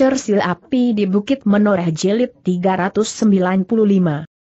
Sil Api di Bukit Menoreh jelit 395.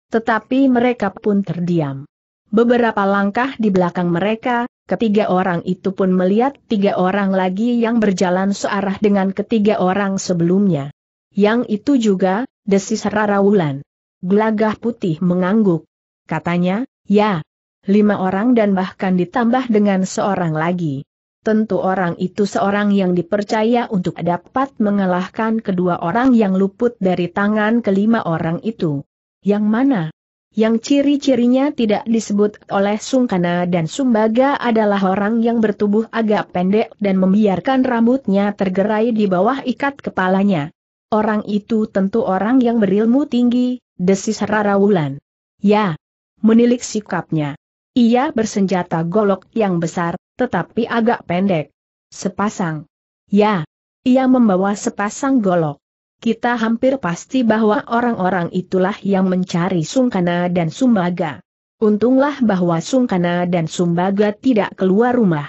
Tetapi mereka pun terdiam. Beberapa langkah di belakang mereka, ketiga orang itu pun melihat tiga orang lagi yang berjalan searah dengan ketiga orang sebelumnya. Yang itu juga, desis Rara Wulan. Gelagah putih mengangguk. Katanya, ya. Lima orang dan bahkan ditambah dengan seorang lagi tentu orang itu seorang yang dipercaya untuk dapat mengalahkan kedua orang yang luput dari tangan kelima orang itu. Yang mana? Yang ciri-cirinya tidak disebut oleh Sungkana dan Sumbaga adalah orang yang bertubuh agak pendek dan membiarkan rambutnya tergerai di bawah ikat kepalanya. Orang itu tentu orang yang berilmu tinggi, desis Rara Wulan. Ya, menilik sikapnya. Ia bersenjata golok yang besar, tetapi agak pendek. Sepasang. Ya. Ia membawa sepasang golok. Kita hampir pasti bahwa orang-orang itulah yang mencari Sungkana dan Sumbaga. Untunglah bahwa Sungkana dan Sumbaga tidak keluar rumah.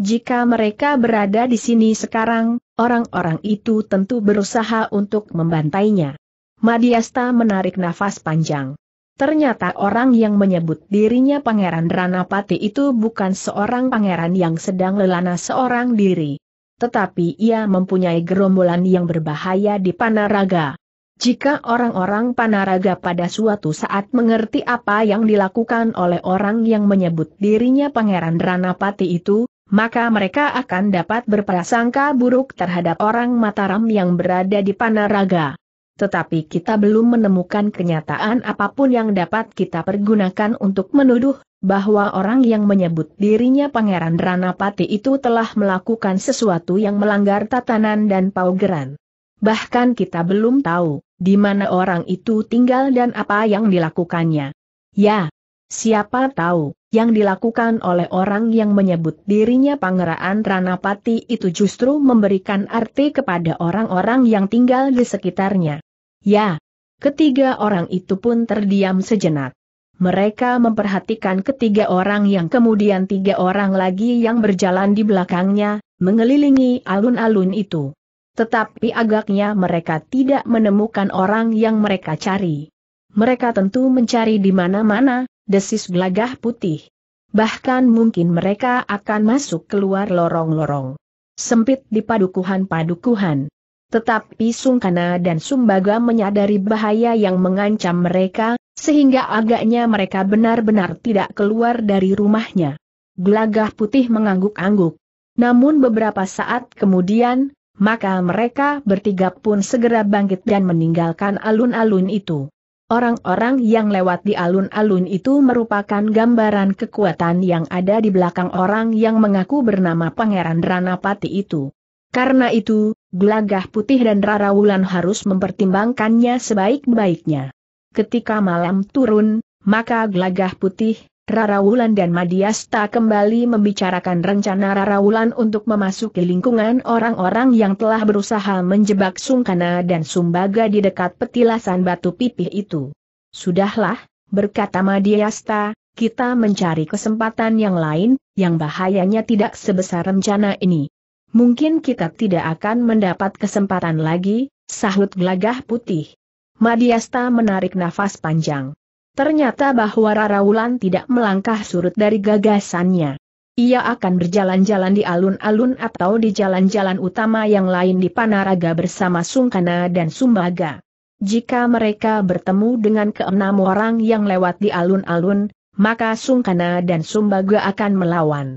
Jika mereka berada di sini sekarang, orang-orang itu tentu berusaha untuk membantainya. Madiasta menarik nafas panjang. Ternyata orang yang menyebut dirinya Pangeran Ranapati itu bukan seorang pangeran yang sedang lelana seorang diri. Tetapi ia mempunyai gerombolan yang berbahaya di Panaraga. Jika orang-orang Panaraga pada suatu saat mengerti apa yang dilakukan oleh orang yang menyebut dirinya Pangeran Ranapati itu, maka mereka akan dapat berprasangka buruk terhadap orang Mataram yang berada di Panaraga tetapi kita belum menemukan kenyataan apapun yang dapat kita pergunakan untuk menuduh bahwa orang yang menyebut dirinya Pangeran Ranapati itu telah melakukan sesuatu yang melanggar tatanan dan paugeran. Bahkan kita belum tahu di mana orang itu tinggal dan apa yang dilakukannya. Ya, siapa tahu yang dilakukan oleh orang yang menyebut dirinya Pangeran Ranapati itu justru memberikan arti kepada orang-orang yang tinggal di sekitarnya. Ya. Ketiga orang itu pun terdiam sejenak. Mereka memperhatikan ketiga orang yang kemudian tiga orang lagi yang berjalan di belakangnya, mengelilingi alun-alun itu. Tetapi agaknya mereka tidak menemukan orang yang mereka cari. Mereka tentu mencari di mana-mana, desis gelagah putih. Bahkan mungkin mereka akan masuk keluar lorong-lorong sempit di padukuhan-padukuhan. Tetapi Sungkana dan Sumbaga menyadari bahaya yang mengancam mereka, sehingga agaknya mereka benar-benar tidak keluar dari rumahnya. Gelagah putih mengangguk-angguk. Namun beberapa saat kemudian, maka mereka bertiga pun segera bangkit dan meninggalkan alun-alun itu. Orang-orang yang lewat di alun-alun itu merupakan gambaran kekuatan yang ada di belakang orang yang mengaku bernama Pangeran Ranapati itu. Karena itu, Gelagah Putih dan Rara Wulan harus mempertimbangkannya sebaik-baiknya. Ketika malam turun, maka Gelagah Putih, Rara Wulan dan Madiasta kembali membicarakan rencana Rara Wulan untuk memasuki lingkungan orang-orang yang telah berusaha menjebak Sungkana dan Sumbaga di dekat petilasan batu pipih itu. Sudahlah, berkata Madiasta, kita mencari kesempatan yang lain, yang bahayanya tidak sebesar rencana ini. Mungkin kita tidak akan mendapat kesempatan lagi, sahut gelagah putih. Madiasta menarik nafas panjang. Ternyata bahwa Raraulan tidak melangkah surut dari gagasannya. Ia akan berjalan-jalan di alun-alun atau di jalan-jalan utama yang lain di Panaraga bersama Sungkana dan Sumbaga. Jika mereka bertemu dengan keenam orang yang lewat di alun-alun, maka Sungkana dan Sumbaga akan melawan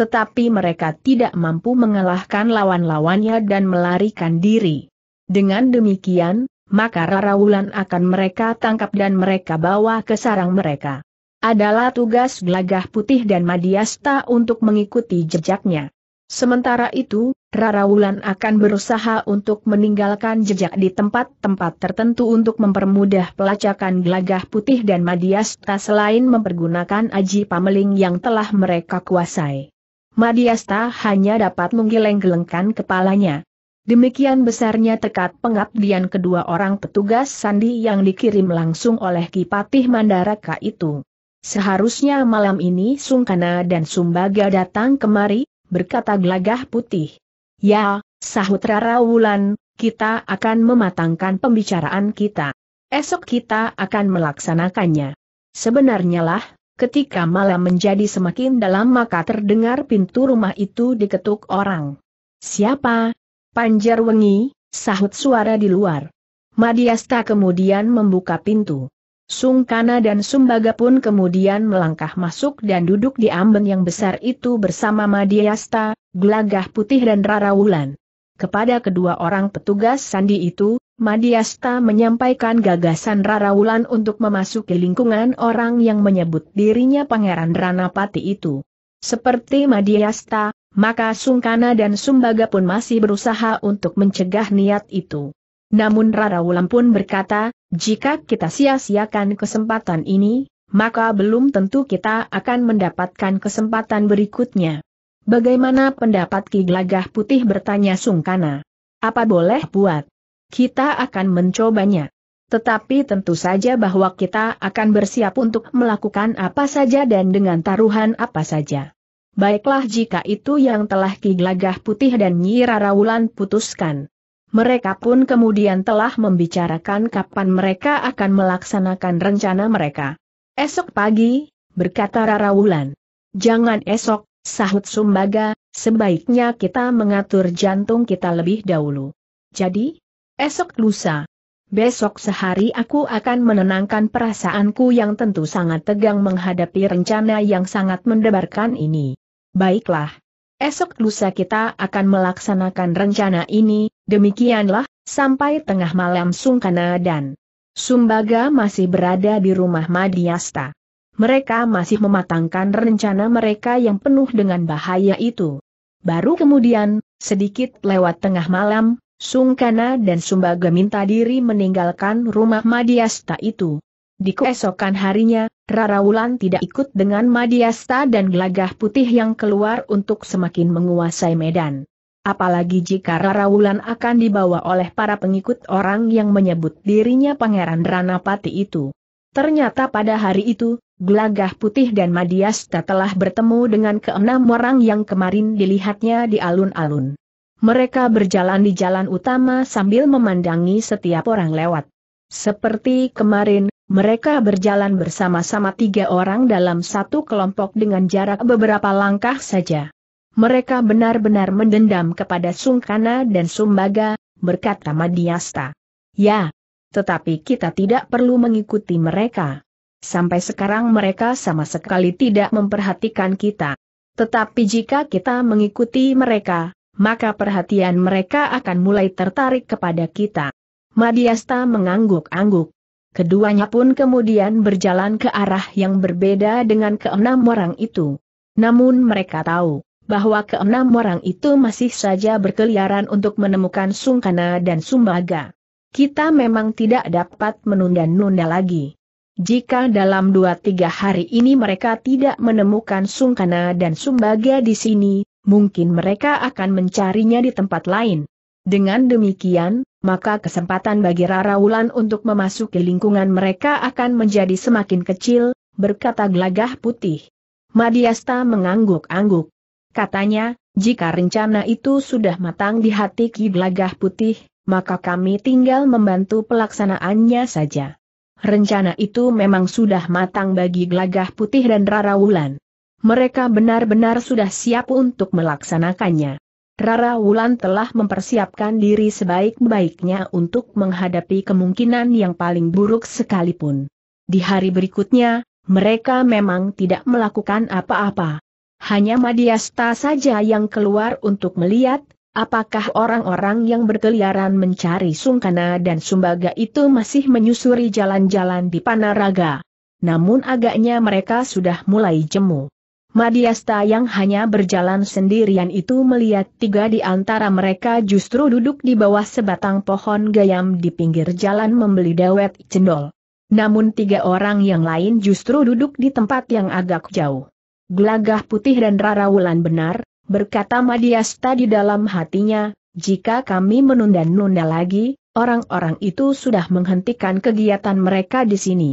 tetapi mereka tidak mampu mengalahkan lawan-lawannya dan melarikan diri. Dengan demikian, maka Rarawulan akan mereka tangkap dan mereka bawa ke sarang mereka. Adalah tugas Gelagah Putih dan Madiasta untuk mengikuti jejaknya. Sementara itu, Rara Wulan akan berusaha untuk meninggalkan jejak di tempat-tempat tertentu untuk mempermudah pelacakan gelagah putih dan madiasta selain mempergunakan aji pameling yang telah mereka kuasai. Madiasta hanya dapat menggeleng-gelengkan kepalanya. Demikian besarnya tekat pengabdian kedua orang petugas sandi yang dikirim langsung oleh Kipatih Mandaraka itu. Seharusnya malam ini Sungkana dan Sumbaga datang kemari, berkata Glagah putih. Ya, sahut Rara Wulan, kita akan mematangkan pembicaraan kita. Esok kita akan melaksanakannya. Sebenarnya lah, Ketika malam menjadi semakin dalam maka terdengar pintu rumah itu diketuk orang. Siapa? Panjar Wengi, sahut suara di luar. Madiasta kemudian membuka pintu. Sungkana dan Sumbaga pun kemudian melangkah masuk dan duduk di amben yang besar itu bersama Madiasta, Gelagah Putih dan Rara Wulan. Kepada kedua orang petugas sandi itu, Madiasta menyampaikan gagasan Rara Wulan untuk memasuki lingkungan orang yang menyebut dirinya Pangeran Ranapati itu. Seperti Madiasta, maka Sungkana dan Sumbaga pun masih berusaha untuk mencegah niat itu. Namun Rara Wulan pun berkata, jika kita sia-siakan kesempatan ini, maka belum tentu kita akan mendapatkan kesempatan berikutnya. Bagaimana pendapat Ki Glagah Putih bertanya Sungkana? Apa boleh buat? Kita akan mencobanya. Tetapi tentu saja bahwa kita akan bersiap untuk melakukan apa saja dan dengan taruhan apa saja. Baiklah jika itu yang telah Ki Glagah Putih dan Nyi Rarawulan putuskan. Mereka pun kemudian telah membicarakan kapan mereka akan melaksanakan rencana mereka. Esok pagi, berkata Rarawulan. Jangan esok, Sahut Sumbaga, sebaiknya kita mengatur jantung kita lebih dahulu. Jadi, esok lusa. Besok sehari aku akan menenangkan perasaanku yang tentu sangat tegang menghadapi rencana yang sangat mendebarkan ini. Baiklah. Esok lusa kita akan melaksanakan rencana ini, demikianlah, sampai tengah malam Sungkana dan Sumbaga masih berada di rumah Madiasta. Mereka masih mematangkan rencana mereka yang penuh dengan bahaya itu. Baru kemudian, sedikit lewat tengah malam, Sungkana dan Sumbaga minta diri meninggalkan rumah Madiasta itu. Di keesokan harinya, Rara Wulan tidak ikut dengan Madiasta dan gelagah putih yang keluar untuk semakin menguasai medan. Apalagi jika Rara Wulan akan dibawa oleh para pengikut orang yang menyebut dirinya Pangeran Ranapati itu. Ternyata pada hari itu, Gelagah Putih dan Madiasta telah bertemu dengan keenam orang yang kemarin dilihatnya di alun-alun. Mereka berjalan di jalan utama sambil memandangi setiap orang lewat. Seperti kemarin, mereka berjalan bersama-sama tiga orang dalam satu kelompok dengan jarak beberapa langkah saja. Mereka benar-benar mendendam kepada Sungkana dan Sumbaga, berkata Madiasta. Ya, tetapi kita tidak perlu mengikuti mereka. Sampai sekarang mereka sama sekali tidak memperhatikan kita. Tetapi jika kita mengikuti mereka, maka perhatian mereka akan mulai tertarik kepada kita. Madiasta mengangguk-angguk. Keduanya pun kemudian berjalan ke arah yang berbeda dengan keenam orang itu. Namun mereka tahu bahwa keenam orang itu masih saja berkeliaran untuk menemukan Sungkana dan Sumbaga kita memang tidak dapat menunda-nunda lagi. Jika dalam dua tiga hari ini mereka tidak menemukan Sungkana dan Sumbaga di sini, mungkin mereka akan mencarinya di tempat lain. Dengan demikian, maka kesempatan bagi Rara Wulan untuk memasuki lingkungan mereka akan menjadi semakin kecil, berkata Glagah putih. Madiasta mengangguk-angguk. Katanya, jika rencana itu sudah matang di hati Ki Glagah Putih, maka kami tinggal membantu pelaksanaannya saja. Rencana itu memang sudah matang bagi Gelagah Putih dan Rara Wulan. Mereka benar-benar sudah siap untuk melaksanakannya. Rara Wulan telah mempersiapkan diri sebaik-baiknya untuk menghadapi kemungkinan yang paling buruk sekalipun. Di hari berikutnya, mereka memang tidak melakukan apa-apa. Hanya Madiasta saja yang keluar untuk melihat, Apakah orang-orang yang berkeliaran mencari Sungkana dan Sumbaga itu masih menyusuri jalan-jalan di Panaraga? Namun agaknya mereka sudah mulai jemu. Madiasta yang hanya berjalan sendirian itu melihat tiga di antara mereka justru duduk di bawah sebatang pohon gayam di pinggir jalan membeli dawet cendol. Namun tiga orang yang lain justru duduk di tempat yang agak jauh. Gelagah putih dan Rara Wulan benar, berkata Madiasta di dalam hatinya, jika kami menunda-nunda lagi, orang-orang itu sudah menghentikan kegiatan mereka di sini.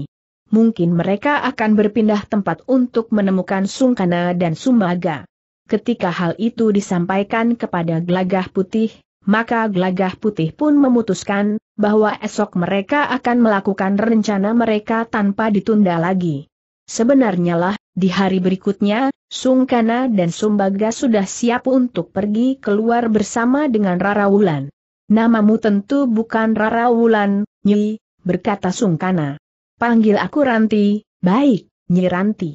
Mungkin mereka akan berpindah tempat untuk menemukan Sungkana dan Sumaga. Ketika hal itu disampaikan kepada Glagah Putih, maka Glagah Putih pun memutuskan bahwa esok mereka akan melakukan rencana mereka tanpa ditunda lagi. Sebenarnya lah, di hari berikutnya, Sungkana dan Sumbaga sudah siap untuk pergi keluar bersama dengan Rara Wulan. Namamu tentu bukan Rara Wulan, Nyi, berkata Sungkana. Panggil aku Ranti, baik, Nyi Ranti.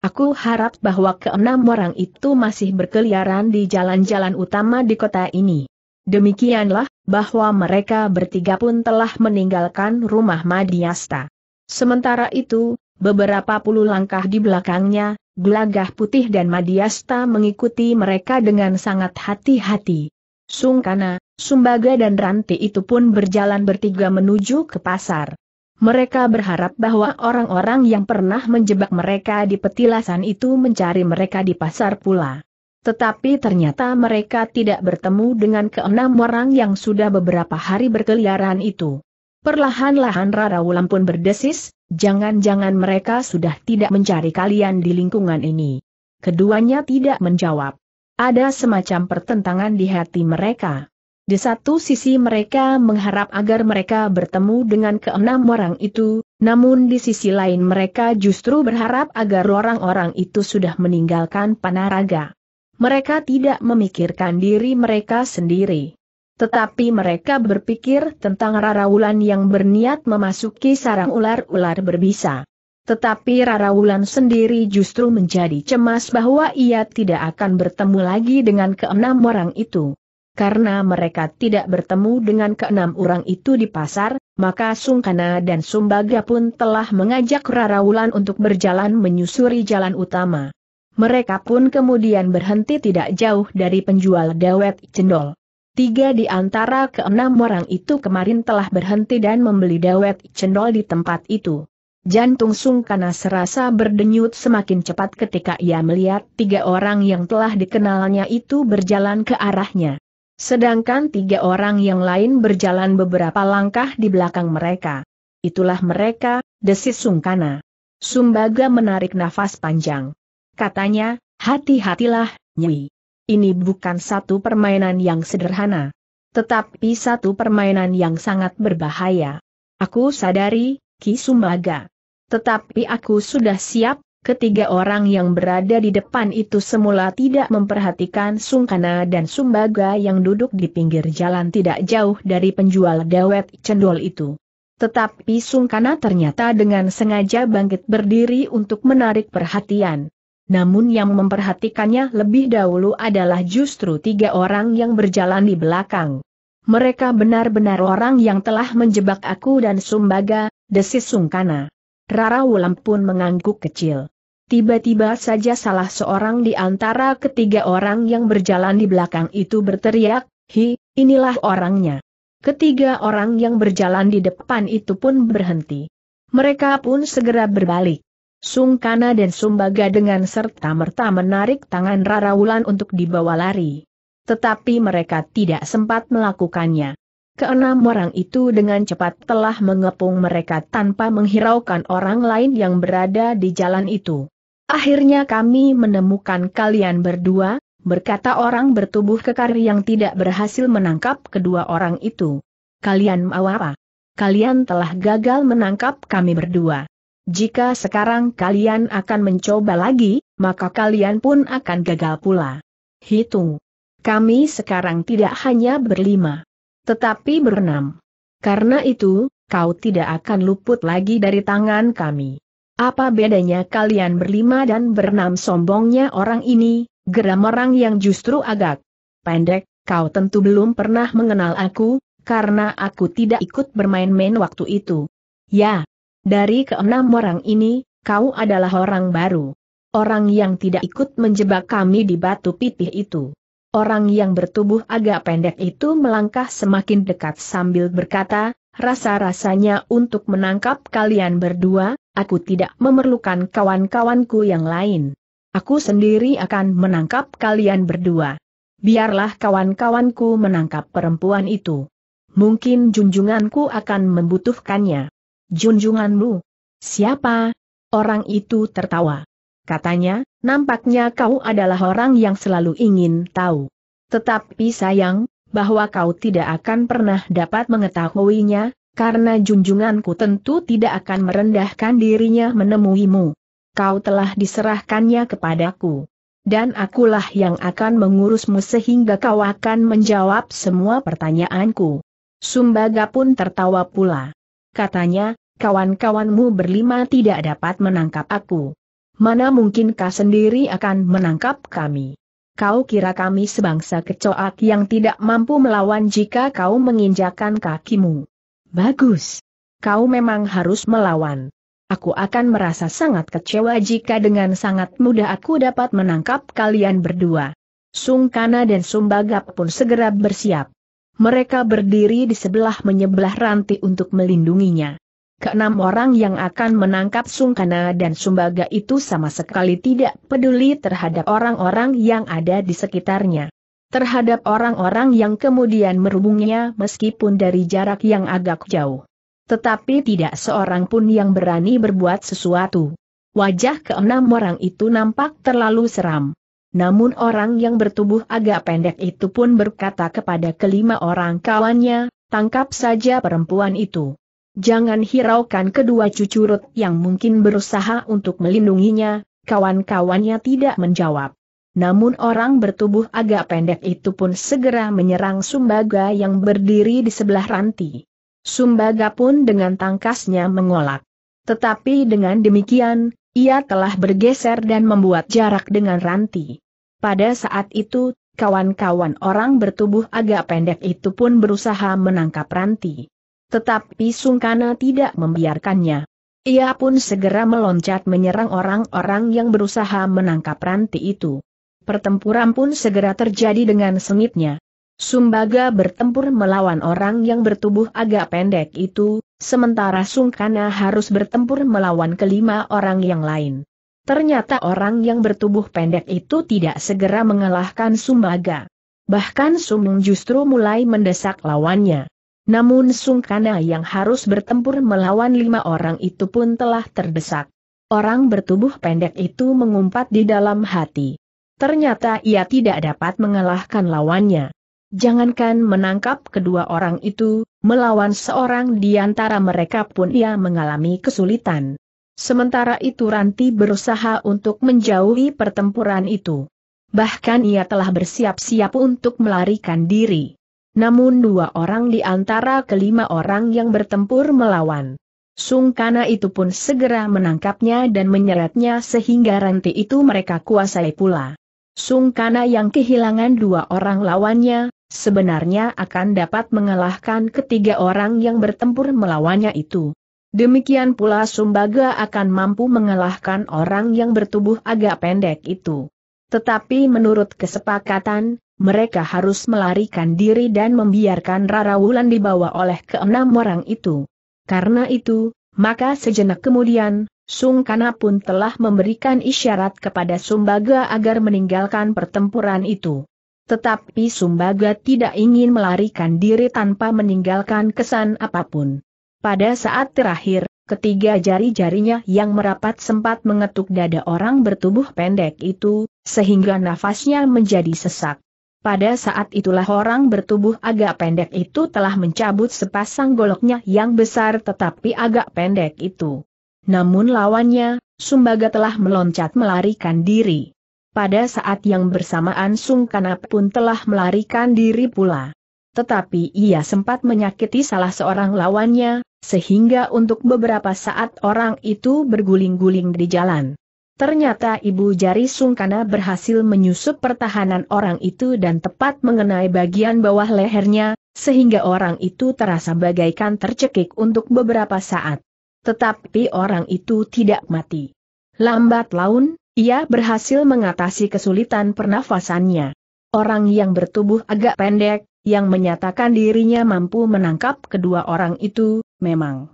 Aku harap bahwa keenam orang itu masih berkeliaran di jalan-jalan utama di kota ini. Demikianlah, bahwa mereka bertiga pun telah meninggalkan rumah Madiasta. Sementara itu, beberapa puluh langkah di belakangnya, Gelagah Putih dan Madiasta mengikuti mereka dengan sangat hati-hati. Sungkana, Sumbaga dan Ranti itu pun berjalan bertiga menuju ke pasar. Mereka berharap bahwa orang-orang yang pernah menjebak mereka di petilasan itu mencari mereka di pasar pula. Tetapi ternyata mereka tidak bertemu dengan keenam orang yang sudah beberapa hari berkeliaran itu. Perlahan-lahan Rara Wulan pun berdesis, Jangan-jangan mereka sudah tidak mencari kalian di lingkungan ini. Keduanya tidak menjawab. Ada semacam pertentangan di hati mereka. Di satu sisi mereka mengharap agar mereka bertemu dengan keenam orang itu, namun di sisi lain mereka justru berharap agar orang-orang itu sudah meninggalkan Panaraga. Mereka tidak memikirkan diri mereka sendiri. Tetapi mereka berpikir tentang Wulan yang berniat memasuki sarang ular-ular berbisa. Tetapi Wulan sendiri justru menjadi cemas bahwa ia tidak akan bertemu lagi dengan keenam orang itu. Karena mereka tidak bertemu dengan keenam orang itu di pasar, maka Sungkana dan Sumbaga pun telah mengajak Wulan untuk berjalan menyusuri jalan utama. Mereka pun kemudian berhenti tidak jauh dari penjual dawet cendol. Tiga di antara keenam orang itu kemarin telah berhenti dan membeli dawet cendol di tempat itu. Jantung Sungkana serasa berdenyut semakin cepat ketika ia melihat tiga orang yang telah dikenalnya itu berjalan ke arahnya. Sedangkan tiga orang yang lain berjalan beberapa langkah di belakang mereka. Itulah mereka, desis Sungkana. Sumbaga menarik nafas panjang. Katanya, hati-hatilah, Nyi. Ini bukan satu permainan yang sederhana. Tetapi satu permainan yang sangat berbahaya. Aku sadari, Ki Sumbaga. Tetapi aku sudah siap, Ketiga orang yang berada di depan itu semula tidak memperhatikan Sungkana dan Sumbaga yang duduk di pinggir jalan tidak jauh dari penjual dawet cendol itu. Tetapi Sungkana ternyata dengan sengaja bangkit berdiri untuk menarik perhatian. Namun yang memperhatikannya lebih dahulu adalah justru tiga orang yang berjalan di belakang. Mereka benar-benar orang yang telah menjebak aku dan Sumbaga, desis Sungkana. Rara Wulam pun mengangguk kecil. Tiba-tiba saja salah seorang di antara ketiga orang yang berjalan di belakang itu berteriak, Hi, inilah orangnya. Ketiga orang yang berjalan di depan itu pun berhenti. Mereka pun segera berbalik. Sungkana dan Sumbaga dengan serta-merta menarik tangan Rara Wulan untuk dibawa lari. Tetapi mereka tidak sempat melakukannya. Keenam orang itu dengan cepat telah mengepung mereka tanpa menghiraukan orang lain yang berada di jalan itu. Akhirnya kami menemukan kalian berdua, berkata orang bertubuh kekar yang tidak berhasil menangkap kedua orang itu. Kalian mau apa? Kalian telah gagal menangkap kami berdua. Jika sekarang kalian akan mencoba lagi, maka kalian pun akan gagal pula. Hitung. Kami sekarang tidak hanya berlima, tetapi berenam. Karena itu, kau tidak akan luput lagi dari tangan kami. Apa bedanya kalian berlima dan berenam sombongnya orang ini, geram orang yang justru agak pendek, kau tentu belum pernah mengenal aku, karena aku tidak ikut bermain-main waktu itu. Ya, dari keenam orang ini, kau adalah orang baru. Orang yang tidak ikut menjebak kami di batu pipih itu. Orang yang bertubuh agak pendek itu melangkah semakin dekat sambil berkata, rasa-rasanya untuk menangkap kalian berdua, aku tidak memerlukan kawan-kawanku yang lain. Aku sendiri akan menangkap kalian berdua. Biarlah kawan-kawanku menangkap perempuan itu. Mungkin junjunganku akan membutuhkannya. Junjunganmu? Siapa? Orang itu tertawa. Katanya, nampaknya kau adalah orang yang selalu ingin tahu. Tetapi sayang, bahwa kau tidak akan pernah dapat mengetahuinya, karena junjunganku tentu tidak akan merendahkan dirinya menemuimu. Kau telah diserahkannya kepadaku. Dan akulah yang akan mengurusmu sehingga kau akan menjawab semua pertanyaanku. Sumbaga pun tertawa pula katanya, kawan-kawanmu berlima tidak dapat menangkap aku. Mana mungkin kau sendiri akan menangkap kami? Kau kira kami sebangsa kecoak yang tidak mampu melawan jika kau menginjakan kakimu? Bagus. Kau memang harus melawan. Aku akan merasa sangat kecewa jika dengan sangat mudah aku dapat menangkap kalian berdua. Sungkana dan Sumbagap pun segera bersiap mereka berdiri di sebelah menyebelah ranti untuk melindunginya. Keenam orang yang akan menangkap Sungkana dan Sumbaga itu sama sekali tidak peduli terhadap orang-orang yang ada di sekitarnya. Terhadap orang-orang yang kemudian merubungnya meskipun dari jarak yang agak jauh. Tetapi tidak seorang pun yang berani berbuat sesuatu. Wajah keenam orang itu nampak terlalu seram. Namun orang yang bertubuh agak pendek itu pun berkata kepada kelima orang kawannya, tangkap saja perempuan itu. Jangan hiraukan kedua cucurut yang mungkin berusaha untuk melindunginya, kawan-kawannya tidak menjawab. Namun orang bertubuh agak pendek itu pun segera menyerang Sumbaga yang berdiri di sebelah ranti. Sumbaga pun dengan tangkasnya mengolak. Tetapi dengan demikian, ia telah bergeser dan membuat jarak dengan ranti. Pada saat itu, kawan-kawan orang bertubuh agak pendek itu pun berusaha menangkap Ranti. Tetapi Sungkana tidak membiarkannya. Ia pun segera meloncat menyerang orang-orang yang berusaha menangkap Ranti itu. Pertempuran pun segera terjadi dengan sengitnya. Sumbaga bertempur melawan orang yang bertubuh agak pendek itu, sementara Sungkana harus bertempur melawan kelima orang yang lain. Ternyata orang yang bertubuh pendek itu tidak segera mengalahkan Sumbaga. Bahkan Sumung justru mulai mendesak lawannya. Namun Sungkana yang harus bertempur melawan lima orang itu pun telah terdesak. Orang bertubuh pendek itu mengumpat di dalam hati. Ternyata ia tidak dapat mengalahkan lawannya. Jangankan menangkap kedua orang itu, melawan seorang di antara mereka pun ia mengalami kesulitan. Sementara itu Ranti berusaha untuk menjauhi pertempuran itu. Bahkan ia telah bersiap-siap untuk melarikan diri. Namun dua orang di antara kelima orang yang bertempur melawan. Sungkana itu pun segera menangkapnya dan menyeretnya sehingga Ranti itu mereka kuasai pula. Sungkana yang kehilangan dua orang lawannya, sebenarnya akan dapat mengalahkan ketiga orang yang bertempur melawannya itu. Demikian pula Sumbaga akan mampu mengalahkan orang yang bertubuh agak pendek itu. Tetapi menurut kesepakatan, mereka harus melarikan diri dan membiarkan Rara Wulan dibawa oleh keenam orang itu. Karena itu, maka sejenak kemudian, Sung Kana pun telah memberikan isyarat kepada Sumbaga agar meninggalkan pertempuran itu. Tetapi Sumbaga tidak ingin melarikan diri tanpa meninggalkan kesan apapun. Pada saat terakhir, ketiga jari-jarinya yang merapat sempat mengetuk dada orang bertubuh pendek itu, sehingga nafasnya menjadi sesak. Pada saat itulah orang bertubuh agak pendek itu telah mencabut sepasang goloknya yang besar tetapi agak pendek itu. Namun lawannya, Sumbaga telah meloncat melarikan diri. Pada saat yang bersamaan Sung pun telah melarikan diri pula tetapi ia sempat menyakiti salah seorang lawannya, sehingga untuk beberapa saat orang itu berguling-guling di jalan. Ternyata Ibu Jari Sungkana berhasil menyusup pertahanan orang itu dan tepat mengenai bagian bawah lehernya, sehingga orang itu terasa bagaikan tercekik untuk beberapa saat. Tetapi orang itu tidak mati. Lambat laun, ia berhasil mengatasi kesulitan pernafasannya. Orang yang bertubuh agak pendek, yang menyatakan dirinya mampu menangkap kedua orang itu, memang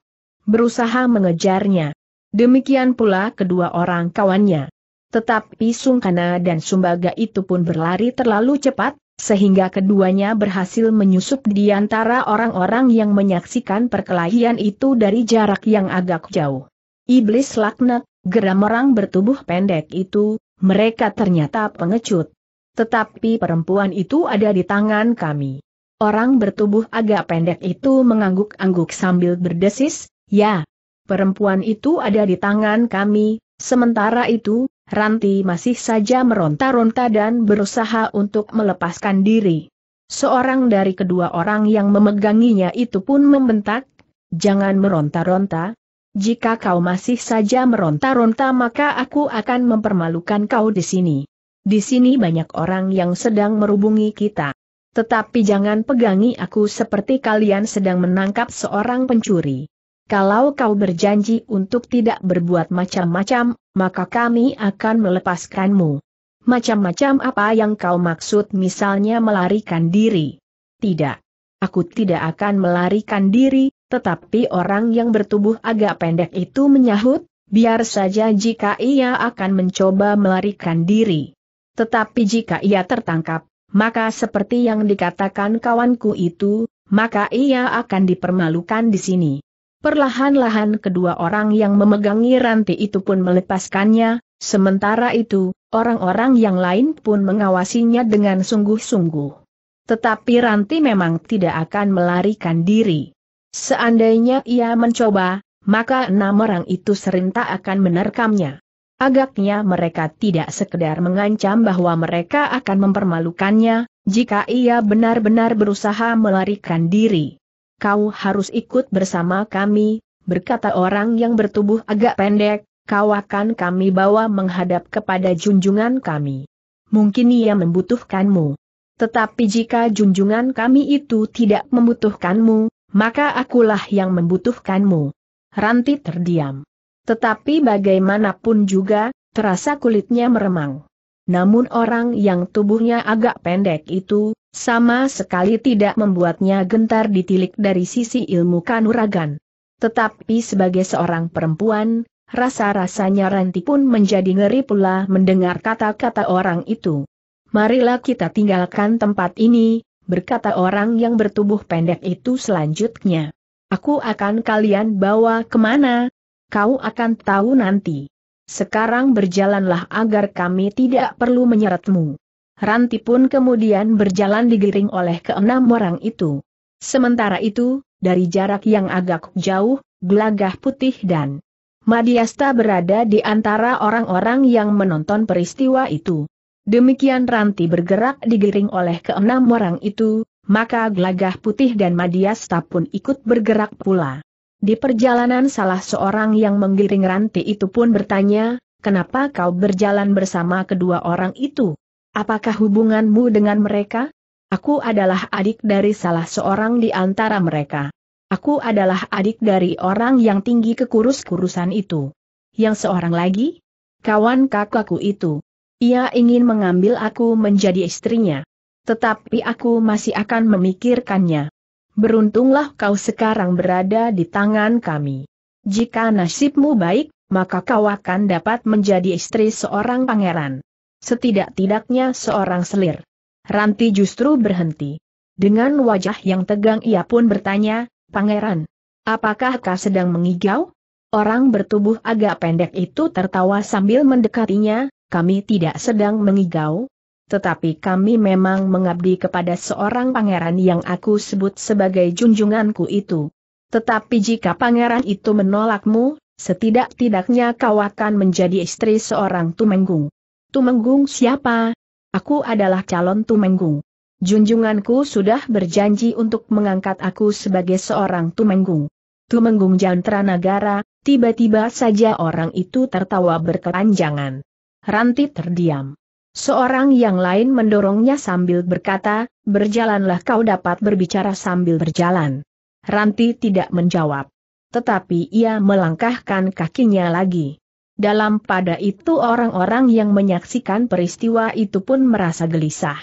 berusaha mengejarnya. Demikian pula kedua orang kawannya. Tetapi Sungkana dan Sumbaga itu pun berlari terlalu cepat, sehingga keduanya berhasil menyusup di antara orang-orang yang menyaksikan perkelahian itu dari jarak yang agak jauh. Iblis laknat, geram orang bertubuh pendek itu, mereka ternyata pengecut tetapi perempuan itu ada di tangan kami. Orang bertubuh agak pendek itu mengangguk-angguk sambil berdesis, ya, perempuan itu ada di tangan kami, sementara itu, Ranti masih saja meronta-ronta dan berusaha untuk melepaskan diri. Seorang dari kedua orang yang memeganginya itu pun membentak, jangan meronta-ronta, jika kau masih saja meronta-ronta maka aku akan mempermalukan kau di sini. Di sini banyak orang yang sedang merubungi kita. Tetapi jangan pegangi aku seperti kalian sedang menangkap seorang pencuri. Kalau kau berjanji untuk tidak berbuat macam-macam, maka kami akan melepaskanmu. Macam-macam apa yang kau maksud misalnya melarikan diri? Tidak. Aku tidak akan melarikan diri, tetapi orang yang bertubuh agak pendek itu menyahut, biar saja jika ia akan mencoba melarikan diri. Tetapi jika ia tertangkap, maka seperti yang dikatakan kawanku itu, maka ia akan dipermalukan di sini. Perlahan-lahan kedua orang yang memegangi ranti itu pun melepaskannya, sementara itu, orang-orang yang lain pun mengawasinya dengan sungguh-sungguh. Tetapi Ranti memang tidak akan melarikan diri. Seandainya ia mencoba, maka enam orang itu serentak akan menerkamnya. Agaknya mereka tidak sekedar mengancam bahwa mereka akan mempermalukannya, jika ia benar-benar berusaha melarikan diri. Kau harus ikut bersama kami, berkata orang yang bertubuh agak pendek, kau akan kami bawa menghadap kepada junjungan kami. Mungkin ia membutuhkanmu. Tetapi jika junjungan kami itu tidak membutuhkanmu, maka akulah yang membutuhkanmu. Ranti terdiam. Tetapi bagaimanapun juga, terasa kulitnya meremang. Namun orang yang tubuhnya agak pendek itu, sama sekali tidak membuatnya gentar ditilik dari sisi ilmu kanuragan. Tetapi sebagai seorang perempuan, rasa-rasanya Ranti pun menjadi ngeri pula mendengar kata-kata orang itu. Marilah kita tinggalkan tempat ini, berkata orang yang bertubuh pendek itu selanjutnya. Aku akan kalian bawa kemana, kau akan tahu nanti. Sekarang berjalanlah agar kami tidak perlu menyeretmu. Ranti pun kemudian berjalan digiring oleh keenam orang itu. Sementara itu, dari jarak yang agak jauh, gelagah putih dan Madiasta berada di antara orang-orang yang menonton peristiwa itu. Demikian Ranti bergerak digiring oleh keenam orang itu, maka gelagah putih dan Madiasta pun ikut bergerak pula. Di perjalanan salah seorang yang menggiring ranti itu pun bertanya, kenapa kau berjalan bersama kedua orang itu? Apakah hubunganmu dengan mereka? Aku adalah adik dari salah seorang di antara mereka. Aku adalah adik dari orang yang tinggi kekurus-kurusan itu. Yang seorang lagi? Kawan kakakku itu. Ia ingin mengambil aku menjadi istrinya. Tetapi aku masih akan memikirkannya beruntunglah kau sekarang berada di tangan kami. Jika nasibmu baik, maka kau akan dapat menjadi istri seorang pangeran. Setidak-tidaknya seorang selir. Ranti justru berhenti. Dengan wajah yang tegang ia pun bertanya, Pangeran, apakah kau sedang mengigau? Orang bertubuh agak pendek itu tertawa sambil mendekatinya, kami tidak sedang mengigau, tetapi kami memang mengabdi kepada seorang pangeran yang aku sebut sebagai junjunganku itu. Tetapi jika pangeran itu menolakmu, setidak-tidaknya kau akan menjadi istri seorang tumenggung. Tumenggung siapa? Aku adalah calon tumenggung. Junjunganku sudah berjanji untuk mengangkat aku sebagai seorang tumenggung. Tumenggung Jantra Nagara, tiba-tiba saja orang itu tertawa berkepanjangan. Ranti terdiam. Seorang yang lain mendorongnya sambil berkata, berjalanlah kau dapat berbicara sambil berjalan. Ranti tidak menjawab. Tetapi ia melangkahkan kakinya lagi. Dalam pada itu orang-orang yang menyaksikan peristiwa itu pun merasa gelisah.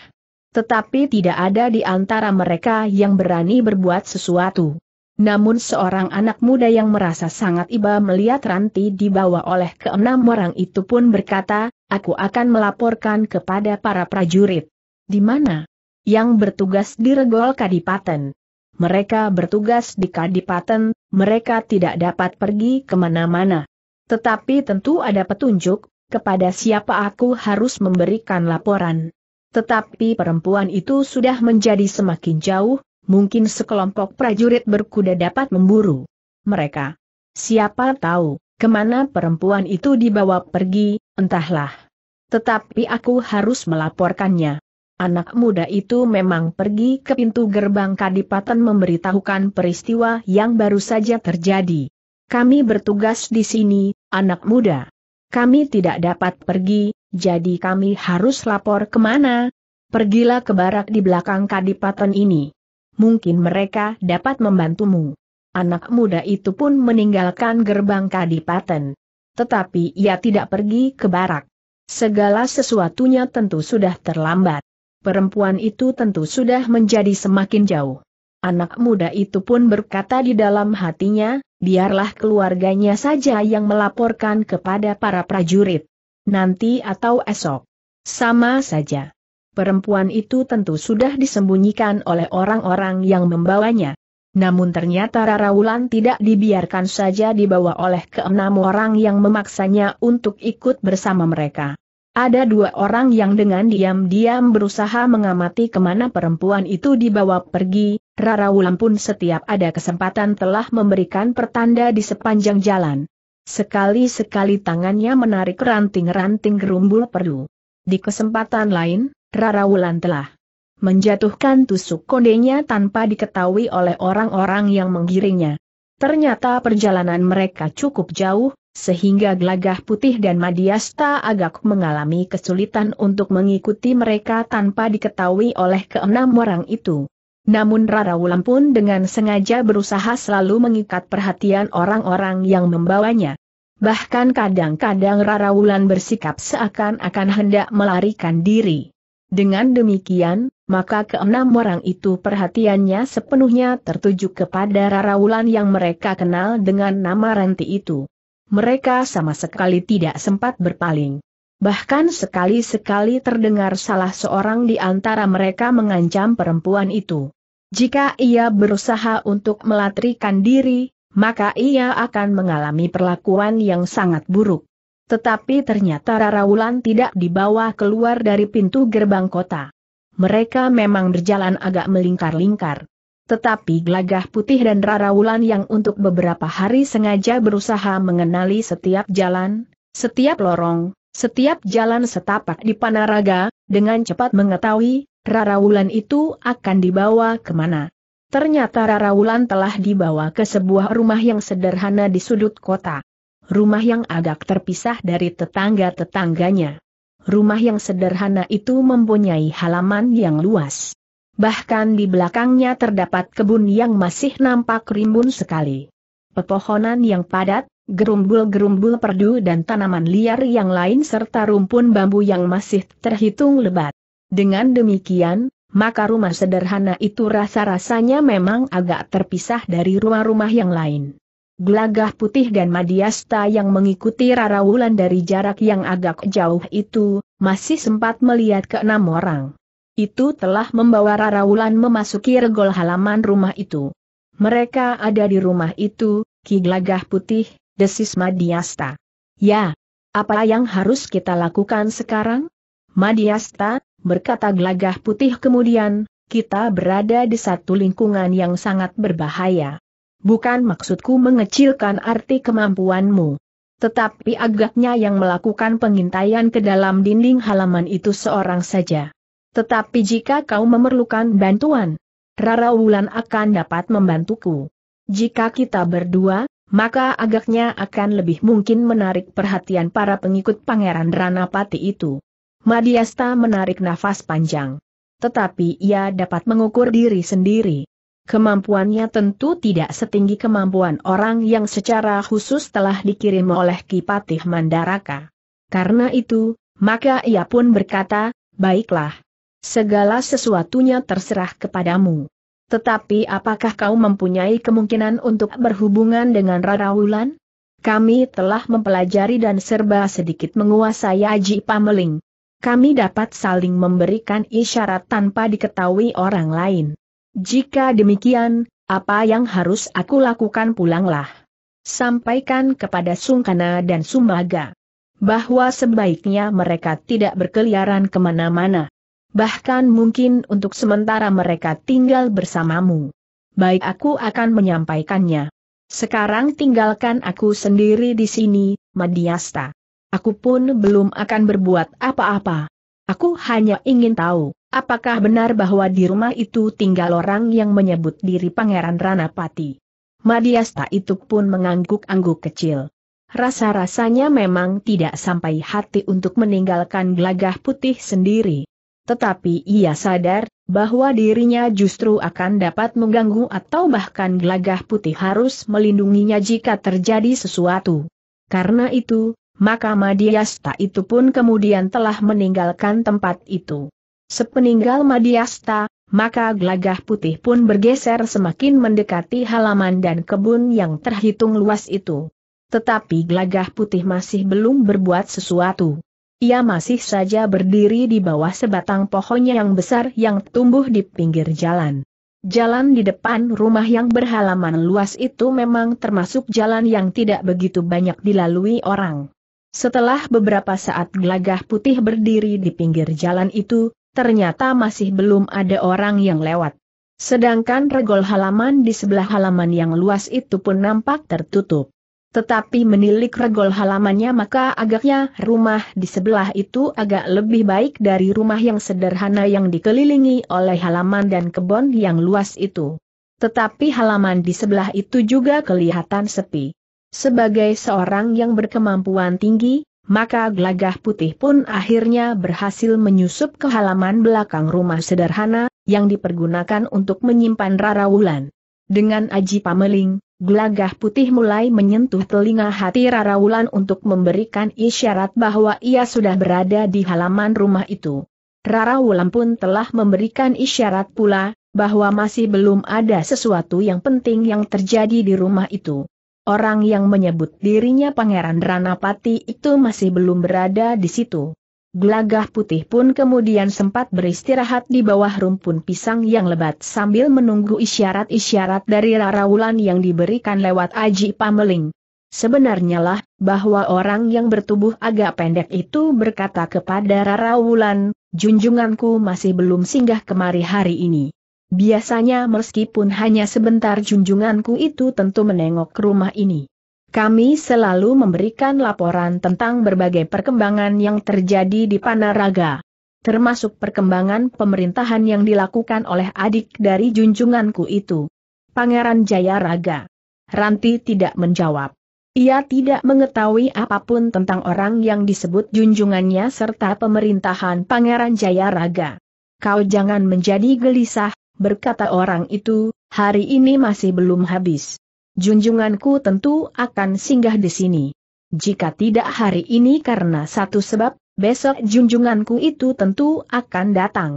Tetapi tidak ada di antara mereka yang berani berbuat sesuatu. Namun seorang anak muda yang merasa sangat iba melihat Ranti dibawa oleh keenam orang itu pun berkata, aku akan melaporkan kepada para prajurit. Di mana? Yang bertugas di Regol Kadipaten. Mereka bertugas di Kadipaten, mereka tidak dapat pergi kemana-mana. Tetapi tentu ada petunjuk, kepada siapa aku harus memberikan laporan. Tetapi perempuan itu sudah menjadi semakin jauh, mungkin sekelompok prajurit berkuda dapat memburu mereka. Siapa tahu? Kemana perempuan itu dibawa pergi, entahlah. Tetapi aku harus melaporkannya. Anak muda itu memang pergi ke pintu gerbang Kadipaten memberitahukan peristiwa yang baru saja terjadi. Kami bertugas di sini, anak muda. Kami tidak dapat pergi, jadi kami harus lapor kemana? Pergilah ke barak di belakang Kadipaten ini. Mungkin mereka dapat membantumu anak muda itu pun meninggalkan gerbang kadipaten. Tetapi ia tidak pergi ke barak. Segala sesuatunya tentu sudah terlambat. Perempuan itu tentu sudah menjadi semakin jauh. Anak muda itu pun berkata di dalam hatinya, biarlah keluarganya saja yang melaporkan kepada para prajurit. Nanti atau esok. Sama saja. Perempuan itu tentu sudah disembunyikan oleh orang-orang yang membawanya. Namun ternyata Rara Wulan tidak dibiarkan saja dibawa oleh keenam orang yang memaksanya untuk ikut bersama mereka. Ada dua orang yang dengan diam-diam berusaha mengamati kemana perempuan itu dibawa pergi, Rara Wulan pun setiap ada kesempatan telah memberikan pertanda di sepanjang jalan. Sekali-sekali tangannya menarik ranting-ranting gerumbul perlu. Di kesempatan lain, Rara Wulan telah menjatuhkan tusuk kondenya tanpa diketahui oleh orang-orang yang menggiringnya. Ternyata perjalanan mereka cukup jauh, sehingga Glagah Putih dan Madiasta agak mengalami kesulitan untuk mengikuti mereka tanpa diketahui oleh keenam orang itu. Namun Rara Rarawulan pun dengan sengaja berusaha selalu mengikat perhatian orang-orang yang membawanya. Bahkan kadang-kadang Rara Wulan bersikap seakan-akan hendak melarikan diri. Dengan demikian, maka keenam orang itu perhatiannya sepenuhnya tertuju kepada Raraulan yang mereka kenal dengan nama Ranti itu. Mereka sama sekali tidak sempat berpaling. Bahkan sekali-sekali terdengar salah seorang di antara mereka mengancam perempuan itu. Jika ia berusaha untuk melatrikan diri, maka ia akan mengalami perlakuan yang sangat buruk. Tetapi ternyata Raraulan tidak dibawa keluar dari pintu gerbang kota mereka memang berjalan agak melingkar-lingkar. Tetapi gelagah putih dan rara wulan yang untuk beberapa hari sengaja berusaha mengenali setiap jalan, setiap lorong, setiap jalan setapak di Panaraga, dengan cepat mengetahui, rara wulan itu akan dibawa kemana. Ternyata rara wulan telah dibawa ke sebuah rumah yang sederhana di sudut kota. Rumah yang agak terpisah dari tetangga-tetangganya rumah yang sederhana itu mempunyai halaman yang luas. Bahkan di belakangnya terdapat kebun yang masih nampak rimbun sekali. Pepohonan yang padat, gerumbul-gerumbul perdu dan tanaman liar yang lain serta rumpun bambu yang masih terhitung lebat. Dengan demikian, maka rumah sederhana itu rasa-rasanya memang agak terpisah dari rumah-rumah yang lain. Gelagah putih dan Madiasta yang mengikuti Rara Wulan dari jarak yang agak jauh itu, masih sempat melihat ke enam orang. Itu telah membawa Rara Wulan memasuki regol halaman rumah itu. Mereka ada di rumah itu, Ki Gelagah Putih, desis Madiasta. Ya, apa yang harus kita lakukan sekarang? Madiasta, berkata Gelagah Putih kemudian, kita berada di satu lingkungan yang sangat berbahaya bukan maksudku mengecilkan arti kemampuanmu. Tetapi agaknya yang melakukan pengintaian ke dalam dinding halaman itu seorang saja. Tetapi jika kau memerlukan bantuan, Rara Wulan akan dapat membantuku. Jika kita berdua, maka agaknya akan lebih mungkin menarik perhatian para pengikut Pangeran Ranapati itu. Madiasta menarik nafas panjang. Tetapi ia dapat mengukur diri sendiri. Kemampuannya tentu tidak setinggi kemampuan orang yang secara khusus telah dikirim oleh Kipatih Mandaraka. Karena itu, maka ia pun berkata, baiklah. Segala sesuatunya terserah kepadamu. Tetapi apakah kau mempunyai kemungkinan untuk berhubungan dengan Rara Wulan? Kami telah mempelajari dan serba sedikit menguasai Aji Pameling. Kami dapat saling memberikan isyarat tanpa diketahui orang lain. Jika demikian, apa yang harus aku lakukan pulanglah. Sampaikan kepada Sungkana dan Sumaga bahwa sebaiknya mereka tidak berkeliaran kemana-mana. Bahkan mungkin untuk sementara mereka tinggal bersamamu. Baik aku akan menyampaikannya. Sekarang tinggalkan aku sendiri di sini, Madiasta. Aku pun belum akan berbuat apa-apa. Aku hanya ingin tahu, apakah benar bahwa di rumah itu tinggal orang yang menyebut diri Pangeran Ranapati. Madiasta itu pun mengangguk-angguk kecil. Rasa-rasanya memang tidak sampai hati untuk meninggalkan gelagah putih sendiri. Tetapi ia sadar, bahwa dirinya justru akan dapat mengganggu atau bahkan gelagah putih harus melindunginya jika terjadi sesuatu. Karena itu, maka Madiasta itu pun kemudian telah meninggalkan tempat itu. Sepeninggal Madiasta, maka Glagah putih pun bergeser semakin mendekati halaman dan kebun yang terhitung luas itu. Tetapi Glagah putih masih belum berbuat sesuatu. Ia masih saja berdiri di bawah sebatang pohonnya yang besar yang tumbuh di pinggir jalan. Jalan di depan rumah yang berhalaman luas itu memang termasuk jalan yang tidak begitu banyak dilalui orang. Setelah beberapa saat gelagah putih berdiri di pinggir jalan itu, ternyata masih belum ada orang yang lewat. Sedangkan regol halaman di sebelah halaman yang luas itu pun nampak tertutup. Tetapi menilik regol halamannya maka agaknya rumah di sebelah itu agak lebih baik dari rumah yang sederhana yang dikelilingi oleh halaman dan kebun yang luas itu. Tetapi halaman di sebelah itu juga kelihatan sepi. Sebagai seorang yang berkemampuan tinggi, maka Glagah putih pun akhirnya berhasil menyusup ke halaman belakang rumah sederhana, yang dipergunakan untuk menyimpan Rara Wulan. Dengan aji pameling, Glagah putih mulai menyentuh telinga hati Rara Wulan untuk memberikan isyarat bahwa ia sudah berada di halaman rumah itu. Rara Wulan pun telah memberikan isyarat pula, bahwa masih belum ada sesuatu yang penting yang terjadi di rumah itu. Orang yang menyebut dirinya Pangeran Ranapati itu masih belum berada di situ. Gelagah putih pun kemudian sempat beristirahat di bawah rumpun pisang yang lebat sambil menunggu isyarat-isyarat dari rarawulan yang diberikan lewat Aji Pameling. Sebenarnya lah, bahwa orang yang bertubuh agak pendek itu berkata kepada Rara Wulan, junjunganku masih belum singgah kemari hari ini. Biasanya meskipun hanya sebentar junjunganku itu tentu menengok ke rumah ini. Kami selalu memberikan laporan tentang berbagai perkembangan yang terjadi di Panaraga. Termasuk perkembangan pemerintahan yang dilakukan oleh adik dari junjunganku itu. Pangeran Jayaraga. Ranti tidak menjawab. Ia tidak mengetahui apapun tentang orang yang disebut junjungannya serta pemerintahan Pangeran Jayaraga. Kau jangan menjadi gelisah, berkata orang itu, hari ini masih belum habis. Junjunganku tentu akan singgah di sini. Jika tidak hari ini karena satu sebab, besok junjunganku itu tentu akan datang.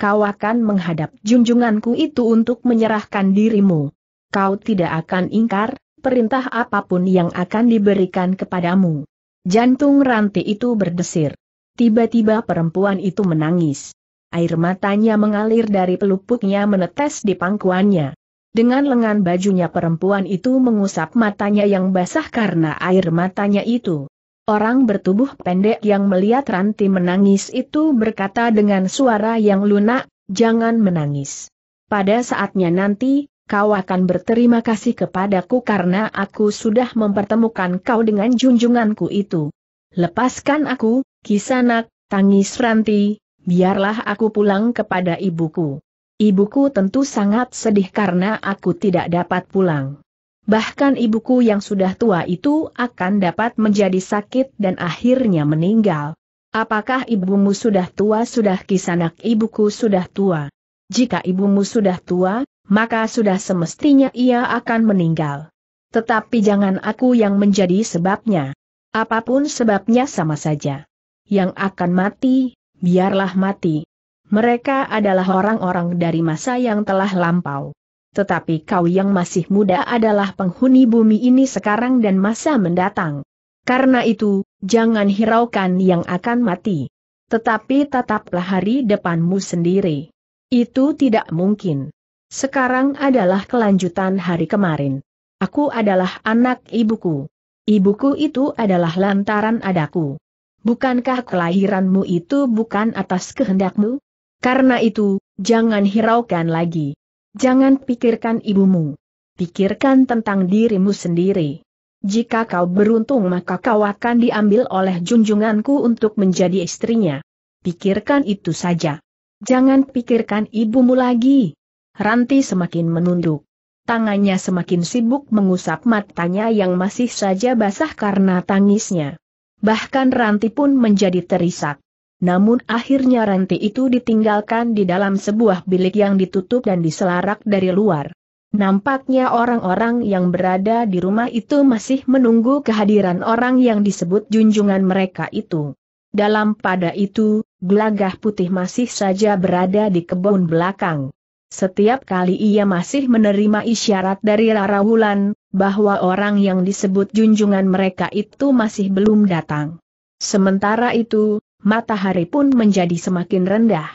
Kau akan menghadap junjunganku itu untuk menyerahkan dirimu. Kau tidak akan ingkar, perintah apapun yang akan diberikan kepadamu. Jantung ranti itu berdesir. Tiba-tiba perempuan itu menangis air matanya mengalir dari pelupuknya menetes di pangkuannya. Dengan lengan bajunya perempuan itu mengusap matanya yang basah karena air matanya itu. Orang bertubuh pendek yang melihat Ranti menangis itu berkata dengan suara yang lunak, jangan menangis. Pada saatnya nanti, kau akan berterima kasih kepadaku karena aku sudah mempertemukan kau dengan junjunganku itu. Lepaskan aku, kisanak, tangis Ranti, biarlah aku pulang kepada ibuku. Ibuku tentu sangat sedih karena aku tidak dapat pulang. Bahkan ibuku yang sudah tua itu akan dapat menjadi sakit dan akhirnya meninggal. Apakah ibumu sudah tua sudah kisanak ibuku sudah tua? Jika ibumu sudah tua, maka sudah semestinya ia akan meninggal. Tetapi jangan aku yang menjadi sebabnya. Apapun sebabnya sama saja. Yang akan mati, biarlah mati. Mereka adalah orang-orang dari masa yang telah lampau. Tetapi kau yang masih muda adalah penghuni bumi ini sekarang dan masa mendatang. Karena itu, jangan hiraukan yang akan mati. Tetapi tataplah hari depanmu sendiri. Itu tidak mungkin. Sekarang adalah kelanjutan hari kemarin. Aku adalah anak ibuku. Ibuku itu adalah lantaran adaku. Bukankah kelahiranmu itu bukan atas kehendakmu? Karena itu, jangan hiraukan lagi. Jangan pikirkan ibumu. Pikirkan tentang dirimu sendiri. Jika kau beruntung maka kau akan diambil oleh junjunganku untuk menjadi istrinya. Pikirkan itu saja. Jangan pikirkan ibumu lagi. Ranti semakin menunduk. Tangannya semakin sibuk mengusap matanya yang masih saja basah karena tangisnya bahkan ranti pun menjadi terisak. Namun akhirnya ranti itu ditinggalkan di dalam sebuah bilik yang ditutup dan diselarak dari luar. Nampaknya orang-orang yang berada di rumah itu masih menunggu kehadiran orang yang disebut junjungan mereka itu. Dalam pada itu, gelagah putih masih saja berada di kebun belakang. Setiap kali ia masih menerima isyarat dari Rara Wulan, bahwa orang yang disebut junjungan mereka itu masih belum datang. Sementara itu, matahari pun menjadi semakin rendah.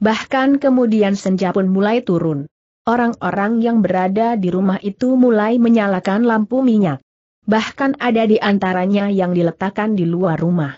Bahkan kemudian senja pun mulai turun. Orang-orang yang berada di rumah itu mulai menyalakan lampu minyak. Bahkan ada di antaranya yang diletakkan di luar rumah.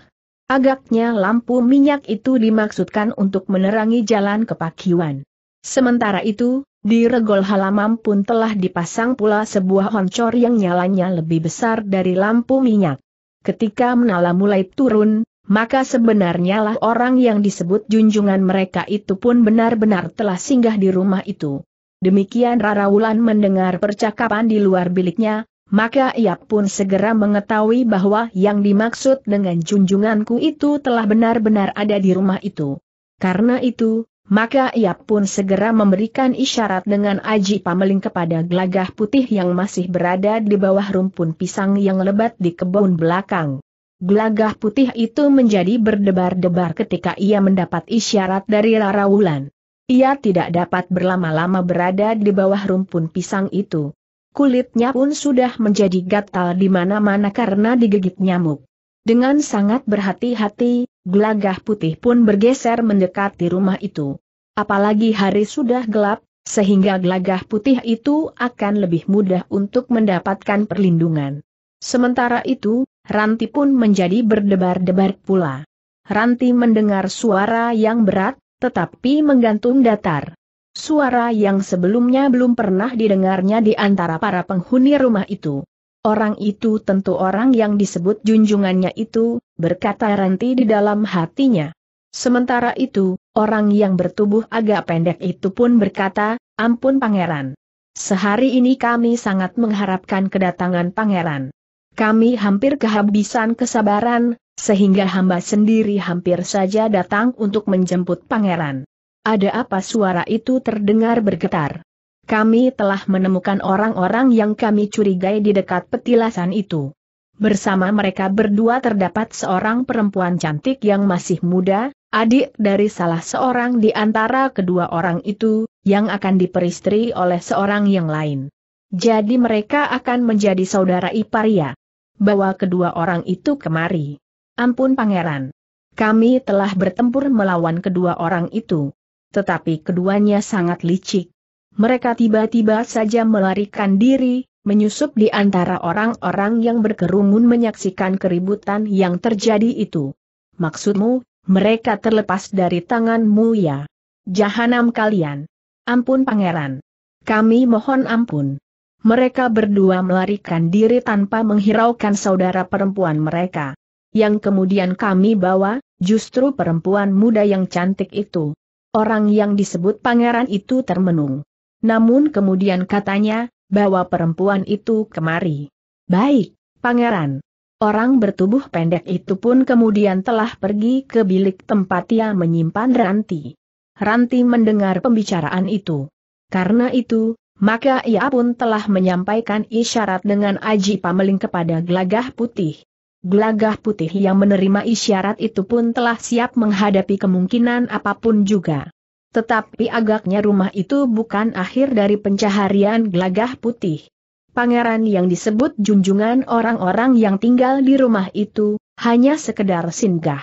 Agaknya lampu minyak itu dimaksudkan untuk menerangi jalan ke Pakiwan. Sementara itu, di regol halaman pun telah dipasang pula sebuah honcor yang nyalanya lebih besar dari lampu minyak. Ketika menala mulai turun, maka sebenarnya lah orang yang disebut junjungan mereka itu pun benar-benar telah singgah di rumah itu. Demikian Rara Wulan mendengar percakapan di luar biliknya, maka ia pun segera mengetahui bahwa yang dimaksud dengan junjunganku itu telah benar-benar ada di rumah itu. Karena itu, maka ia pun segera memberikan isyarat dengan aji pameling kepada gelagah putih yang masih berada di bawah rumpun pisang yang lebat di kebun belakang. Gelagah putih itu menjadi berdebar-debar ketika ia mendapat isyarat dari Rara Wulan. Ia tidak dapat berlama-lama berada di bawah rumpun pisang itu. Kulitnya pun sudah menjadi gatal di mana-mana karena digigit nyamuk. Dengan sangat berhati-hati, gelagah putih pun bergeser mendekati rumah itu. Apalagi hari sudah gelap, sehingga gelagah putih itu akan lebih mudah untuk mendapatkan perlindungan. Sementara itu, Ranti pun menjadi berdebar-debar pula. Ranti mendengar suara yang berat, tetapi menggantung datar. Suara yang sebelumnya belum pernah didengarnya di antara para penghuni rumah itu. Orang itu tentu orang yang disebut junjungannya itu, berkata Ranti di dalam hatinya. Sementara itu, orang yang bertubuh agak pendek itu pun berkata, ampun pangeran. Sehari ini kami sangat mengharapkan kedatangan pangeran. Kami hampir kehabisan kesabaran, sehingga hamba sendiri hampir saja datang untuk menjemput pangeran. Ada apa suara itu terdengar bergetar? kami telah menemukan orang-orang yang kami curigai di dekat petilasan itu. Bersama mereka berdua terdapat seorang perempuan cantik yang masih muda, adik dari salah seorang di antara kedua orang itu, yang akan diperistri oleh seorang yang lain. Jadi mereka akan menjadi saudara ipar ya. Bawa kedua orang itu kemari. Ampun pangeran. Kami telah bertempur melawan kedua orang itu. Tetapi keduanya sangat licik mereka tiba-tiba saja melarikan diri, menyusup di antara orang-orang yang berkerumun menyaksikan keributan yang terjadi itu. Maksudmu, mereka terlepas dari tanganmu ya? Jahanam kalian. Ampun pangeran. Kami mohon ampun. Mereka berdua melarikan diri tanpa menghiraukan saudara perempuan mereka. Yang kemudian kami bawa, justru perempuan muda yang cantik itu. Orang yang disebut pangeran itu termenung namun kemudian katanya, bawa perempuan itu kemari. Baik, pangeran. Orang bertubuh pendek itu pun kemudian telah pergi ke bilik tempat ia menyimpan Ranti. Ranti mendengar pembicaraan itu. Karena itu, maka ia pun telah menyampaikan isyarat dengan Aji Pameling kepada Glagah Putih. Glagah Putih yang menerima isyarat itu pun telah siap menghadapi kemungkinan apapun juga. Tetapi agaknya rumah itu bukan akhir dari pencaharian gelagah putih. Pangeran yang disebut junjungan orang-orang yang tinggal di rumah itu, hanya sekedar singgah.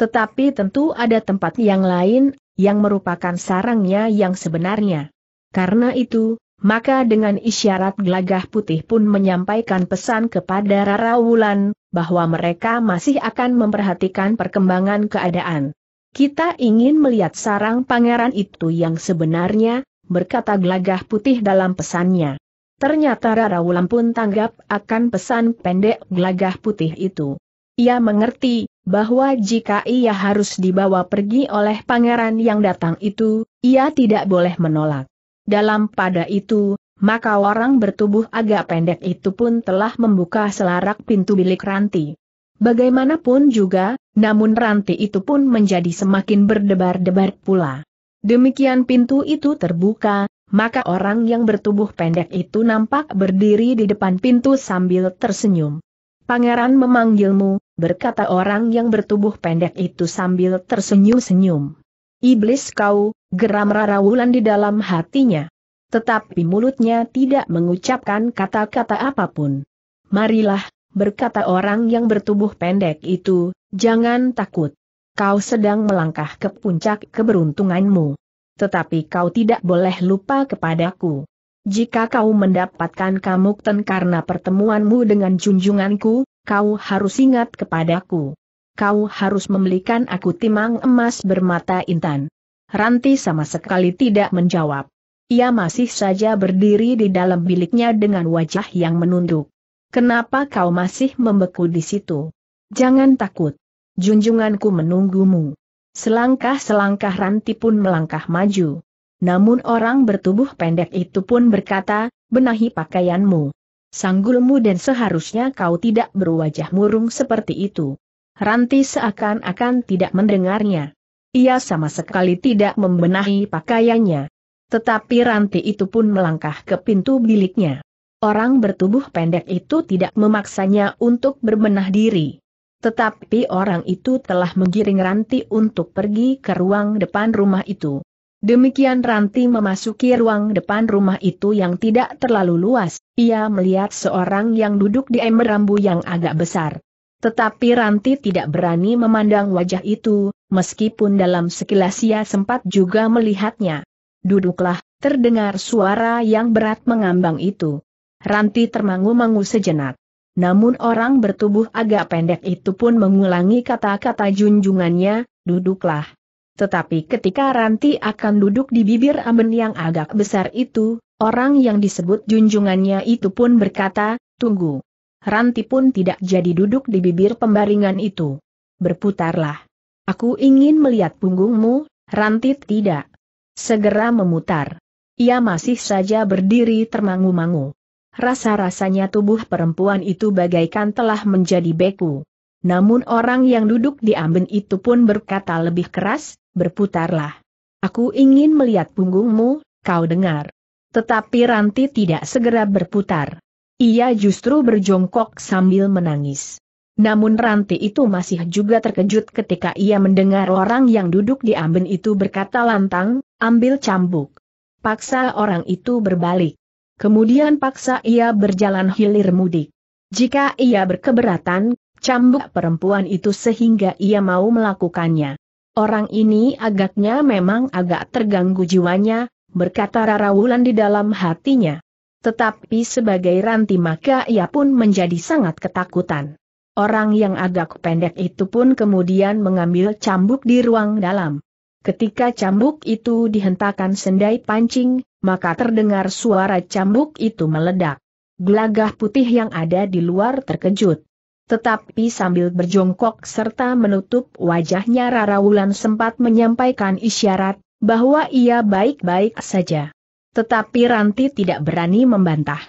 Tetapi tentu ada tempat yang lain, yang merupakan sarangnya yang sebenarnya. Karena itu, maka dengan isyarat gelagah putih pun menyampaikan pesan kepada Rara Wulan, bahwa mereka masih akan memperhatikan perkembangan keadaan. Kita ingin melihat sarang pangeran itu yang sebenarnya, berkata gelagah putih dalam pesannya. Ternyata Rara Wulan pun tanggap akan pesan pendek gelagah putih itu. Ia mengerti, bahwa jika ia harus dibawa pergi oleh pangeran yang datang itu, ia tidak boleh menolak. Dalam pada itu, maka orang bertubuh agak pendek itu pun telah membuka selarak pintu bilik ranti. Bagaimanapun juga, namun rantai itu pun menjadi semakin berdebar-debar pula. Demikian pintu itu terbuka, maka orang yang bertubuh pendek itu nampak berdiri di depan pintu sambil tersenyum. Pangeran memanggilmu, berkata orang yang bertubuh pendek itu sambil tersenyum-senyum. Iblis kau, geram Rara Wulan di dalam hatinya. Tetapi mulutnya tidak mengucapkan kata-kata apapun. Marilah, berkata orang yang bertubuh pendek itu, jangan takut. Kau sedang melangkah ke puncak keberuntunganmu. Tetapi kau tidak boleh lupa kepadaku. Jika kau mendapatkan kamukten karena pertemuanmu dengan junjunganku, kau harus ingat kepadaku. Kau harus membelikan aku timang emas bermata intan. Ranti sama sekali tidak menjawab. Ia masih saja berdiri di dalam biliknya dengan wajah yang menunduk. Kenapa kau masih membeku di situ? Jangan takut. Junjunganku menunggumu. Selangkah-selangkah Ranti pun melangkah maju. Namun orang bertubuh pendek itu pun berkata, benahi pakaianmu. Sanggulmu dan seharusnya kau tidak berwajah murung seperti itu. Ranti seakan-akan tidak mendengarnya. Ia sama sekali tidak membenahi pakaiannya. Tetapi Ranti itu pun melangkah ke pintu biliknya. Orang bertubuh pendek itu tidak memaksanya untuk berbenah diri. Tetapi orang itu telah menggiring Ranti untuk pergi ke ruang depan rumah itu. Demikian Ranti memasuki ruang depan rumah itu yang tidak terlalu luas, ia melihat seorang yang duduk di ember rambu yang agak besar. Tetapi Ranti tidak berani memandang wajah itu, meskipun dalam sekilas ia sempat juga melihatnya. Duduklah, terdengar suara yang berat mengambang itu. Ranti termangu-mangu sejenak. Namun orang bertubuh agak pendek itu pun mengulangi kata-kata junjungannya, duduklah. Tetapi ketika Ranti akan duduk di bibir amben yang agak besar itu, orang yang disebut junjungannya itu pun berkata, tunggu. Ranti pun tidak jadi duduk di bibir pembaringan itu. Berputarlah. Aku ingin melihat punggungmu, Ranti tidak. Segera memutar. Ia masih saja berdiri termangu-mangu. Rasa-rasanya tubuh perempuan itu bagaikan telah menjadi beku. Namun orang yang duduk di amben itu pun berkata lebih keras, berputarlah. Aku ingin melihat punggungmu, kau dengar. Tetapi Ranti tidak segera berputar. Ia justru berjongkok sambil menangis. Namun Ranti itu masih juga terkejut ketika ia mendengar orang yang duduk di amben itu berkata lantang, ambil cambuk. Paksa orang itu berbalik kemudian paksa ia berjalan hilir mudik. Jika ia berkeberatan, cambuk perempuan itu sehingga ia mau melakukannya. Orang ini agaknya memang agak terganggu jiwanya, berkata Rara Wulan di dalam hatinya. Tetapi sebagai ranti maka ia pun menjadi sangat ketakutan. Orang yang agak pendek itu pun kemudian mengambil cambuk di ruang dalam. Ketika cambuk itu dihentakkan sendai pancing, maka terdengar suara cambuk itu meledak. Gelagah putih yang ada di luar terkejut. Tetapi sambil berjongkok serta menutup wajahnya Rara Wulan sempat menyampaikan isyarat, bahwa ia baik-baik saja. Tetapi Ranti tidak berani membantah.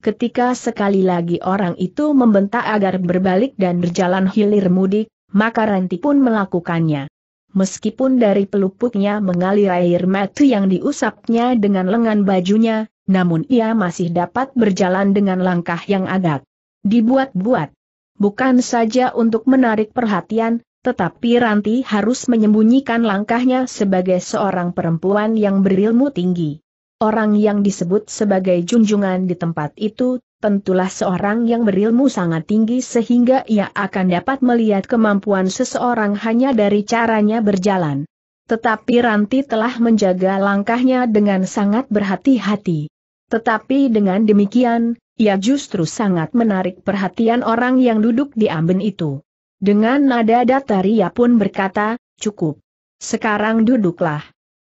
Ketika sekali lagi orang itu membentak agar berbalik dan berjalan hilir mudik, maka Ranti pun melakukannya meskipun dari pelupuknya mengalir air mata yang diusapnya dengan lengan bajunya, namun ia masih dapat berjalan dengan langkah yang agak dibuat-buat. Bukan saja untuk menarik perhatian, tetapi Ranti harus menyembunyikan langkahnya sebagai seorang perempuan yang berilmu tinggi. Orang yang disebut sebagai junjungan di tempat itu tentulah seorang yang berilmu sangat tinggi sehingga ia akan dapat melihat kemampuan seseorang hanya dari caranya berjalan. Tetapi Ranti telah menjaga langkahnya dengan sangat berhati-hati. Tetapi dengan demikian, ia justru sangat menarik perhatian orang yang duduk di amben itu. Dengan nada datar ia pun berkata, cukup. Sekarang duduklah.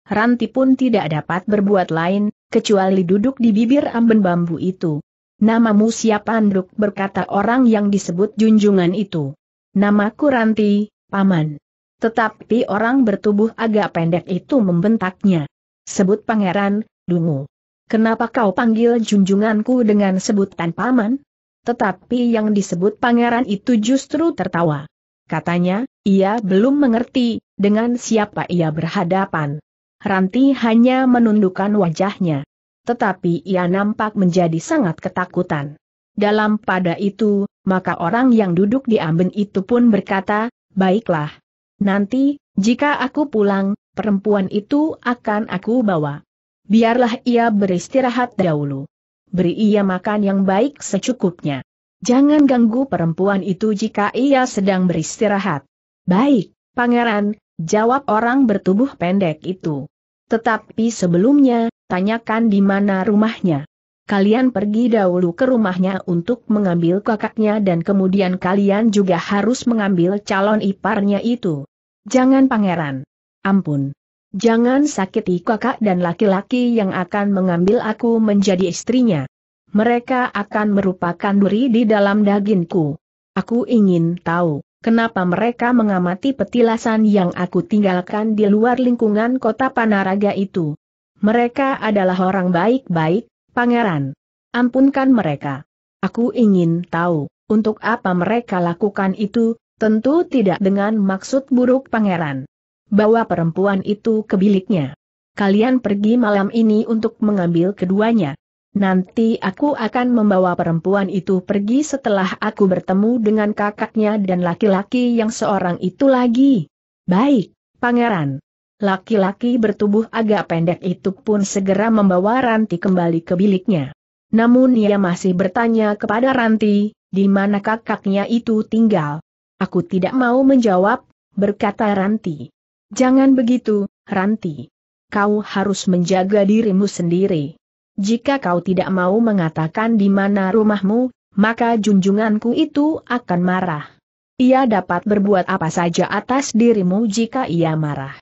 Ranti pun tidak dapat berbuat lain, kecuali duduk di bibir amben bambu itu. Namamu siapa Andruk berkata orang yang disebut junjungan itu. Namaku Ranti, Paman. Tetapi orang bertubuh agak pendek itu membentaknya. Sebut pangeran, dungu. Kenapa kau panggil junjunganku dengan sebutan Paman? Tetapi yang disebut pangeran itu justru tertawa. Katanya, ia belum mengerti, dengan siapa ia berhadapan. Ranti hanya menundukkan wajahnya tetapi ia nampak menjadi sangat ketakutan. Dalam pada itu, maka orang yang duduk di amben itu pun berkata, baiklah. Nanti, jika aku pulang, perempuan itu akan aku bawa. Biarlah ia beristirahat dahulu. Beri ia makan yang baik secukupnya. Jangan ganggu perempuan itu jika ia sedang beristirahat. Baik, pangeran, jawab orang bertubuh pendek itu. Tetapi sebelumnya, tanyakan di mana rumahnya. Kalian pergi dahulu ke rumahnya untuk mengambil kakaknya dan kemudian kalian juga harus mengambil calon iparnya itu. Jangan pangeran. Ampun. Jangan sakiti kakak dan laki-laki yang akan mengambil aku menjadi istrinya. Mereka akan merupakan duri di dalam dagingku. Aku ingin tahu kenapa mereka mengamati petilasan yang aku tinggalkan di luar lingkungan kota Panaraga itu. Mereka adalah orang baik-baik, pangeran. Ampunkan mereka. Aku ingin tahu, untuk apa mereka lakukan itu, tentu tidak dengan maksud buruk pangeran. Bawa perempuan itu ke biliknya. Kalian pergi malam ini untuk mengambil keduanya. Nanti aku akan membawa perempuan itu pergi setelah aku bertemu dengan kakaknya dan laki-laki yang seorang itu lagi. Baik, pangeran. Laki-laki bertubuh agak pendek itu pun segera membawa Ranti kembali ke biliknya. Namun ia masih bertanya kepada Ranti, di mana kakaknya itu tinggal. Aku tidak mau menjawab, berkata Ranti. Jangan begitu, Ranti. Kau harus menjaga dirimu sendiri. Jika kau tidak mau mengatakan di mana rumahmu, maka junjunganku itu akan marah. Ia dapat berbuat apa saja atas dirimu jika ia marah.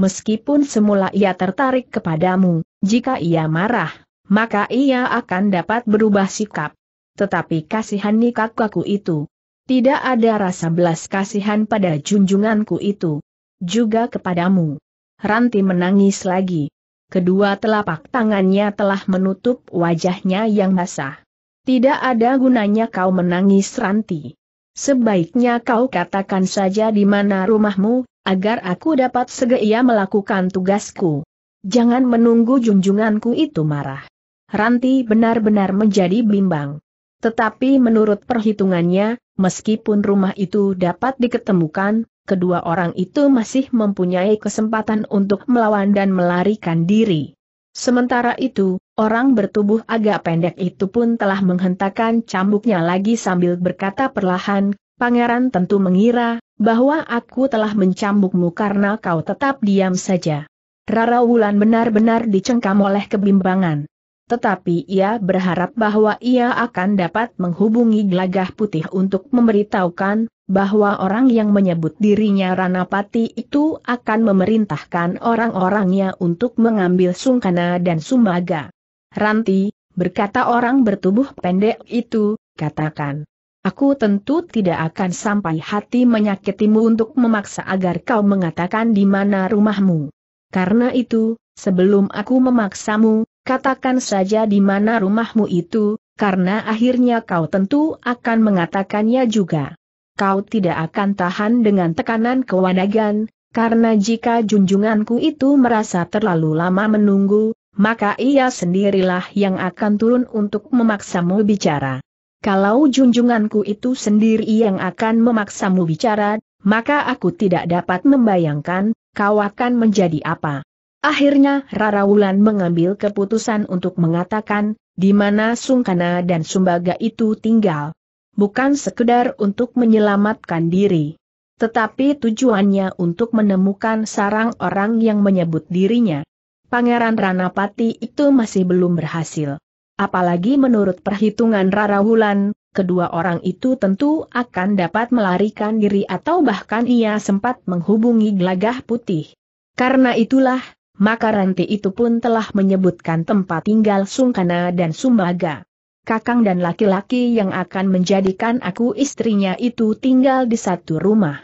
Meskipun semula ia tertarik kepadamu, jika ia marah, maka ia akan dapat berubah sikap. Tetapi kasihani kakakku itu. Tidak ada rasa belas kasihan pada junjunganku itu. Juga kepadamu. Ranti menangis lagi kedua telapak tangannya telah menutup wajahnya yang basah. Tidak ada gunanya kau menangis Ranti. Sebaiknya kau katakan saja di mana rumahmu, agar aku dapat segera melakukan tugasku. Jangan menunggu junjunganku itu marah. Ranti benar-benar menjadi bimbang. Tetapi menurut perhitungannya, meskipun rumah itu dapat diketemukan, kedua orang itu masih mempunyai kesempatan untuk melawan dan melarikan diri. Sementara itu, orang bertubuh agak pendek itu pun telah menghentakkan cambuknya lagi sambil berkata perlahan, Pangeran tentu mengira, bahwa aku telah mencambukmu karena kau tetap diam saja. Rara Wulan benar-benar dicengkam oleh kebimbangan tetapi ia berharap bahwa ia akan dapat menghubungi gelagah putih untuk memberitahukan bahwa orang yang menyebut dirinya Ranapati itu akan memerintahkan orang-orangnya untuk mengambil Sungkana dan Sumaga. Ranti, berkata orang bertubuh pendek itu, katakan. Aku tentu tidak akan sampai hati menyakitimu untuk memaksa agar kau mengatakan di mana rumahmu. Karena itu, sebelum aku memaksamu, Katakan saja di mana rumahmu itu, karena akhirnya kau tentu akan mengatakannya juga. Kau tidak akan tahan dengan tekanan kewanagan, karena jika junjunganku itu merasa terlalu lama menunggu, maka ia sendirilah yang akan turun untuk memaksamu bicara. Kalau junjunganku itu sendiri yang akan memaksamu bicara, maka aku tidak dapat membayangkan, kau akan menjadi apa. Akhirnya Rara Wulan mengambil keputusan untuk mengatakan, di mana Sungkana dan Sumbaga itu tinggal. Bukan sekedar untuk menyelamatkan diri. Tetapi tujuannya untuk menemukan sarang orang yang menyebut dirinya. Pangeran Ranapati itu masih belum berhasil. Apalagi menurut perhitungan Rara Wulan, kedua orang itu tentu akan dapat melarikan diri atau bahkan ia sempat menghubungi gelagah putih. Karena itulah, maka Ranti itu pun telah menyebutkan tempat tinggal Sungkana dan Sumbaga. Kakang dan laki-laki yang akan menjadikan aku istrinya itu tinggal di satu rumah.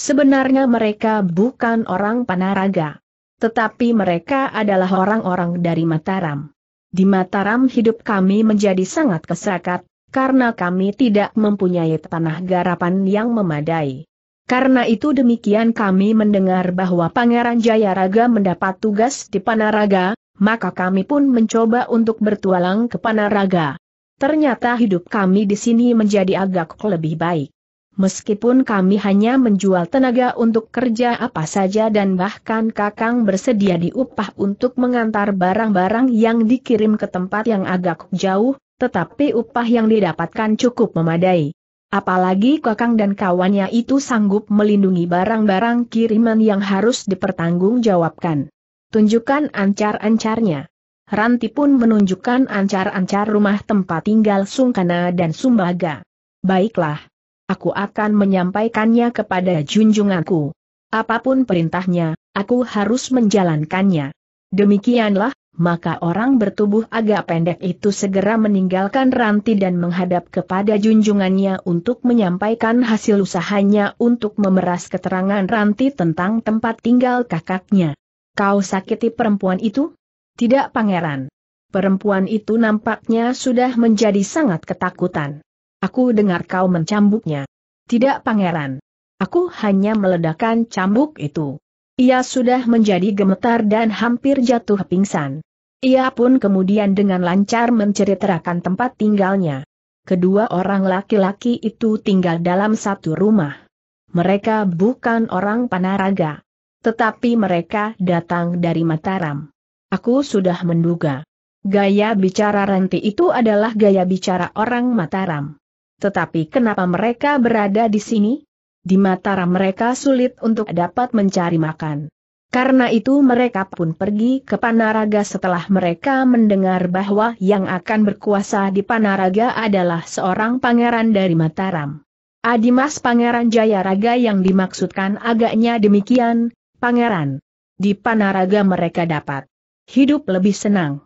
Sebenarnya mereka bukan orang Panaraga. Tetapi mereka adalah orang-orang dari Mataram. Di Mataram hidup kami menjadi sangat kesakat, karena kami tidak mempunyai tanah garapan yang memadai. Karena itu demikian kami mendengar bahwa Pangeran Jayaraga mendapat tugas di Panaraga, maka kami pun mencoba untuk bertualang ke Panaraga. Ternyata hidup kami di sini menjadi agak lebih baik. Meskipun kami hanya menjual tenaga untuk kerja apa saja dan bahkan kakang bersedia diupah untuk mengantar barang-barang yang dikirim ke tempat yang agak jauh, tetapi upah yang didapatkan cukup memadai. Apalagi Kakang dan kawannya itu sanggup melindungi barang-barang kiriman yang harus dipertanggungjawabkan. Tunjukkan ancar-ancarnya. Ranti pun menunjukkan ancar-ancar rumah tempat tinggal Sungkana dan Sumbaga. Baiklah. Aku akan menyampaikannya kepada junjunganku. Apapun perintahnya, aku harus menjalankannya. Demikianlah maka orang bertubuh agak pendek itu segera meninggalkan ranti dan menghadap kepada junjungannya untuk menyampaikan hasil usahanya untuk memeras keterangan ranti tentang tempat tinggal kakaknya. Kau sakiti perempuan itu? Tidak pangeran. Perempuan itu nampaknya sudah menjadi sangat ketakutan. Aku dengar kau mencambuknya. Tidak pangeran. Aku hanya meledakkan cambuk itu. Ia sudah menjadi gemetar dan hampir jatuh pingsan. Ia pun kemudian dengan lancar menceritakan tempat tinggalnya. Kedua orang laki-laki itu tinggal dalam satu rumah. Mereka bukan orang Panaraga. Tetapi mereka datang dari Mataram. Aku sudah menduga. Gaya bicara Renti itu adalah gaya bicara orang Mataram. Tetapi kenapa mereka berada di sini? Di Mataram mereka sulit untuk dapat mencari makan. Karena itu mereka pun pergi ke Panaraga setelah mereka mendengar bahwa yang akan berkuasa di Panaraga adalah seorang pangeran dari Mataram. Adimas Pangeran Jayaraga yang dimaksudkan agaknya demikian, pangeran. Di Panaraga mereka dapat hidup lebih senang.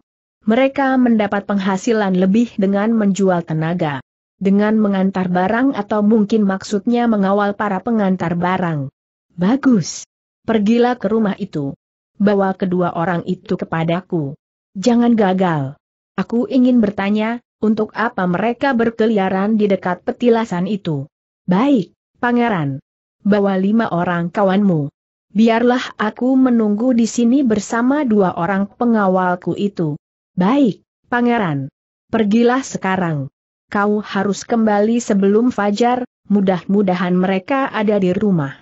Mereka mendapat penghasilan lebih dengan menjual tenaga dengan mengantar barang atau mungkin maksudnya mengawal para pengantar barang. Bagus. Pergilah ke rumah itu. Bawa kedua orang itu kepadaku. Jangan gagal. Aku ingin bertanya, untuk apa mereka berkeliaran di dekat petilasan itu? Baik, pangeran. Bawa lima orang kawanmu. Biarlah aku menunggu di sini bersama dua orang pengawalku itu. Baik, pangeran. Pergilah sekarang kau harus kembali sebelum fajar, mudah-mudahan mereka ada di rumah.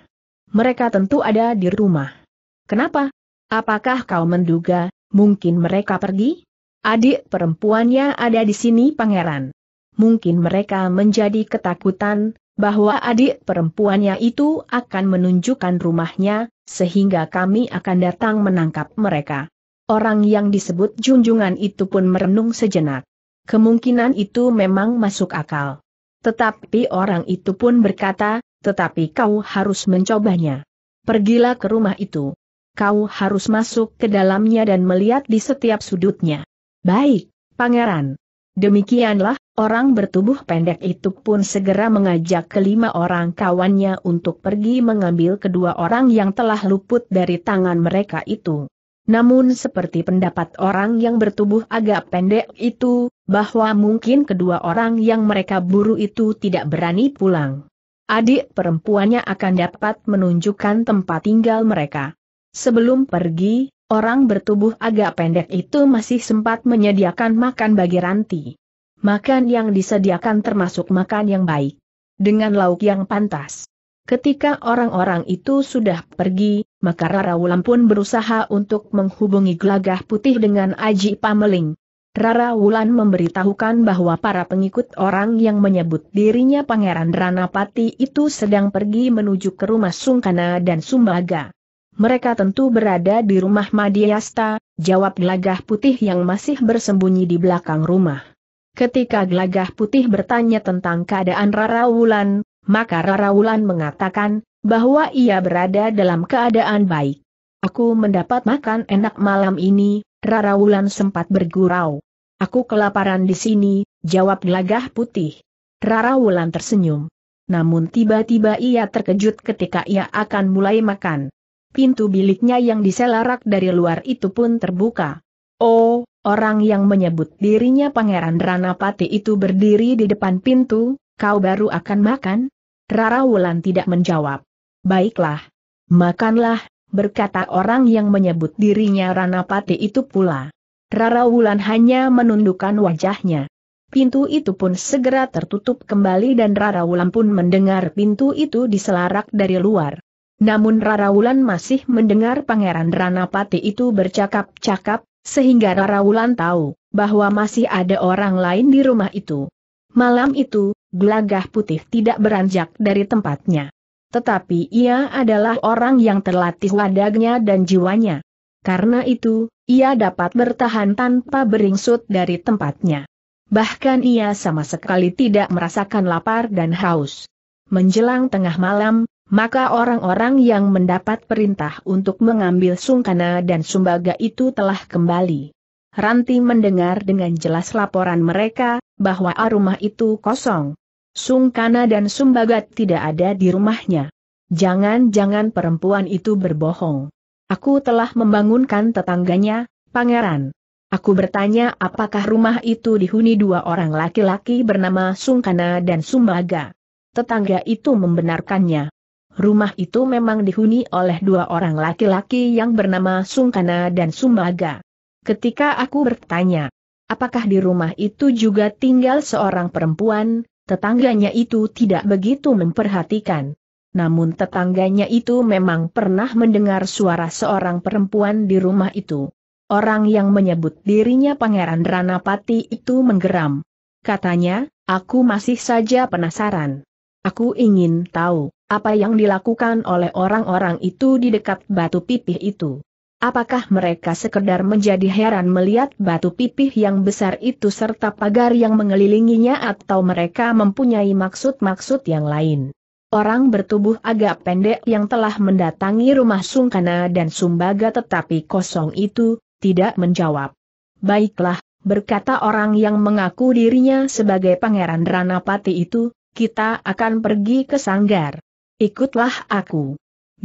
Mereka tentu ada di rumah. Kenapa? Apakah kau menduga, mungkin mereka pergi? Adik perempuannya ada di sini pangeran. Mungkin mereka menjadi ketakutan, bahwa adik perempuannya itu akan menunjukkan rumahnya, sehingga kami akan datang menangkap mereka. Orang yang disebut junjungan itu pun merenung sejenak. Kemungkinan itu memang masuk akal. Tetapi orang itu pun berkata, tetapi kau harus mencobanya. Pergilah ke rumah itu. Kau harus masuk ke dalamnya dan melihat di setiap sudutnya. Baik, pangeran. Demikianlah, orang bertubuh pendek itu pun segera mengajak kelima orang kawannya untuk pergi mengambil kedua orang yang telah luput dari tangan mereka itu. Namun seperti pendapat orang yang bertubuh agak pendek itu, bahwa mungkin kedua orang yang mereka buru itu tidak berani pulang. Adik perempuannya akan dapat menunjukkan tempat tinggal mereka. Sebelum pergi, orang bertubuh agak pendek itu masih sempat menyediakan makan bagi Ranti. Makan yang disediakan termasuk makan yang baik. Dengan lauk yang pantas. Ketika orang-orang itu sudah pergi, maka Rara Wulan pun berusaha untuk menghubungi gelagah putih dengan Aji Pameling. Rara Wulan memberitahukan bahwa para pengikut orang yang menyebut dirinya Pangeran Ranapati itu sedang pergi menuju ke rumah Sungkana dan Sumbaga. Mereka tentu berada di rumah Madiasta, jawab gelagah putih yang masih bersembunyi di belakang rumah. Ketika gelagah putih bertanya tentang keadaan Rara Wulan, maka Rara Wulan mengatakan, bahwa ia berada dalam keadaan baik. Aku mendapat makan enak malam ini, Rara Wulan sempat bergurau. Aku kelaparan di sini, jawab gelagah putih. Rara Wulan tersenyum. Namun tiba-tiba ia terkejut ketika ia akan mulai makan. Pintu biliknya yang diselarak dari luar itu pun terbuka. Oh, orang yang menyebut dirinya Pangeran Ranapati itu berdiri di depan pintu, kau baru akan makan? Rara Wulan tidak menjawab. Baiklah. Makanlah, berkata orang yang menyebut dirinya Ranapati itu pula. Rara Wulan hanya menundukkan wajahnya. Pintu itu pun segera tertutup kembali dan Rara Wulan pun mendengar pintu itu diselarak dari luar. Namun Rara Wulan masih mendengar Pangeran Ranapati itu bercakap-cakap, sehingga Rara Wulan tahu bahwa masih ada orang lain di rumah itu. Malam itu, gelagah putih tidak beranjak dari tempatnya. Tetapi ia adalah orang yang terlatih wadagnya dan jiwanya. Karena itu, ia dapat bertahan tanpa beringsut dari tempatnya. Bahkan ia sama sekali tidak merasakan lapar dan haus. Menjelang tengah malam, maka orang-orang yang mendapat perintah untuk mengambil sungkana dan sumbaga itu telah kembali. Ranti mendengar dengan jelas laporan mereka, bahwa rumah itu kosong, Sungkana dan Sumbagat tidak ada di rumahnya. Jangan-jangan perempuan itu berbohong. Aku telah membangunkan tetangganya, pangeran. Aku bertanya apakah rumah itu dihuni dua orang laki-laki bernama Sungkana dan Sumbaga. Tetangga itu membenarkannya. Rumah itu memang dihuni oleh dua orang laki-laki yang bernama Sungkana dan Sumbaga. Ketika aku bertanya, apakah di rumah itu juga tinggal seorang perempuan, Tetangganya itu tidak begitu memperhatikan. Namun tetangganya itu memang pernah mendengar suara seorang perempuan di rumah itu. Orang yang menyebut dirinya Pangeran Ranapati itu menggeram. Katanya, aku masih saja penasaran. Aku ingin tahu, apa yang dilakukan oleh orang-orang itu di dekat batu pipih itu. Apakah mereka sekedar menjadi heran melihat batu pipih yang besar itu serta pagar yang mengelilinginya atau mereka mempunyai maksud-maksud yang lain? Orang bertubuh agak pendek yang telah mendatangi rumah Sungkana dan Sumbaga tetapi kosong itu, tidak menjawab. Baiklah, berkata orang yang mengaku dirinya sebagai pangeran Ranapati itu, kita akan pergi ke Sanggar. Ikutlah aku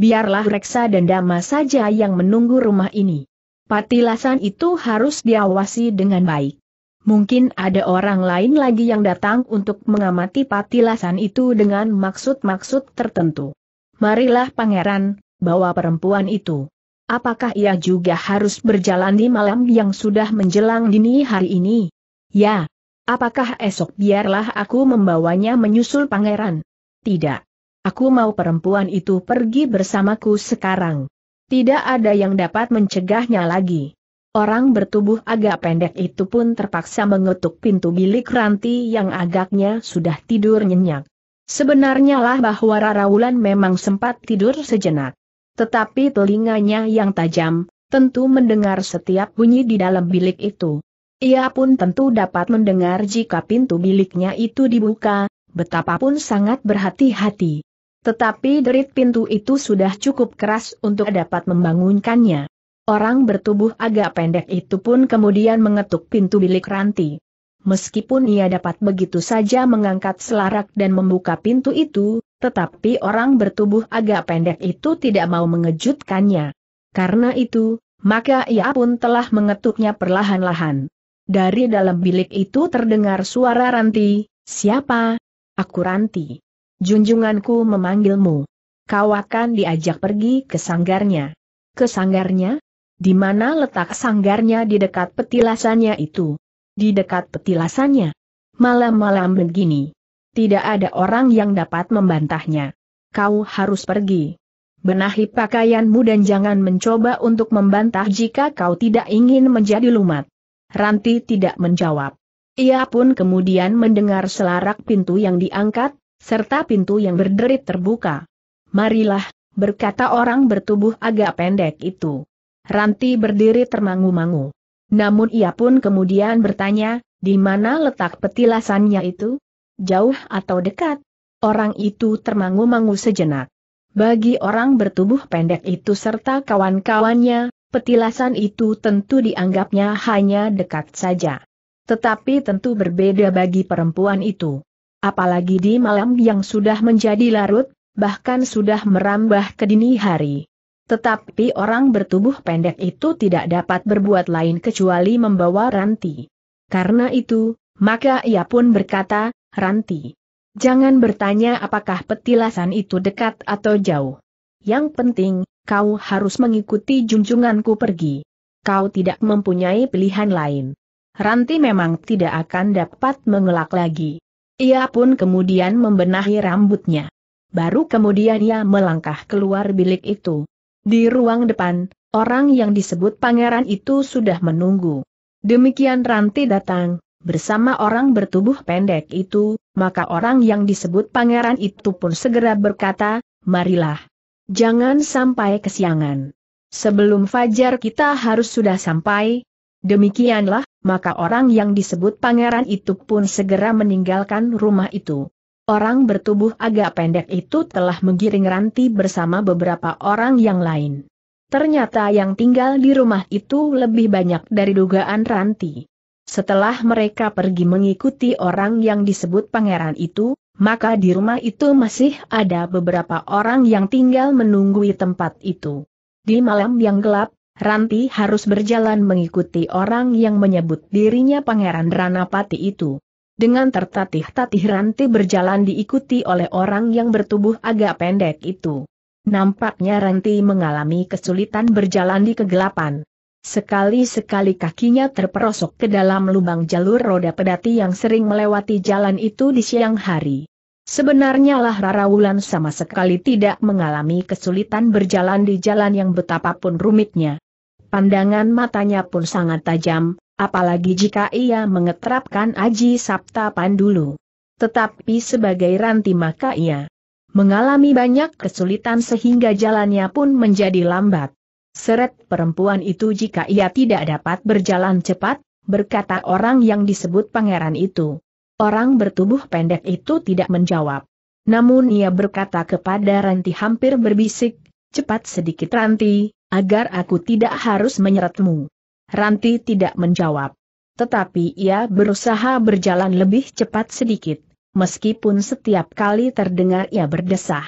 biarlah Reksa dan Dama saja yang menunggu rumah ini. Patilasan itu harus diawasi dengan baik. Mungkin ada orang lain lagi yang datang untuk mengamati patilasan itu dengan maksud-maksud tertentu. Marilah pangeran, bawa perempuan itu. Apakah ia juga harus berjalan di malam yang sudah menjelang dini hari ini? Ya. Apakah esok biarlah aku membawanya menyusul pangeran? Tidak. Aku mau perempuan itu pergi bersamaku sekarang. Tidak ada yang dapat mencegahnya lagi. Orang bertubuh agak pendek itu pun terpaksa mengetuk pintu bilik Ranti yang agaknya sudah tidur nyenyak. Sebenarnya lah bahwa Raraulan memang sempat tidur sejenak. Tetapi telinganya yang tajam, tentu mendengar setiap bunyi di dalam bilik itu. Ia pun tentu dapat mendengar jika pintu biliknya itu dibuka, betapapun sangat berhati-hati. Tetapi derit pintu itu sudah cukup keras untuk dapat membangunkannya. Orang bertubuh agak pendek itu pun kemudian mengetuk pintu bilik Ranti. Meskipun ia dapat begitu saja mengangkat selarak dan membuka pintu itu, tetapi orang bertubuh agak pendek itu tidak mau mengejutkannya. Karena itu, maka ia pun telah mengetuknya perlahan-lahan. Dari dalam bilik itu terdengar suara Ranti, siapa? Aku Ranti. Junjunganku memanggilmu. Kau akan diajak pergi ke sanggarnya. Ke sanggarnya? Di mana letak sanggarnya di dekat petilasannya itu? Di dekat petilasannya? Malam-malam begini. Tidak ada orang yang dapat membantahnya. Kau harus pergi. Benahi pakaianmu dan jangan mencoba untuk membantah jika kau tidak ingin menjadi lumat. Ranti tidak menjawab. Ia pun kemudian mendengar selarak pintu yang diangkat, serta pintu yang berderit terbuka. Marilah, berkata orang bertubuh agak pendek itu. Ranti berdiri termangu-mangu. Namun ia pun kemudian bertanya, di mana letak petilasannya itu? Jauh atau dekat? Orang itu termangu-mangu sejenak. Bagi orang bertubuh pendek itu serta kawan-kawannya, petilasan itu tentu dianggapnya hanya dekat saja. Tetapi tentu berbeda bagi perempuan itu apalagi di malam yang sudah menjadi larut, bahkan sudah merambah ke dini hari. Tetapi orang bertubuh pendek itu tidak dapat berbuat lain kecuali membawa ranti. Karena itu, maka ia pun berkata, Ranti, jangan bertanya apakah petilasan itu dekat atau jauh. Yang penting, kau harus mengikuti junjunganku pergi. Kau tidak mempunyai pilihan lain. Ranti memang tidak akan dapat mengelak lagi. Ia pun kemudian membenahi rambutnya. Baru kemudian ia melangkah keluar bilik itu. Di ruang depan, orang yang disebut pangeran itu sudah menunggu. Demikian Ranti datang, bersama orang bertubuh pendek itu, maka orang yang disebut pangeran itu pun segera berkata, marilah. Jangan sampai kesiangan. Sebelum fajar kita harus sudah sampai. Demikianlah, maka orang yang disebut pangeran itu pun segera meninggalkan rumah itu. Orang bertubuh agak pendek itu telah menggiring ranti bersama beberapa orang yang lain. Ternyata yang tinggal di rumah itu lebih banyak dari dugaan ranti. Setelah mereka pergi mengikuti orang yang disebut pangeran itu, maka di rumah itu masih ada beberapa orang yang tinggal menunggui tempat itu. Di malam yang gelap, Ranti harus berjalan mengikuti orang yang menyebut dirinya Pangeran Ranapati itu. Dengan tertatih-tatih Ranti berjalan diikuti oleh orang yang bertubuh agak pendek itu. Nampaknya Ranti mengalami kesulitan berjalan di kegelapan. Sekali-sekali kakinya terperosok ke dalam lubang jalur roda pedati yang sering melewati jalan itu di siang hari. Sebenarnya lah Rara Wulan sama sekali tidak mengalami kesulitan berjalan di jalan yang betapapun rumitnya. Pandangan matanya pun sangat tajam, apalagi jika ia mengeterapkan Aji Sabta Pandulu. Tetapi sebagai ranti maka ia mengalami banyak kesulitan sehingga jalannya pun menjadi lambat. Seret perempuan itu jika ia tidak dapat berjalan cepat, berkata orang yang disebut pangeran itu. Orang bertubuh pendek itu tidak menjawab. Namun ia berkata kepada Ranti hampir berbisik, cepat sedikit Ranti, agar aku tidak harus menyeretmu. Ranti tidak menjawab. Tetapi ia berusaha berjalan lebih cepat sedikit, meskipun setiap kali terdengar ia berdesah.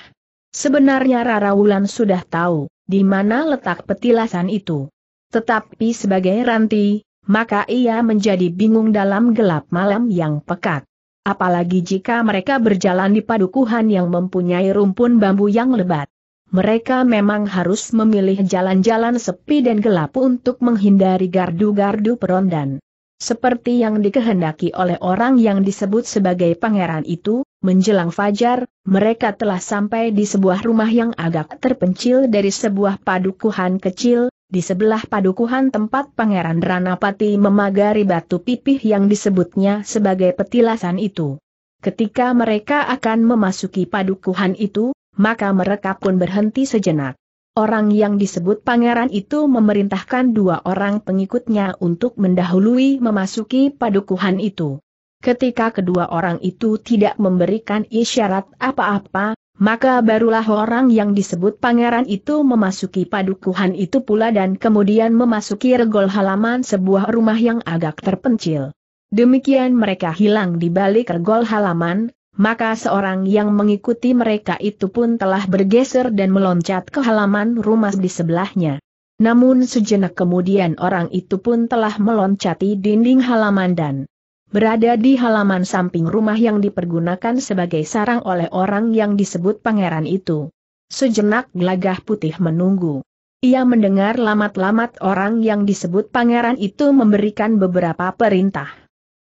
Sebenarnya Rara Wulan sudah tahu di mana letak petilasan itu. Tetapi sebagai Ranti, maka ia menjadi bingung dalam gelap malam yang pekat. Apalagi jika mereka berjalan di padukuhan yang mempunyai rumpun bambu yang lebat. Mereka memang harus memilih jalan-jalan sepi dan gelap untuk menghindari gardu-gardu perondan. Seperti yang dikehendaki oleh orang yang disebut sebagai pangeran itu, menjelang fajar, mereka telah sampai di sebuah rumah yang agak terpencil dari sebuah padukuhan kecil, di sebelah padukuhan tempat Pangeran Ranapati memagari batu pipih yang disebutnya sebagai petilasan itu. Ketika mereka akan memasuki padukuhan itu, maka mereka pun berhenti sejenak. Orang yang disebut pangeran itu memerintahkan dua orang pengikutnya untuk mendahului memasuki padukuhan itu. Ketika kedua orang itu tidak memberikan isyarat apa-apa, maka barulah orang yang disebut pangeran itu memasuki padukuhan itu pula dan kemudian memasuki regol halaman sebuah rumah yang agak terpencil. Demikian mereka hilang di balik regol halaman, maka seorang yang mengikuti mereka itu pun telah bergeser dan meloncat ke halaman rumah di sebelahnya. Namun sejenak kemudian orang itu pun telah meloncati dinding halaman dan berada di halaman samping rumah yang dipergunakan sebagai sarang oleh orang yang disebut pangeran itu. Sejenak gelagah putih menunggu. Ia mendengar lamat-lamat orang yang disebut pangeran itu memberikan beberapa perintah.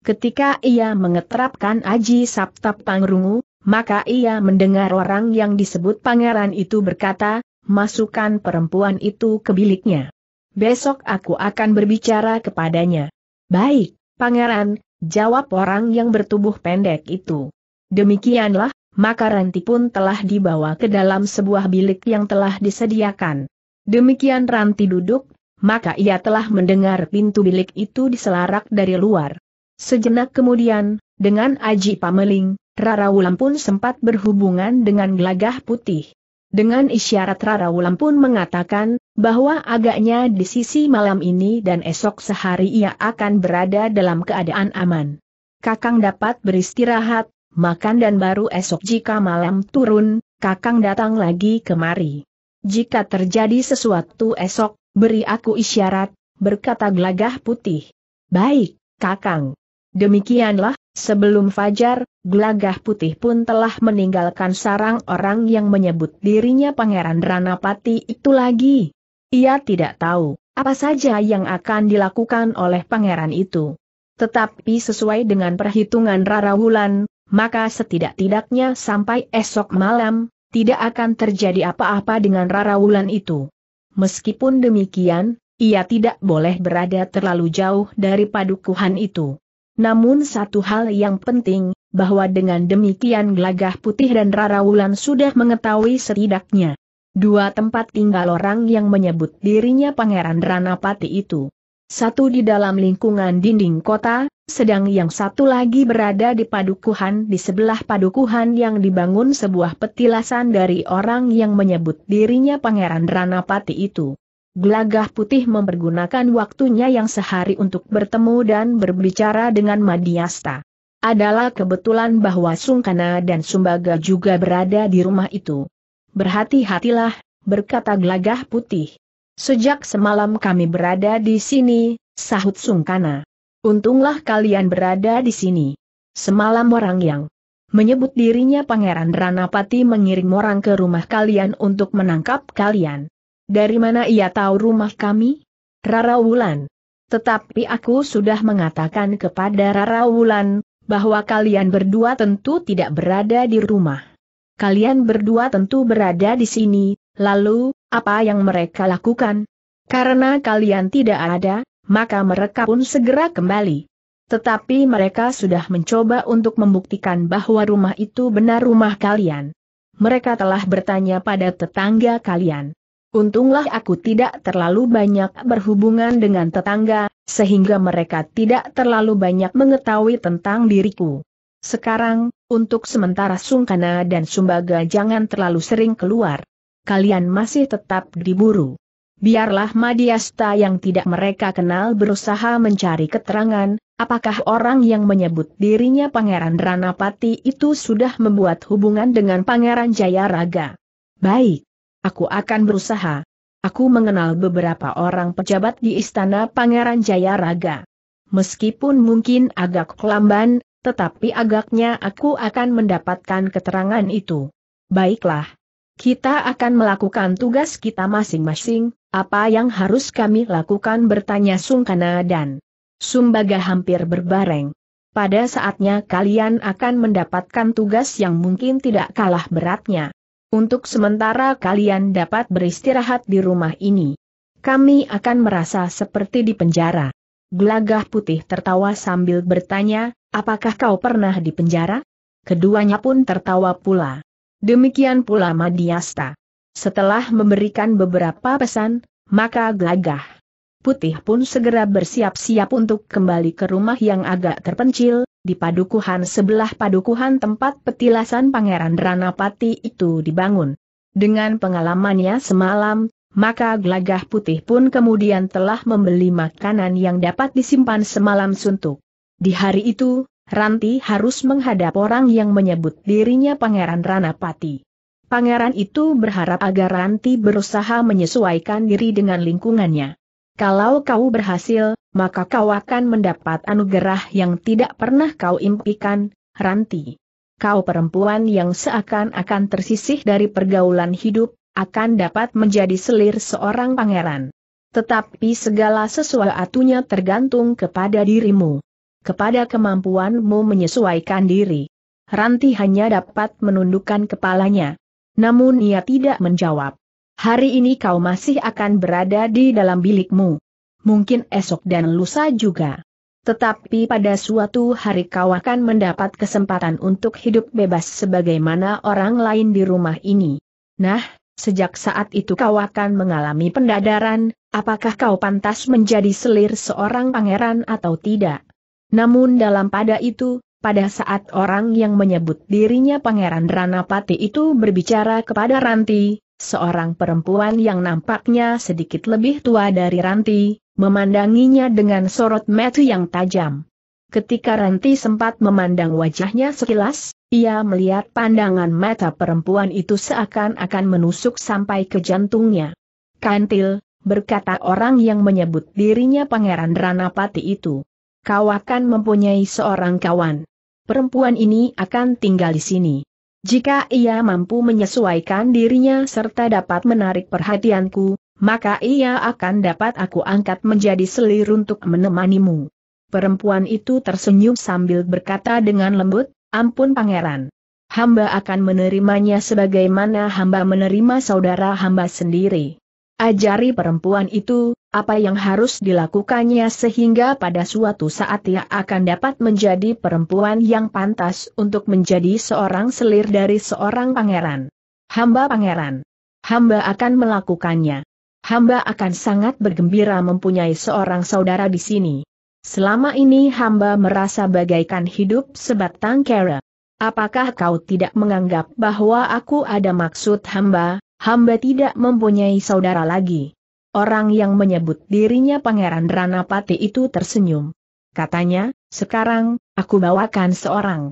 Ketika ia mengeterapkan Aji sabtap Pangrungu, maka ia mendengar orang yang disebut pangeran itu berkata, masukkan perempuan itu ke biliknya. Besok aku akan berbicara kepadanya. Baik, pangeran, jawab orang yang bertubuh pendek itu. Demikianlah, maka Ranti pun telah dibawa ke dalam sebuah bilik yang telah disediakan. Demikian Ranti duduk, maka ia telah mendengar pintu bilik itu diselarak dari luar. Sejenak kemudian, dengan Aji Pameling, Rara Wulan pun sempat berhubungan dengan gelagah putih. Dengan isyarat Rara Wulan pun mengatakan, bahwa agaknya di sisi malam ini dan esok sehari ia akan berada dalam keadaan aman. Kakang dapat beristirahat, makan dan baru esok jika malam turun, kakang datang lagi kemari. Jika terjadi sesuatu esok, beri aku isyarat, berkata gelagah putih. Baik, kakang. Demikianlah, sebelum fajar, gelagah putih pun telah meninggalkan sarang orang yang menyebut dirinya Pangeran Ranapati itu lagi. Ia tidak tahu apa saja yang akan dilakukan oleh pangeran itu. Tetapi sesuai dengan perhitungan Rara Wulan, maka setidak-tidaknya sampai esok malam, tidak akan terjadi apa-apa dengan Rara Wulan itu. Meskipun demikian, ia tidak boleh berada terlalu jauh dari padukuhan itu. Namun satu hal yang penting, bahwa dengan demikian Gelagah Putih dan Rara Wulan sudah mengetahui setidaknya dua tempat tinggal orang yang menyebut dirinya Pangeran Ranapati itu. Satu di dalam lingkungan dinding kota, sedang yang satu lagi berada di padukuhan di sebelah padukuhan yang dibangun sebuah petilasan dari orang yang menyebut dirinya Pangeran Ranapati itu. Gelagah putih mempergunakan waktunya yang sehari untuk bertemu dan berbicara dengan Madiasta. Adalah kebetulan bahwa Sungkana dan Sumbaga juga berada di rumah itu. Berhati-hatilah, berkata Gelagah putih. Sejak semalam kami berada di sini, sahut Sungkana. Untunglah kalian berada di sini. Semalam orang yang menyebut dirinya Pangeran Ranapati mengirim orang ke rumah kalian untuk menangkap kalian. Dari mana ia tahu rumah kami? Rara Wulan. Tetapi aku sudah mengatakan kepada Rara Wulan, bahwa kalian berdua tentu tidak berada di rumah. Kalian berdua tentu berada di sini, lalu, apa yang mereka lakukan? Karena kalian tidak ada, maka mereka pun segera kembali. Tetapi mereka sudah mencoba untuk membuktikan bahwa rumah itu benar rumah kalian mereka telah bertanya pada tetangga kalian. Untunglah aku tidak terlalu banyak berhubungan dengan tetangga, sehingga mereka tidak terlalu banyak mengetahui tentang diriku. Sekarang, untuk sementara Sungkana dan Sumbaga jangan terlalu sering keluar. Kalian masih tetap diburu. Biarlah Madiasta yang tidak mereka kenal berusaha mencari keterangan, apakah orang yang menyebut dirinya Pangeran Ranapati itu sudah membuat hubungan dengan Pangeran Jayaraga. Baik. Aku akan berusaha. Aku mengenal beberapa orang pejabat di Istana Pangeran Jaya Raga. Meskipun mungkin agak kelamban, tetapi agaknya aku akan mendapatkan keterangan itu. Baiklah. Kita akan melakukan tugas kita masing-masing, apa yang harus kami lakukan bertanya Sungkana dan Sumbaga hampir berbareng. Pada saatnya kalian akan mendapatkan tugas yang mungkin tidak kalah beratnya. Untuk sementara kalian dapat beristirahat di rumah ini. Kami akan merasa seperti di penjara. Glagah putih tertawa sambil bertanya, apakah kau pernah di penjara? Keduanya pun tertawa pula. Demikian pula Madiasta. Setelah memberikan beberapa pesan, maka gelagah Putih pun segera bersiap-siap untuk kembali ke rumah yang agak terpencil, di padukuhan sebelah padukuhan tempat petilasan Pangeran Ranapati itu dibangun. Dengan pengalamannya semalam, maka gelagah putih pun kemudian telah membeli makanan yang dapat disimpan semalam suntuk. Di hari itu, Ranti harus menghadap orang yang menyebut dirinya Pangeran Ranapati. Pangeran itu berharap agar Ranti berusaha menyesuaikan diri dengan lingkungannya. Kalau kau berhasil, maka kau akan mendapat anugerah yang tidak pernah kau impikan, Ranti. Kau perempuan yang seakan-akan tersisih dari pergaulan hidup, akan dapat menjadi selir seorang pangeran. Tetapi segala sesuatunya tergantung kepada dirimu. Kepada kemampuanmu menyesuaikan diri. Ranti hanya dapat menundukkan kepalanya. Namun ia tidak menjawab hari ini kau masih akan berada di dalam bilikmu. Mungkin esok dan lusa juga. Tetapi pada suatu hari kau akan mendapat kesempatan untuk hidup bebas sebagaimana orang lain di rumah ini. Nah, sejak saat itu kau akan mengalami pendadaran, apakah kau pantas menjadi selir seorang pangeran atau tidak. Namun dalam pada itu, pada saat orang yang menyebut dirinya Pangeran Ranapati itu berbicara kepada Ranti, Seorang perempuan yang nampaknya sedikit lebih tua dari Ranti, memandanginya dengan sorot mata yang tajam. Ketika Ranti sempat memandang wajahnya sekilas, ia melihat pandangan mata perempuan itu seakan-akan menusuk sampai ke jantungnya. Kantil, berkata orang yang menyebut dirinya Pangeran Ranapati itu. Kau akan mempunyai seorang kawan. Perempuan ini akan tinggal di sini. Jika ia mampu menyesuaikan dirinya serta dapat menarik perhatianku, maka ia akan dapat aku angkat menjadi selir untuk menemanimu. Perempuan itu tersenyum sambil berkata dengan lembut, ampun pangeran. Hamba akan menerimanya sebagaimana hamba menerima saudara hamba sendiri. Ajari perempuan itu, apa yang harus dilakukannya sehingga pada suatu saat ia akan dapat menjadi perempuan yang pantas untuk menjadi seorang selir dari seorang pangeran. Hamba pangeran. Hamba akan melakukannya. Hamba akan sangat bergembira mempunyai seorang saudara di sini. Selama ini hamba merasa bagaikan hidup sebatang kera. Apakah kau tidak menganggap bahwa aku ada maksud hamba, hamba tidak mempunyai saudara lagi. Orang yang menyebut dirinya Pangeran Ranapati itu tersenyum. Katanya, sekarang, aku bawakan seorang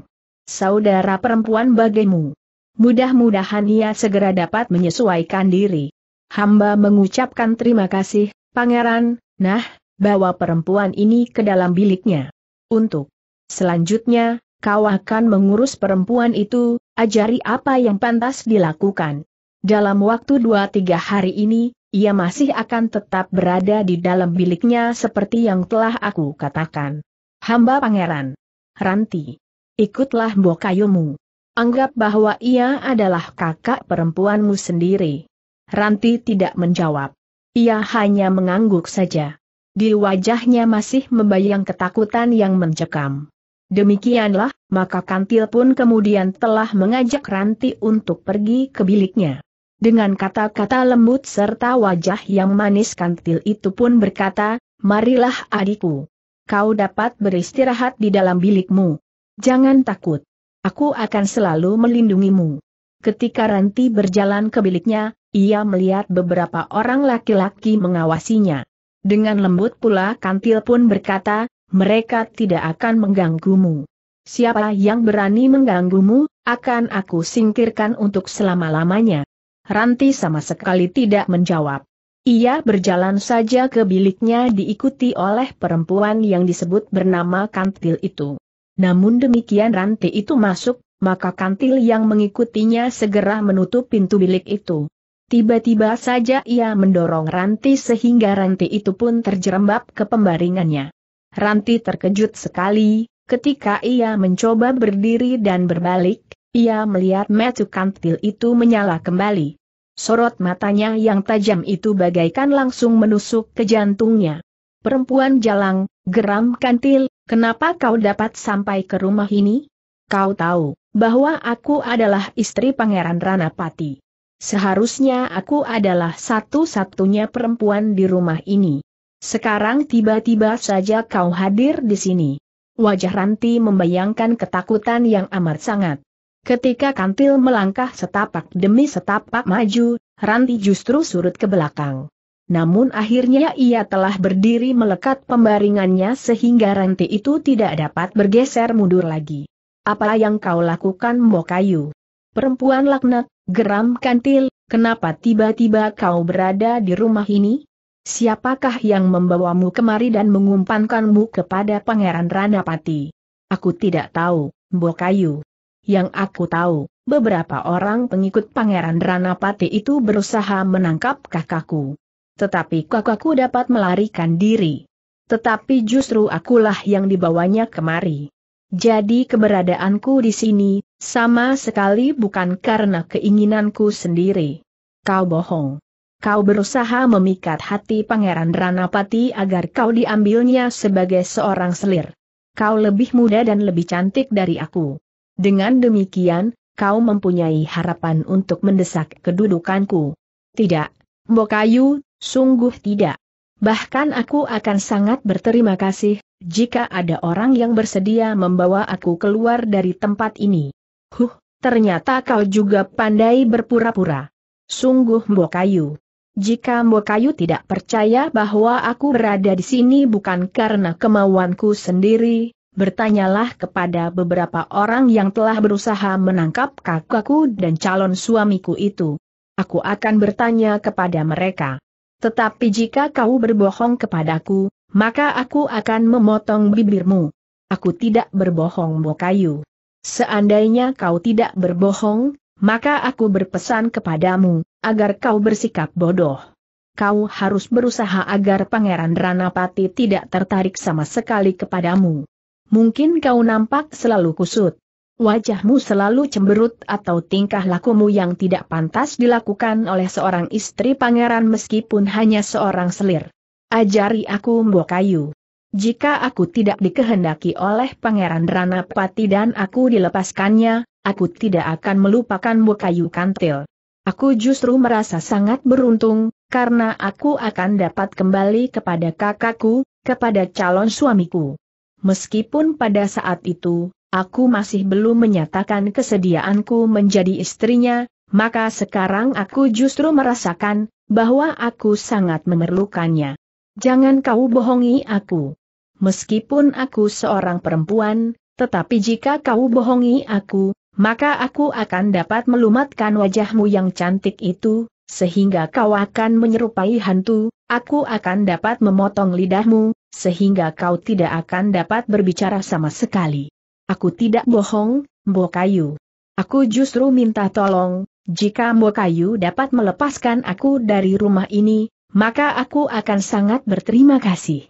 saudara perempuan bagimu. Mudah-mudahan ia segera dapat menyesuaikan diri. Hamba mengucapkan terima kasih, Pangeran, nah, bawa perempuan ini ke dalam biliknya. Untuk selanjutnya, kau akan mengurus perempuan itu, ajari apa yang pantas dilakukan. Dalam waktu 2-3 hari ini, ia masih akan tetap berada di dalam biliknya seperti yang telah aku katakan. Hamba pangeran. Ranti. Ikutlah Bokayumu. Anggap bahwa ia adalah kakak perempuanmu sendiri. Ranti tidak menjawab. Ia hanya mengangguk saja. Di wajahnya masih membayang ketakutan yang mencekam. Demikianlah, maka kantil pun kemudian telah mengajak Ranti untuk pergi ke biliknya. Dengan kata-kata lembut serta wajah yang manis kantil itu pun berkata, marilah adikku. Kau dapat beristirahat di dalam bilikmu. Jangan takut. Aku akan selalu melindungimu. Ketika Ranti berjalan ke biliknya, ia melihat beberapa orang laki-laki mengawasinya. Dengan lembut pula kantil pun berkata, mereka tidak akan mengganggumu. Siapa yang berani mengganggumu, akan aku singkirkan untuk selama-lamanya. Ranti sama sekali tidak menjawab. Ia berjalan saja ke biliknya diikuti oleh perempuan yang disebut bernama Kantil itu. Namun demikian Ranti itu masuk, maka Kantil yang mengikutinya segera menutup pintu bilik itu. Tiba-tiba saja ia mendorong Ranti sehingga Ranti itu pun terjerembab ke pembaringannya. Ranti terkejut sekali, ketika ia mencoba berdiri dan berbalik, ia melihat metu kantil itu menyala kembali. Sorot matanya yang tajam itu bagaikan langsung menusuk ke jantungnya. Perempuan jalang, geram kantil, kenapa kau dapat sampai ke rumah ini? Kau tahu, bahwa aku adalah istri Pangeran Ranapati. Seharusnya aku adalah satu-satunya perempuan di rumah ini. Sekarang tiba-tiba saja kau hadir di sini. Wajah Ranti membayangkan ketakutan yang amat sangat. Ketika kantil melangkah setapak demi setapak maju, Ranti justru surut ke belakang. Namun akhirnya ia telah berdiri melekat pembaringannya sehingga Ranti itu tidak dapat bergeser mundur lagi. Apa yang kau lakukan Mbokayu? Perempuan laknat, geram kantil, kenapa tiba-tiba kau berada di rumah ini? Siapakah yang membawamu kemari dan mengumpankanmu kepada Pangeran Ranapati? Aku tidak tahu, Mbokayu. Yang aku tahu, beberapa orang pengikut Pangeran Ranapati itu berusaha menangkap kakakku. Tetapi kakakku dapat melarikan diri. Tetapi justru akulah yang dibawanya kemari. Jadi keberadaanku di sini, sama sekali bukan karena keinginanku sendiri. Kau bohong. Kau berusaha memikat hati Pangeran Ranapati agar kau diambilnya sebagai seorang selir. Kau lebih muda dan lebih cantik dari aku. Dengan demikian, kau mempunyai harapan untuk mendesak kedudukanku. Tidak, Mbokayu, sungguh tidak. Bahkan aku akan sangat berterima kasih, jika ada orang yang bersedia membawa aku keluar dari tempat ini. Huh, ternyata kau juga pandai berpura-pura. Sungguh Mbokayu. Jika Mbokayu tidak percaya bahwa aku berada di sini bukan karena kemauanku sendiri, bertanyalah kepada beberapa orang yang telah berusaha menangkap kakakku dan calon suamiku itu. Aku akan bertanya kepada mereka. Tetapi jika kau berbohong kepadaku, maka aku akan memotong bibirmu. Aku tidak berbohong Bokayu. Seandainya kau tidak berbohong, maka aku berpesan kepadamu, agar kau bersikap bodoh. Kau harus berusaha agar Pangeran Ranapati tidak tertarik sama sekali kepadamu mungkin kau nampak selalu kusut. Wajahmu selalu cemberut atau tingkah lakumu yang tidak pantas dilakukan oleh seorang istri pangeran meskipun hanya seorang selir. Ajari aku mbok kayu. Jika aku tidak dikehendaki oleh pangeran Ranapati dan aku dilepaskannya, aku tidak akan melupakan mbok kayu kantil. Aku justru merasa sangat beruntung, karena aku akan dapat kembali kepada kakakku, kepada calon suamiku meskipun pada saat itu, aku masih belum menyatakan kesediaanku menjadi istrinya, maka sekarang aku justru merasakan bahwa aku sangat memerlukannya. Jangan kau bohongi aku. Meskipun aku seorang perempuan, tetapi jika kau bohongi aku, maka aku akan dapat melumatkan wajahmu yang cantik itu, sehingga kau akan menyerupai hantu, aku akan dapat memotong lidahmu, sehingga kau tidak akan dapat berbicara sama sekali. Aku tidak bohong, Mbokayu. Kayu. Aku justru minta tolong, jika Mbokayu Kayu dapat melepaskan aku dari rumah ini, maka aku akan sangat berterima kasih.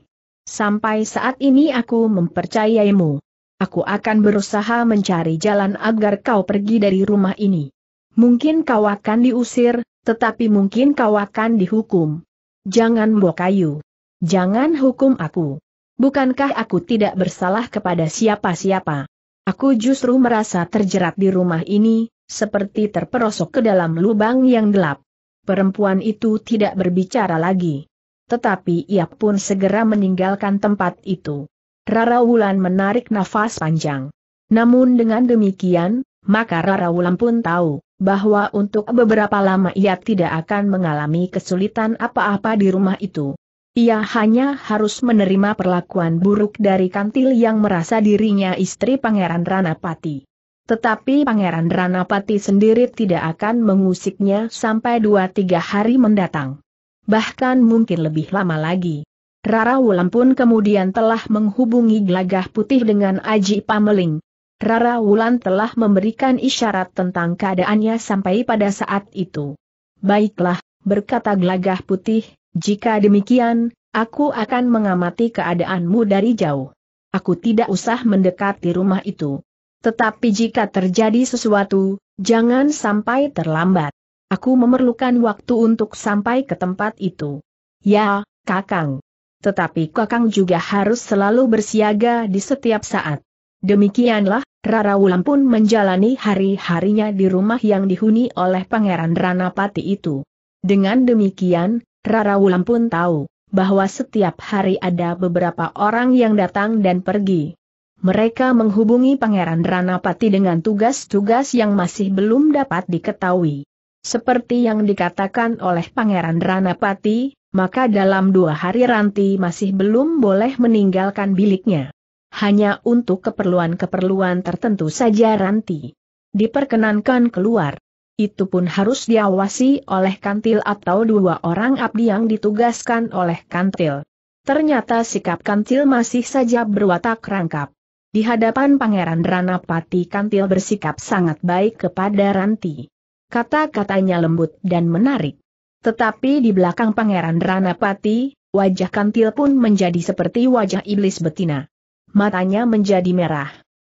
Sampai saat ini aku mempercayaimu. Aku akan berusaha mencari jalan agar kau pergi dari rumah ini. Mungkin kau akan diusir, tetapi mungkin kau akan dihukum. Jangan Mbokayu. Kayu. Jangan hukum aku. Bukankah aku tidak bersalah kepada siapa-siapa? Aku justru merasa terjerat di rumah ini, seperti terperosok ke dalam lubang yang gelap. Perempuan itu tidak berbicara lagi. Tetapi ia pun segera meninggalkan tempat itu. Rara Wulan menarik nafas panjang. Namun dengan demikian, maka Rara Wulan pun tahu bahwa untuk beberapa lama ia tidak akan mengalami kesulitan apa-apa di rumah itu. Ia hanya harus menerima perlakuan buruk dari kantil yang merasa dirinya istri Pangeran Ranapati. Tetapi Pangeran Ranapati sendiri tidak akan mengusiknya sampai dua tiga hari mendatang. Bahkan mungkin lebih lama lagi. Rara Wulan pun kemudian telah menghubungi Glagah Putih dengan Aji Pameling. Rara Wulan telah memberikan isyarat tentang keadaannya sampai pada saat itu. Baiklah, berkata Glagah Putih, jika demikian, aku akan mengamati keadaanmu dari jauh. Aku tidak usah mendekati rumah itu. Tetapi jika terjadi sesuatu, jangan sampai terlambat. Aku memerlukan waktu untuk sampai ke tempat itu. Ya, Kakang. Tetapi Kakang juga harus selalu bersiaga di setiap saat. Demikianlah, Rara Wulan pun menjalani hari-harinya di rumah yang dihuni oleh Pangeran Ranapati itu. Dengan demikian, Rara Wulan pun tahu bahwa setiap hari ada beberapa orang yang datang dan pergi. Mereka menghubungi Pangeran Ranapati dengan tugas-tugas yang masih belum dapat diketahui. Seperti yang dikatakan oleh Pangeran Ranapati, maka dalam dua hari Ranti masih belum boleh meninggalkan biliknya. Hanya untuk keperluan-keperluan tertentu saja Ranti diperkenankan keluar. Itu pun harus diawasi oleh kantil atau dua orang abdi yang ditugaskan oleh kantil. Ternyata sikap kantil masih saja berwatak rangkap. Di hadapan Pangeran Ranapati kantil bersikap sangat baik kepada Ranti. Kata-katanya lembut dan menarik. Tetapi di belakang Pangeran Ranapati, wajah kantil pun menjadi seperti wajah iblis betina. Matanya menjadi merah,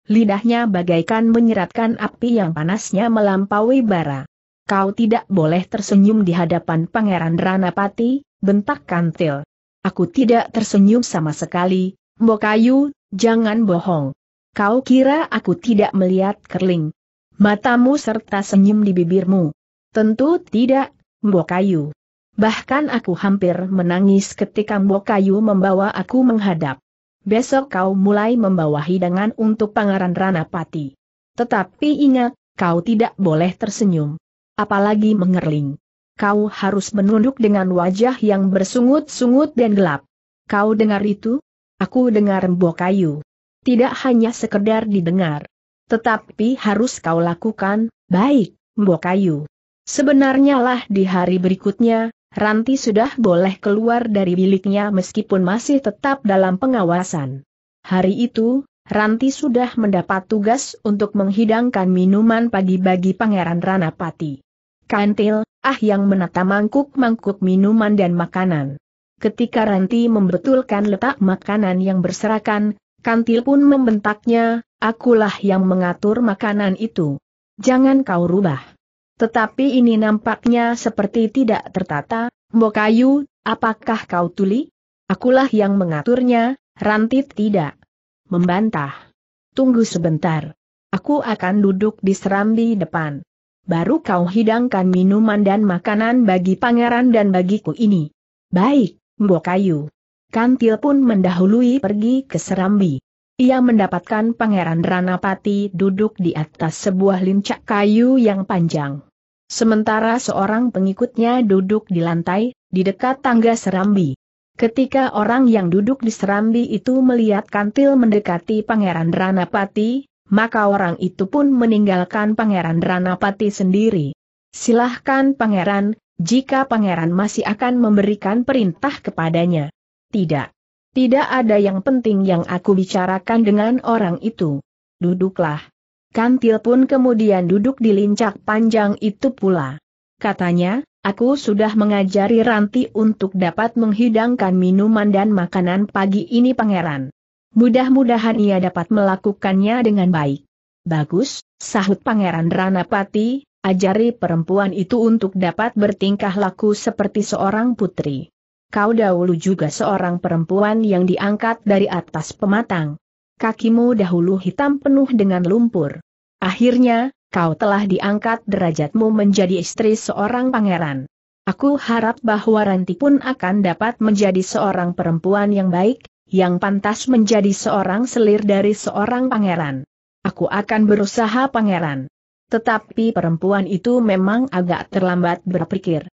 Lidahnya bagaikan menyeratkan api yang panasnya melampaui bara. Kau tidak boleh tersenyum di hadapan Pangeran Ranapati, bentak kantil. Aku tidak tersenyum sama sekali, Mbokayu, jangan bohong. Kau kira aku tidak melihat kerling. Matamu serta senyum di bibirmu. Tentu tidak, Mbokayu. Bahkan aku hampir menangis ketika Mbokayu membawa aku menghadap besok kau mulai membawa hidangan untuk Pangeran Ranapati. Tetapi ingat, kau tidak boleh tersenyum. Apalagi mengerling. Kau harus menunduk dengan wajah yang bersungut-sungut dan gelap. Kau dengar itu? Aku dengar mbok kayu. Tidak hanya sekedar didengar. Tetapi harus kau lakukan, baik, mbok kayu. Sebenarnya lah di hari berikutnya, Ranti sudah boleh keluar dari biliknya meskipun masih tetap dalam pengawasan. Hari itu, Ranti sudah mendapat tugas untuk menghidangkan minuman pagi bagi Pangeran Ranapati. Kantil, ah yang menata mangkuk-mangkuk minuman dan makanan. Ketika Ranti membetulkan letak makanan yang berserakan, Kantil pun membentaknya, akulah yang mengatur makanan itu. Jangan kau rubah. Tetapi ini nampaknya seperti tidak tertata, Mbokayu, apakah kau tuli? Akulah yang mengaturnya, Rantit tidak. Membantah. Tunggu sebentar. Aku akan duduk di serambi depan. Baru kau hidangkan minuman dan makanan bagi pangeran dan bagiku ini. Baik, Mbokayu. Kantil pun mendahului pergi ke serambi. Ia mendapatkan pangeran Ranapati duduk di atas sebuah lincak kayu yang panjang. Sementara seorang pengikutnya duduk di lantai, di dekat tangga serambi. Ketika orang yang duduk di serambi itu melihat kantil mendekati Pangeran Ranapati, maka orang itu pun meninggalkan Pangeran Ranapati sendiri. Silahkan Pangeran, jika Pangeran masih akan memberikan perintah kepadanya. Tidak. Tidak ada yang penting yang aku bicarakan dengan orang itu. Duduklah. Kantil pun kemudian duduk di lincak panjang itu pula. Katanya, aku sudah mengajari Ranti untuk dapat menghidangkan minuman dan makanan pagi ini pangeran. Mudah-mudahan ia dapat melakukannya dengan baik. Bagus, sahut pangeran Ranapati, ajari perempuan itu untuk dapat bertingkah laku seperti seorang putri. Kau dahulu juga seorang perempuan yang diangkat dari atas pematang kakimu dahulu hitam penuh dengan lumpur. Akhirnya, kau telah diangkat derajatmu menjadi istri seorang pangeran. Aku harap bahwa Ranti pun akan dapat menjadi seorang perempuan yang baik, yang pantas menjadi seorang selir dari seorang pangeran. Aku akan berusaha pangeran. Tetapi perempuan itu memang agak terlambat berpikir.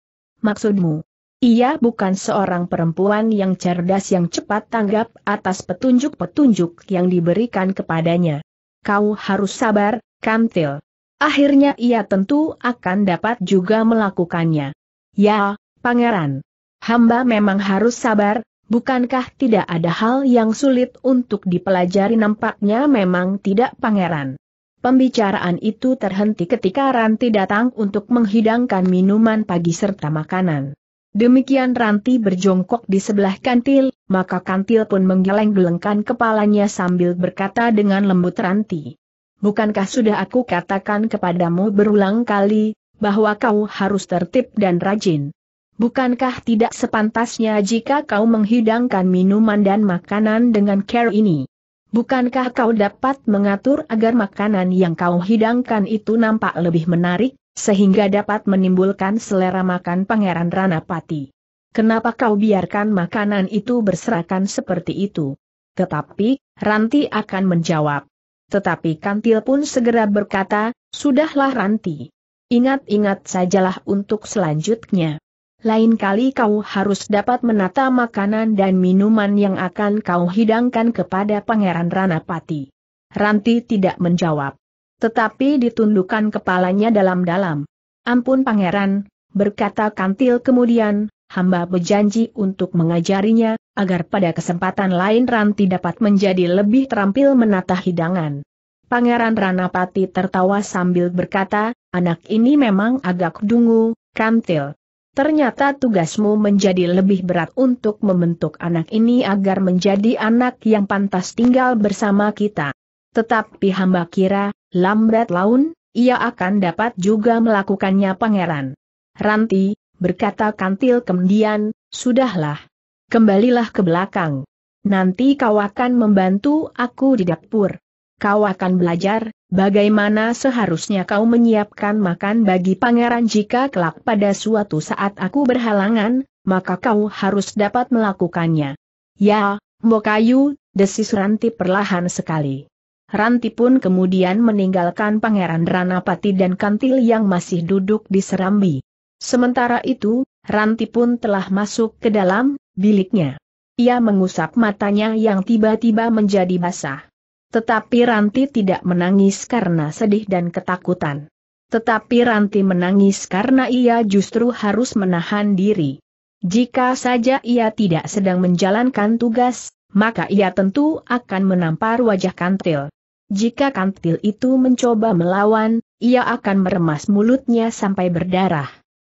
Maksudmu, ia bukan seorang perempuan yang cerdas yang cepat tanggap atas petunjuk-petunjuk yang diberikan kepadanya. Kau harus sabar, Kamtil. Akhirnya ia tentu akan dapat juga melakukannya. Ya, Pangeran. Hamba memang harus sabar, bukankah tidak ada hal yang sulit untuk dipelajari nampaknya memang tidak Pangeran. Pembicaraan itu terhenti ketika Ranti datang untuk menghidangkan minuman pagi serta makanan. Demikian Ranti berjongkok di sebelah kantil, maka kantil pun menggeleng-gelengkan kepalanya sambil berkata dengan lembut Ranti. Bukankah sudah aku katakan kepadamu berulang kali, bahwa kau harus tertib dan rajin? Bukankah tidak sepantasnya jika kau menghidangkan minuman dan makanan dengan care ini? Bukankah kau dapat mengatur agar makanan yang kau hidangkan itu nampak lebih menarik? sehingga dapat menimbulkan selera makan Pangeran Ranapati. Kenapa kau biarkan makanan itu berserakan seperti itu? Tetapi, Ranti akan menjawab. Tetapi Kantil pun segera berkata, Sudahlah Ranti. Ingat-ingat sajalah untuk selanjutnya. Lain kali kau harus dapat menata makanan dan minuman yang akan kau hidangkan kepada Pangeran Ranapati. Ranti tidak menjawab. Tetapi ditundukkan kepalanya dalam-dalam. Ampun pangeran, berkata kantil kemudian, hamba berjanji untuk mengajarinya, agar pada kesempatan lain Ranti dapat menjadi lebih terampil menata hidangan. Pangeran Ranapati tertawa sambil berkata, anak ini memang agak dungu, kantil. Ternyata tugasmu menjadi lebih berat untuk membentuk anak ini agar menjadi anak yang pantas tinggal bersama kita. Tetapi hamba kira, lambat laun, ia akan dapat juga melakukannya pangeran. Ranti, berkata kantil kemudian, sudahlah. Kembalilah ke belakang. Nanti kau akan membantu aku di dapur. Kau akan belajar, bagaimana seharusnya kau menyiapkan makan bagi pangeran jika kelak pada suatu saat aku berhalangan, maka kau harus dapat melakukannya. Ya, Mokayu, desis Ranti perlahan sekali. Ranti pun kemudian meninggalkan Pangeran Ranapati dan Kantil yang masih duduk di Serambi. Sementara itu, Ranti pun telah masuk ke dalam biliknya. Ia mengusap matanya yang tiba-tiba menjadi basah. Tetapi Ranti tidak menangis karena sedih dan ketakutan. Tetapi Ranti menangis karena ia justru harus menahan diri. Jika saja ia tidak sedang menjalankan tugas, maka ia tentu akan menampar wajah kantil. Jika kantil itu mencoba melawan, ia akan meremas mulutnya sampai berdarah.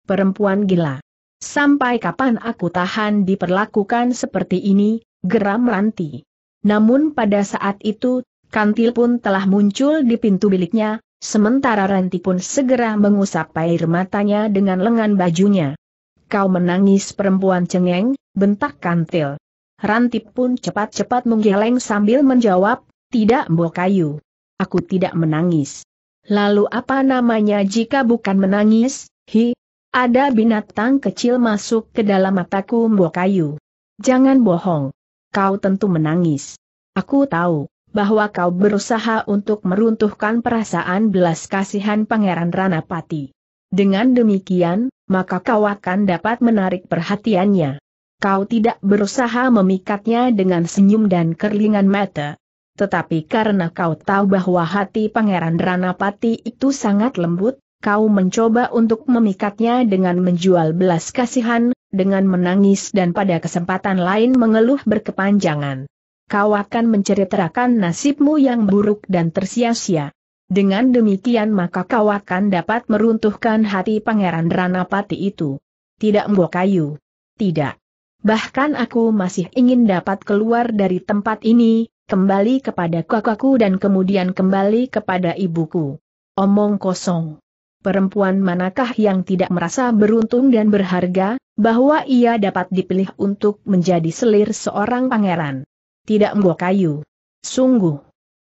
Perempuan gila. Sampai kapan aku tahan diperlakukan seperti ini, geram Ranti. Namun pada saat itu, kantil pun telah muncul di pintu biliknya, sementara Ranti pun segera mengusap air matanya dengan lengan bajunya. Kau menangis perempuan cengeng, bentak kantil. Ranti pun cepat-cepat menggeleng sambil menjawab, tidak Mbok Kayu. Aku tidak menangis. Lalu apa namanya jika bukan menangis? Hi, ada binatang kecil masuk ke dalam mataku Mbok Kayu. Jangan bohong. Kau tentu menangis. Aku tahu bahwa kau berusaha untuk meruntuhkan perasaan belas kasihan Pangeran Ranapati. Dengan demikian, maka kau akan dapat menarik perhatiannya. Kau tidak berusaha memikatnya dengan senyum dan kerlingan mata, tetapi karena kau tahu bahwa hati Pangeran Ranapati itu sangat lembut, kau mencoba untuk memikatnya dengan menjual belas kasihan, dengan menangis dan pada kesempatan lain mengeluh berkepanjangan. Kau akan menceritakan nasibmu yang buruk dan tersia-sia. Dengan demikian maka kau akan dapat meruntuhkan hati Pangeran Ranapati itu. Tidak mbok kayu. Tidak. Bahkan aku masih ingin dapat keluar dari tempat ini, kembali kepada kakakku dan kemudian kembali kepada ibuku. Omong kosong. Perempuan manakah yang tidak merasa beruntung dan berharga, bahwa ia dapat dipilih untuk menjadi selir seorang pangeran? Tidak mbok kayu. Sungguh.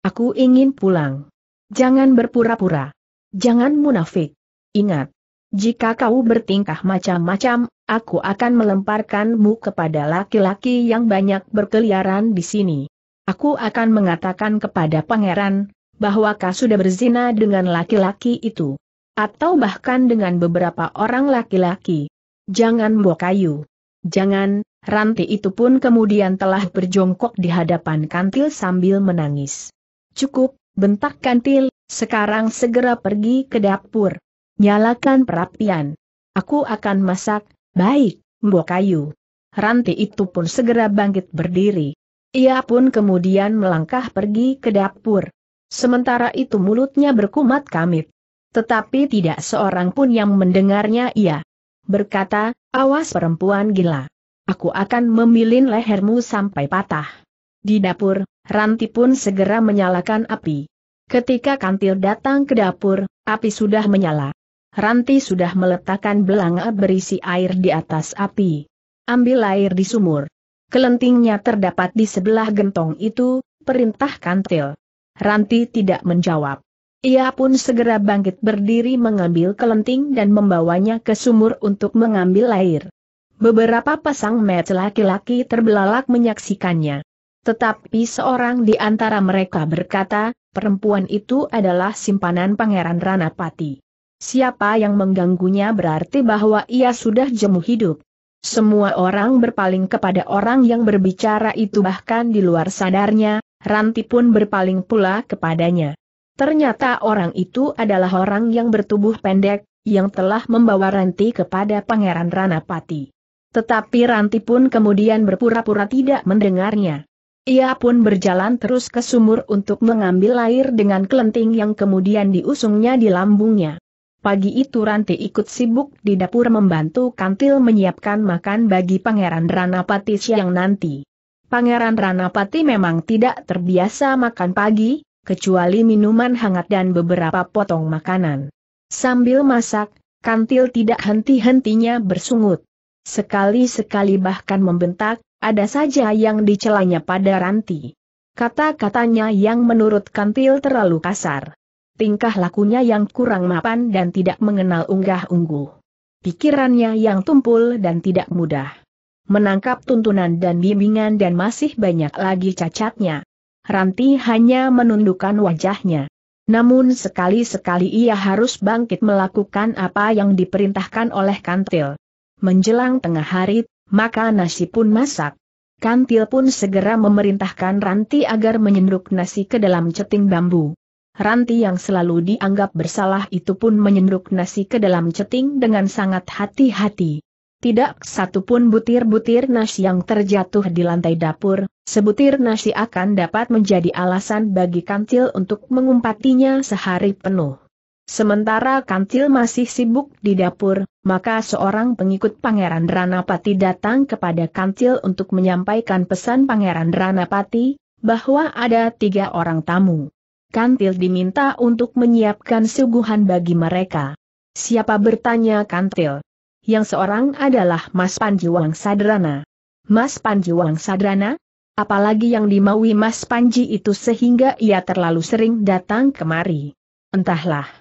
Aku ingin pulang. Jangan berpura-pura. Jangan munafik. Ingat. Jika kau bertingkah macam-macam, aku akan melemparkanmu kepada laki-laki yang banyak berkeliaran di sini. Aku akan mengatakan kepada pangeran, bahwa kau sudah berzina dengan laki-laki itu. Atau bahkan dengan beberapa orang laki-laki. Jangan kayu. Jangan, Ranti itu pun kemudian telah berjongkok di hadapan kantil sambil menangis. Cukup, bentak kantil, sekarang segera pergi ke dapur. Nyalakan perapian. Aku akan masak, baik, Mbokayu. Ranti itu pun segera bangkit berdiri. Ia pun kemudian melangkah pergi ke dapur. Sementara itu mulutnya berkumat kamit. Tetapi tidak seorang pun yang mendengarnya ia. Berkata, awas perempuan gila. Aku akan memilin lehermu sampai patah. Di dapur, Ranti pun segera menyalakan api. Ketika kantil datang ke dapur, api sudah menyala. Ranti sudah meletakkan belanga berisi air di atas api. Ambil air di sumur. Kelentingnya terdapat di sebelah gentong itu, perintah kantil. Ranti tidak menjawab. Ia pun segera bangkit berdiri mengambil kelenting dan membawanya ke sumur untuk mengambil air. Beberapa pasang match laki-laki terbelalak menyaksikannya. Tetapi seorang di antara mereka berkata, perempuan itu adalah simpanan Pangeran Ranapati. Siapa yang mengganggunya berarti bahwa ia sudah jemu hidup. Semua orang berpaling kepada orang yang berbicara itu bahkan di luar sadarnya, Ranti pun berpaling pula kepadanya. Ternyata orang itu adalah orang yang bertubuh pendek, yang telah membawa Ranti kepada Pangeran Ranapati. Tetapi Ranti pun kemudian berpura-pura tidak mendengarnya. Ia pun berjalan terus ke sumur untuk mengambil air dengan kelenting yang kemudian diusungnya di lambungnya. Pagi itu Ranti ikut sibuk di dapur membantu kantil menyiapkan makan bagi Pangeran Ranapati siang nanti. Pangeran Ranapati memang tidak terbiasa makan pagi, kecuali minuman hangat dan beberapa potong makanan. Sambil masak, kantil tidak henti-hentinya bersungut. Sekali-sekali bahkan membentak, ada saja yang dicelanya pada Ranti. Kata-katanya yang menurut kantil terlalu kasar tingkah lakunya yang kurang mapan dan tidak mengenal unggah-ungguh. Pikirannya yang tumpul dan tidak mudah. Menangkap tuntunan dan bimbingan dan masih banyak lagi cacatnya. Ranti hanya menundukkan wajahnya. Namun sekali-sekali ia harus bangkit melakukan apa yang diperintahkan oleh kantil. Menjelang tengah hari, maka nasi pun masak. Kantil pun segera memerintahkan Ranti agar menyenduk nasi ke dalam ceting bambu. Ranti yang selalu dianggap bersalah itu pun menyenduk nasi ke dalam ceting dengan sangat hati-hati. Tidak satu pun butir-butir nasi yang terjatuh di lantai dapur, sebutir nasi akan dapat menjadi alasan bagi kantil untuk mengumpatinya sehari penuh. Sementara kantil masih sibuk di dapur, maka seorang pengikut Pangeran Ranapati datang kepada kantil untuk menyampaikan pesan Pangeran Ranapati, bahwa ada tiga orang tamu. Kantil diminta untuk menyiapkan suguhan bagi mereka. Siapa bertanya Kantil? Yang seorang adalah Mas Panjiwang Sadrana. Mas Panjiwang Sadrana? Apalagi yang dimaui Mas Panji itu sehingga ia terlalu sering datang kemari. Entahlah.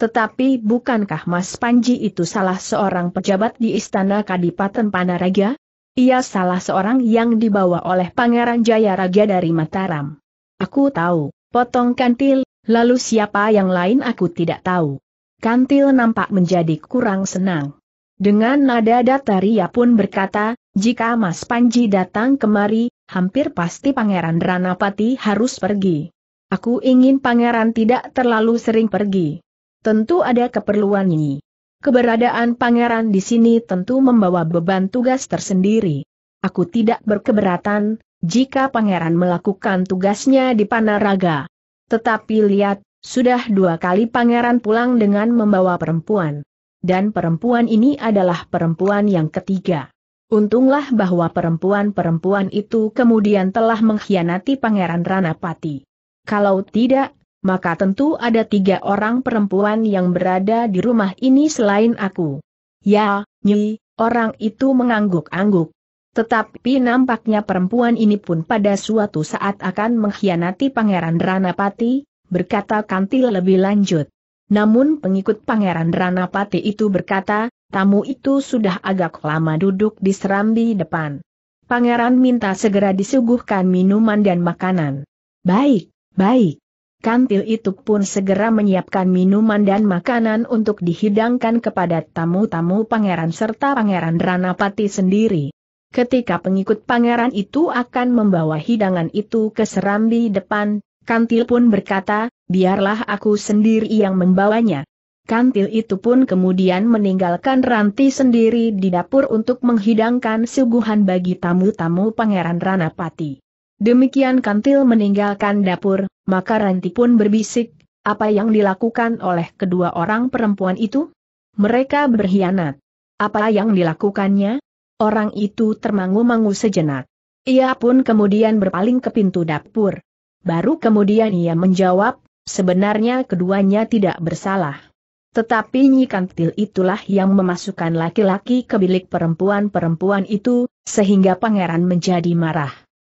Tetapi bukankah Mas Panji itu salah seorang pejabat di Istana Kadipaten Panaraga? Ia salah seorang yang dibawa oleh Pangeran Jaya Jayaraja dari Mataram. Aku tahu. Potong kantil, lalu siapa yang lain aku tidak tahu. Kantil nampak menjadi kurang senang. Dengan nada datar ia pun berkata, jika Mas Panji datang kemari, hampir pasti Pangeran Ranapati harus pergi. Aku ingin Pangeran tidak terlalu sering pergi. Tentu ada keperluan ini. Keberadaan Pangeran di sini tentu membawa beban tugas tersendiri. Aku tidak berkeberatan, jika pangeran melakukan tugasnya di Panaraga. Tetapi lihat, sudah dua kali pangeran pulang dengan membawa perempuan. Dan perempuan ini adalah perempuan yang ketiga. Untunglah bahwa perempuan-perempuan itu kemudian telah mengkhianati Pangeran Ranapati. Kalau tidak, maka tentu ada tiga orang perempuan yang berada di rumah ini selain aku. Ya, Nyi, orang itu mengangguk-angguk. Tetapi nampaknya perempuan ini pun pada suatu saat akan mengkhianati Pangeran Ranapati, berkata Kantil lebih lanjut. Namun pengikut Pangeran Ranapati itu berkata, tamu itu sudah agak lama duduk di serambi depan. Pangeran minta segera disuguhkan minuman dan makanan. Baik, baik. Kantil itu pun segera menyiapkan minuman dan makanan untuk dihidangkan kepada tamu-tamu pangeran serta pangeran Ranapati sendiri. Ketika pengikut pangeran itu akan membawa hidangan itu ke serambi depan, Kantil pun berkata, biarlah aku sendiri yang membawanya. Kantil itu pun kemudian meninggalkan Ranti sendiri di dapur untuk menghidangkan suguhan bagi tamu-tamu pangeran Ranapati. Demikian Kantil meninggalkan dapur, maka Ranti pun berbisik, apa yang dilakukan oleh kedua orang perempuan itu? Mereka berkhianat. Apa yang dilakukannya? Orang itu termangu-mangu sejenak. Ia pun kemudian berpaling ke pintu dapur. Baru kemudian ia menjawab, sebenarnya keduanya tidak bersalah. Tetapi Nyi Kantil itulah yang memasukkan laki-laki ke bilik perempuan-perempuan itu, sehingga pangeran menjadi marah.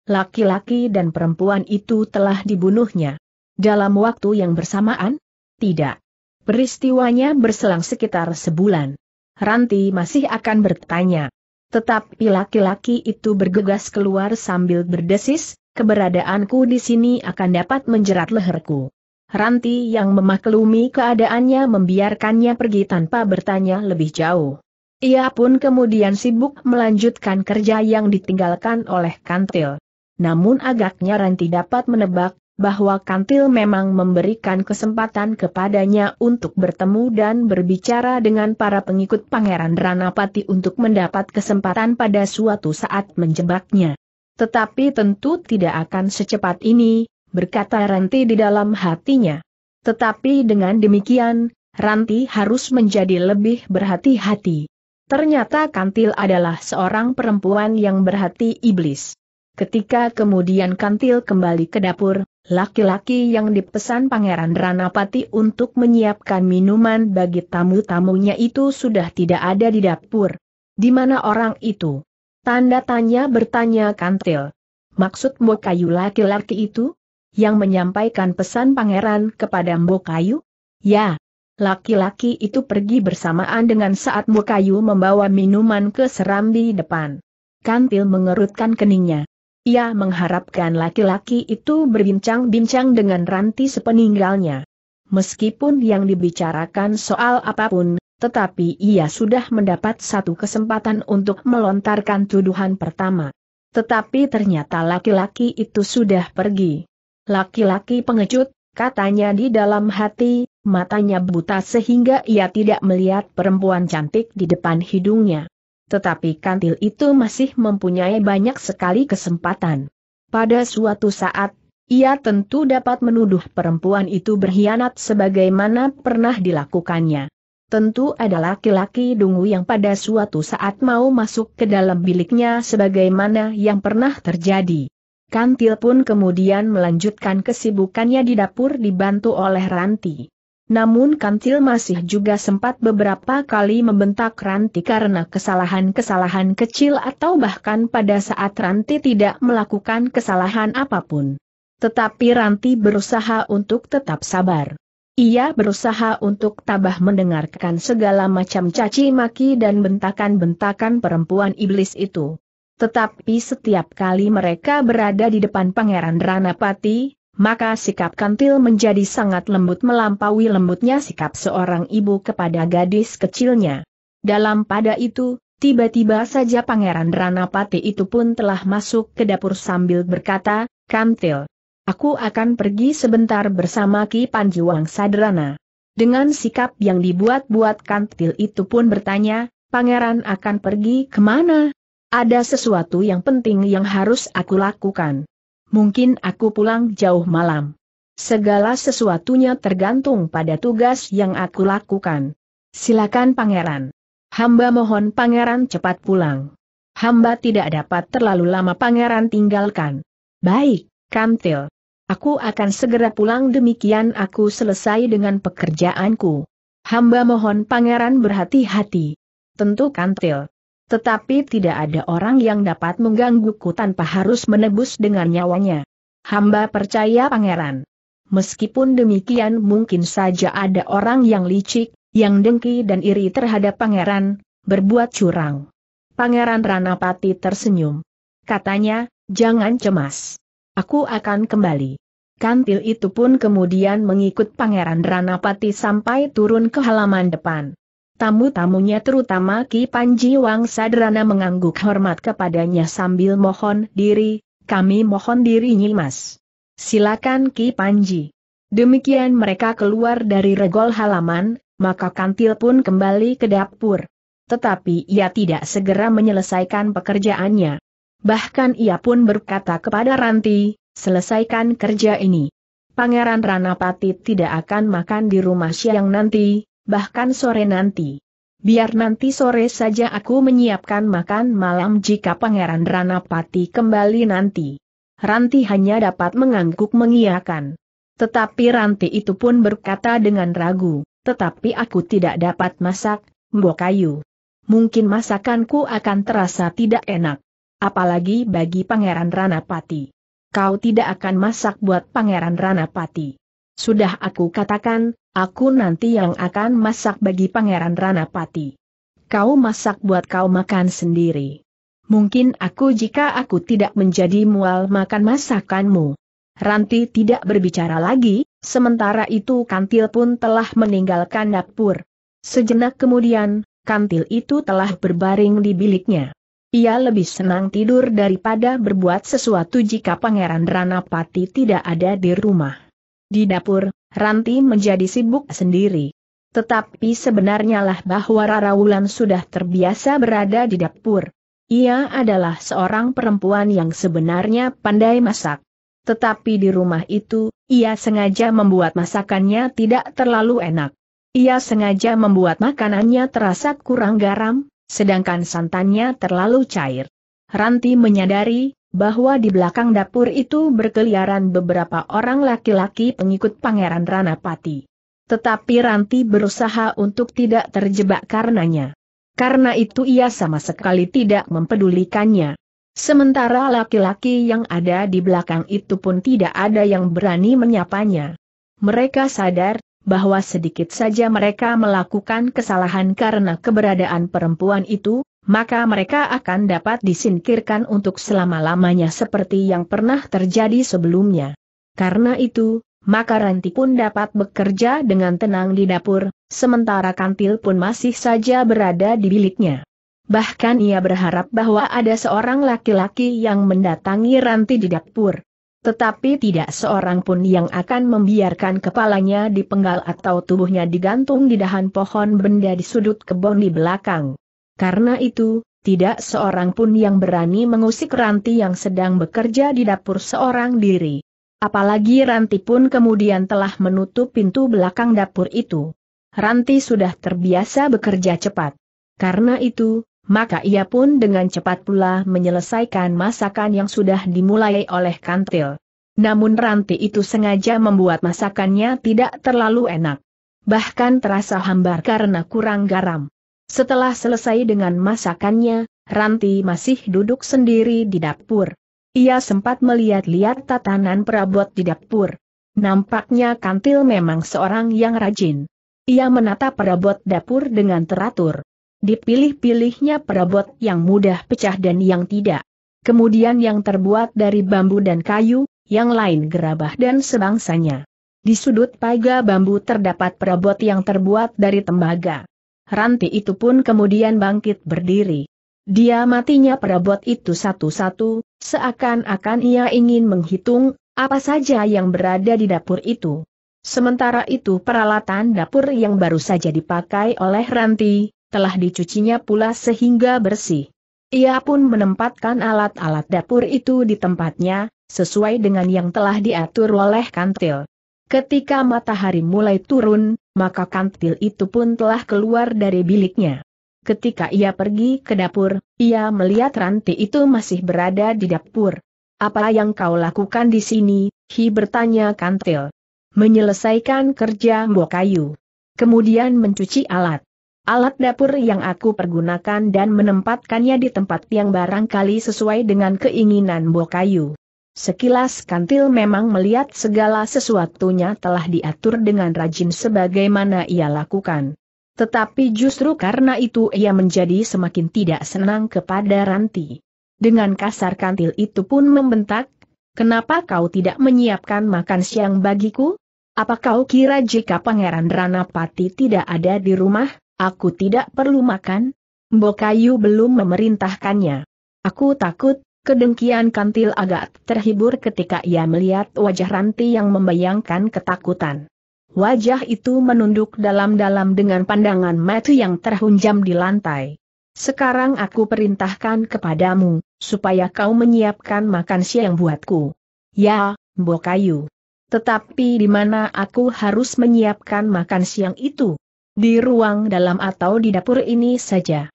Laki-laki dan perempuan itu telah dibunuhnya. Dalam waktu yang bersamaan? Tidak. Peristiwanya berselang sekitar sebulan. Ranti masih akan bertanya, tetapi laki-laki itu bergegas keluar sambil berdesis, keberadaanku di sini akan dapat menjerat leherku. Ranti yang memaklumi keadaannya membiarkannya pergi tanpa bertanya lebih jauh. Ia pun kemudian sibuk melanjutkan kerja yang ditinggalkan oleh kantil. Namun agaknya Ranti dapat menebak, bahwa kantil memang memberikan kesempatan kepadanya untuk bertemu dan berbicara dengan para pengikut Pangeran Ranapati untuk mendapat kesempatan pada suatu saat menjebaknya. Tetapi tentu tidak akan secepat ini, berkata Ranti di dalam hatinya. Tetapi dengan demikian, Ranti harus menjadi lebih berhati-hati. Ternyata Kantil adalah seorang perempuan yang berhati iblis. Ketika kemudian kantil kembali ke dapur, laki-laki yang dipesan Pangeran Ranapati untuk menyiapkan minuman bagi tamu-tamunya itu sudah tidak ada di dapur. Di mana orang itu? Tanda tanya bertanya kantil. Maksud kayu laki-laki itu? Yang menyampaikan pesan pangeran kepada Mbokayu? Ya. Laki-laki itu pergi bersamaan dengan saat Mbokayu membawa minuman ke serambi depan. Kantil mengerutkan keningnya. Ia mengharapkan laki-laki itu berbincang-bincang dengan ranti sepeninggalnya. Meskipun yang dibicarakan soal apapun, tetapi ia sudah mendapat satu kesempatan untuk melontarkan tuduhan pertama. Tetapi ternyata laki-laki itu sudah pergi. Laki-laki pengecut, katanya di dalam hati, matanya buta sehingga ia tidak melihat perempuan cantik di depan hidungnya. Tetapi kantil itu masih mempunyai banyak sekali kesempatan. Pada suatu saat, ia tentu dapat menuduh perempuan itu berkhianat sebagaimana pernah dilakukannya. Tentu ada laki-laki dungu yang pada suatu saat mau masuk ke dalam biliknya sebagaimana yang pernah terjadi. Kantil pun kemudian melanjutkan kesibukannya di dapur dibantu oleh Ranti. Namun Kantil masih juga sempat beberapa kali membentak Ranti karena kesalahan-kesalahan kecil atau bahkan pada saat Ranti tidak melakukan kesalahan apapun. Tetapi Ranti berusaha untuk tetap sabar. Ia berusaha untuk tabah mendengarkan segala macam caci maki dan bentakan-bentakan perempuan iblis itu. Tetapi setiap kali mereka berada di depan Pangeran Ranapati, maka sikap kantil menjadi sangat lembut melampaui lembutnya sikap seorang ibu kepada gadis kecilnya. Dalam pada itu, tiba-tiba saja Pangeran Ranapati itu pun telah masuk ke dapur sambil berkata, Kantil, aku akan pergi sebentar bersama Ki Panjuang Sadrana. Dengan sikap yang dibuat-buat Kantil itu pun bertanya, Pangeran akan pergi kemana? Ada sesuatu yang penting yang harus aku lakukan mungkin aku pulang jauh malam. Segala sesuatunya tergantung pada tugas yang aku lakukan. Silakan pangeran. Hamba mohon pangeran cepat pulang. Hamba tidak dapat terlalu lama pangeran tinggalkan. Baik, kantil. Aku akan segera pulang demikian aku selesai dengan pekerjaanku. Hamba mohon pangeran berhati-hati. Tentu kantil. Tetapi tidak ada orang yang dapat menggangguku tanpa harus menebus dengan nyawanya. Hamba percaya pangeran. Meskipun demikian mungkin saja ada orang yang licik, yang dengki dan iri terhadap pangeran, berbuat curang. Pangeran Ranapati tersenyum. Katanya, jangan cemas. Aku akan kembali. Kantil itu pun kemudian mengikut Pangeran Ranapati sampai turun ke halaman depan. Tamu-tamunya terutama Ki Panji Wang Sadrana mengangguk hormat kepadanya sambil mohon diri, kami mohon diri Nyimas. Silakan Ki Panji. Demikian mereka keluar dari regol halaman, maka kantil pun kembali ke dapur. Tetapi ia tidak segera menyelesaikan pekerjaannya. Bahkan ia pun berkata kepada Ranti, selesaikan kerja ini. Pangeran Ranapati tidak akan makan di rumah siang nanti, bahkan sore nanti. Biar nanti sore saja aku menyiapkan makan malam jika Pangeran Ranapati kembali nanti. Ranti hanya dapat mengangguk mengiyakan. Tetapi Ranti itu pun berkata dengan ragu, tetapi aku tidak dapat masak, mbok kayu. Mungkin masakanku akan terasa tidak enak. Apalagi bagi Pangeran Ranapati. Kau tidak akan masak buat Pangeran Ranapati. Sudah aku katakan, Aku nanti yang akan masak bagi Pangeran Ranapati. Kau masak buat kau makan sendiri. Mungkin aku jika aku tidak menjadi mual makan masakanmu. Ranti tidak berbicara lagi, sementara itu kantil pun telah meninggalkan dapur. Sejenak kemudian, kantil itu telah berbaring di biliknya. Ia lebih senang tidur daripada berbuat sesuatu jika Pangeran Ranapati tidak ada di rumah. Di dapur, Ranti menjadi sibuk sendiri. Tetapi sebenarnya lah bahwa Rara Wulan sudah terbiasa berada di dapur. Ia adalah seorang perempuan yang sebenarnya pandai masak. Tetapi di rumah itu, ia sengaja membuat masakannya tidak terlalu enak. Ia sengaja membuat makanannya terasa kurang garam, sedangkan santannya terlalu cair. Ranti menyadari bahwa di belakang dapur itu berkeliaran beberapa orang laki-laki pengikut Pangeran Ranapati. Tetapi Ranti berusaha untuk tidak terjebak karenanya. Karena itu ia sama sekali tidak mempedulikannya. Sementara laki-laki yang ada di belakang itu pun tidak ada yang berani menyapanya. Mereka sadar, bahwa sedikit saja mereka melakukan kesalahan karena keberadaan perempuan itu, maka mereka akan dapat disingkirkan untuk selama-lamanya seperti yang pernah terjadi sebelumnya. Karena itu, maka Ranti pun dapat bekerja dengan tenang di dapur, sementara Kantil pun masih saja berada di biliknya. Bahkan ia berharap bahwa ada seorang laki-laki yang mendatangi Ranti di dapur. Tetapi tidak seorang pun yang akan membiarkan kepalanya dipenggal atau tubuhnya digantung di dahan pohon benda di sudut kebun di belakang. Karena itu, tidak seorang pun yang berani mengusik Ranti yang sedang bekerja di dapur seorang diri. Apalagi Ranti pun kemudian telah menutup pintu belakang dapur itu. Ranti sudah terbiasa bekerja cepat. Karena itu, maka ia pun dengan cepat pula menyelesaikan masakan yang sudah dimulai oleh kantil. Namun Ranti itu sengaja membuat masakannya tidak terlalu enak. Bahkan terasa hambar karena kurang garam. Setelah selesai dengan masakannya, Ranti masih duduk sendiri di dapur. Ia sempat melihat-lihat tatanan perabot di dapur. Nampaknya Kantil memang seorang yang rajin. Ia menata perabot dapur dengan teratur. Dipilih-pilihnya perabot yang mudah pecah dan yang tidak. Kemudian yang terbuat dari bambu dan kayu, yang lain gerabah dan sebangsanya. Di sudut pagar bambu terdapat perabot yang terbuat dari tembaga. Ranti itu pun kemudian bangkit berdiri. Dia matinya perabot itu satu-satu, seakan-akan ia ingin menghitung apa saja yang berada di dapur itu. Sementara itu peralatan dapur yang baru saja dipakai oleh Ranti, telah dicucinya pula sehingga bersih. Ia pun menempatkan alat-alat dapur itu di tempatnya, sesuai dengan yang telah diatur oleh kantil. Ketika matahari mulai turun, maka kantil itu pun telah keluar dari biliknya. Ketika ia pergi ke dapur, ia melihat ranti itu masih berada di dapur. Apa yang kau lakukan di sini? Hi bertanya kantil. Menyelesaikan kerja mbok kayu. Kemudian mencuci alat. Alat dapur yang aku pergunakan dan menempatkannya di tempat yang barangkali sesuai dengan keinginan mbok kayu. Sekilas kantil memang melihat segala sesuatunya telah diatur dengan rajin sebagaimana ia lakukan. Tetapi justru karena itu ia menjadi semakin tidak senang kepada Ranti. Dengan kasar kantil itu pun membentak, kenapa kau tidak menyiapkan makan siang bagiku? Apa kau kira jika Pangeran Ranapati tidak ada di rumah, aku tidak perlu makan? Mbokayu belum memerintahkannya. Aku takut Kedengkian kantil agak terhibur ketika ia melihat wajah Ranti yang membayangkan ketakutan. Wajah itu menunduk dalam-dalam dengan pandangan mata yang terhunjam di lantai. Sekarang aku perintahkan kepadamu, supaya kau menyiapkan makan siang buatku. Ya, Bokayu. Tetapi di mana aku harus menyiapkan makan siang itu? Di ruang dalam atau di dapur ini saja.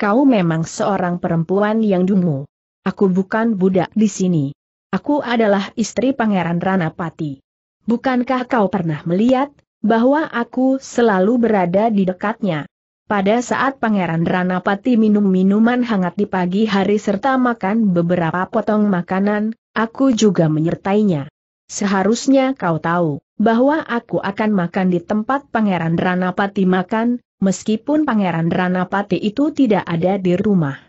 Kau memang seorang perempuan yang dungu. Aku bukan budak di sini. Aku adalah istri Pangeran Ranapati. Bukankah kau pernah melihat bahwa aku selalu berada di dekatnya? Pada saat Pangeran Ranapati minum minuman hangat di pagi hari serta makan beberapa potong makanan, aku juga menyertainya. Seharusnya kau tahu bahwa aku akan makan di tempat Pangeran Ranapati makan, meskipun Pangeran Ranapati itu tidak ada di rumah.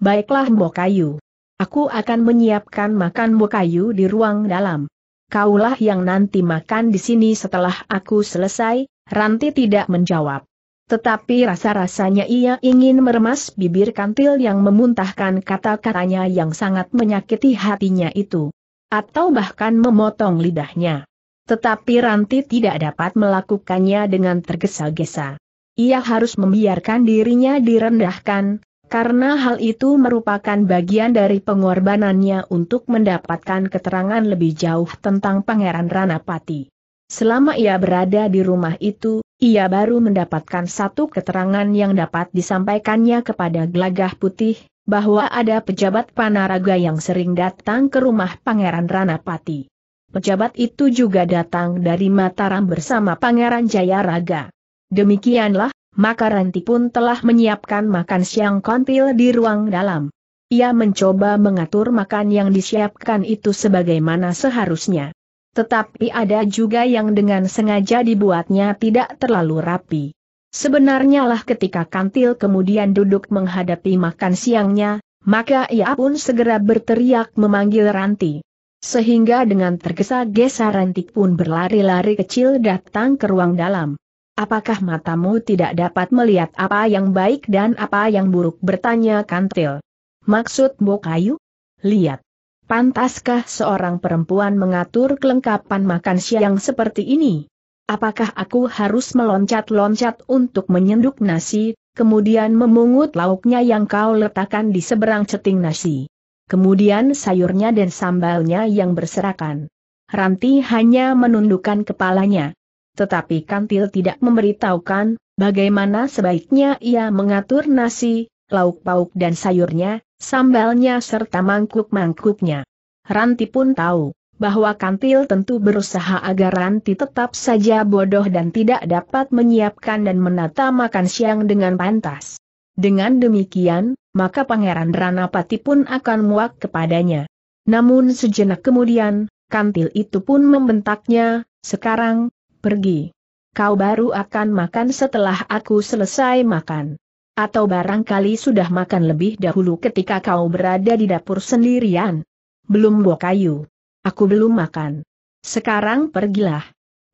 Baiklah Mbok Mbokayu, Aku akan menyiapkan makan kayu di ruang dalam. Kaulah yang nanti makan di sini setelah aku selesai, Ranti tidak menjawab. Tetapi rasa-rasanya ia ingin meremas bibir kantil yang memuntahkan kata-katanya yang sangat menyakiti hatinya itu. Atau bahkan memotong lidahnya. Tetapi Ranti tidak dapat melakukannya dengan tergesa-gesa. Ia harus membiarkan dirinya direndahkan, karena hal itu merupakan bagian dari pengorbanannya untuk mendapatkan keterangan lebih jauh tentang Pangeran Ranapati. Selama ia berada di rumah itu, ia baru mendapatkan satu keterangan yang dapat disampaikannya kepada Gelagah Putih, bahwa ada pejabat Panaraga yang sering datang ke rumah Pangeran Ranapati. Pejabat itu juga datang dari Mataram bersama Pangeran Jayaraga. Demikianlah, maka Ranti pun telah menyiapkan makan siang kontil di ruang dalam. Ia mencoba mengatur makan yang disiapkan itu sebagaimana seharusnya. Tetapi ada juga yang dengan sengaja dibuatnya tidak terlalu rapi. Sebenarnya lah ketika kantil kemudian duduk menghadapi makan siangnya, maka ia pun segera berteriak memanggil Ranti. Sehingga dengan tergesa-gesa Ranti pun berlari-lari kecil datang ke ruang dalam. Apakah matamu tidak dapat melihat apa yang baik dan apa yang buruk? bertanya kantil. Maksud Bokayu? Lihat. Pantaskah seorang perempuan mengatur kelengkapan makan siang seperti ini? Apakah aku harus meloncat-loncat untuk menyenduk nasi, kemudian memungut lauknya yang kau letakkan di seberang ceting nasi? Kemudian sayurnya dan sambalnya yang berserakan. Ranti hanya menundukkan kepalanya tetapi Kantil tidak memberitahukan bagaimana sebaiknya ia mengatur nasi, lauk pauk dan sayurnya, sambalnya serta mangkuk-mangkuknya. Ranti pun tahu bahwa Kantil tentu berusaha agar Ranti tetap saja bodoh dan tidak dapat menyiapkan dan menata makan siang dengan pantas. Dengan demikian, maka Pangeran Ranapati pun akan muak kepadanya. Namun sejenak kemudian, Kantil itu pun membentaknya, sekarang, pergi. Kau baru akan makan setelah aku selesai makan. Atau barangkali sudah makan lebih dahulu ketika kau berada di dapur sendirian. Belum bo kayu. Aku belum makan. Sekarang pergilah.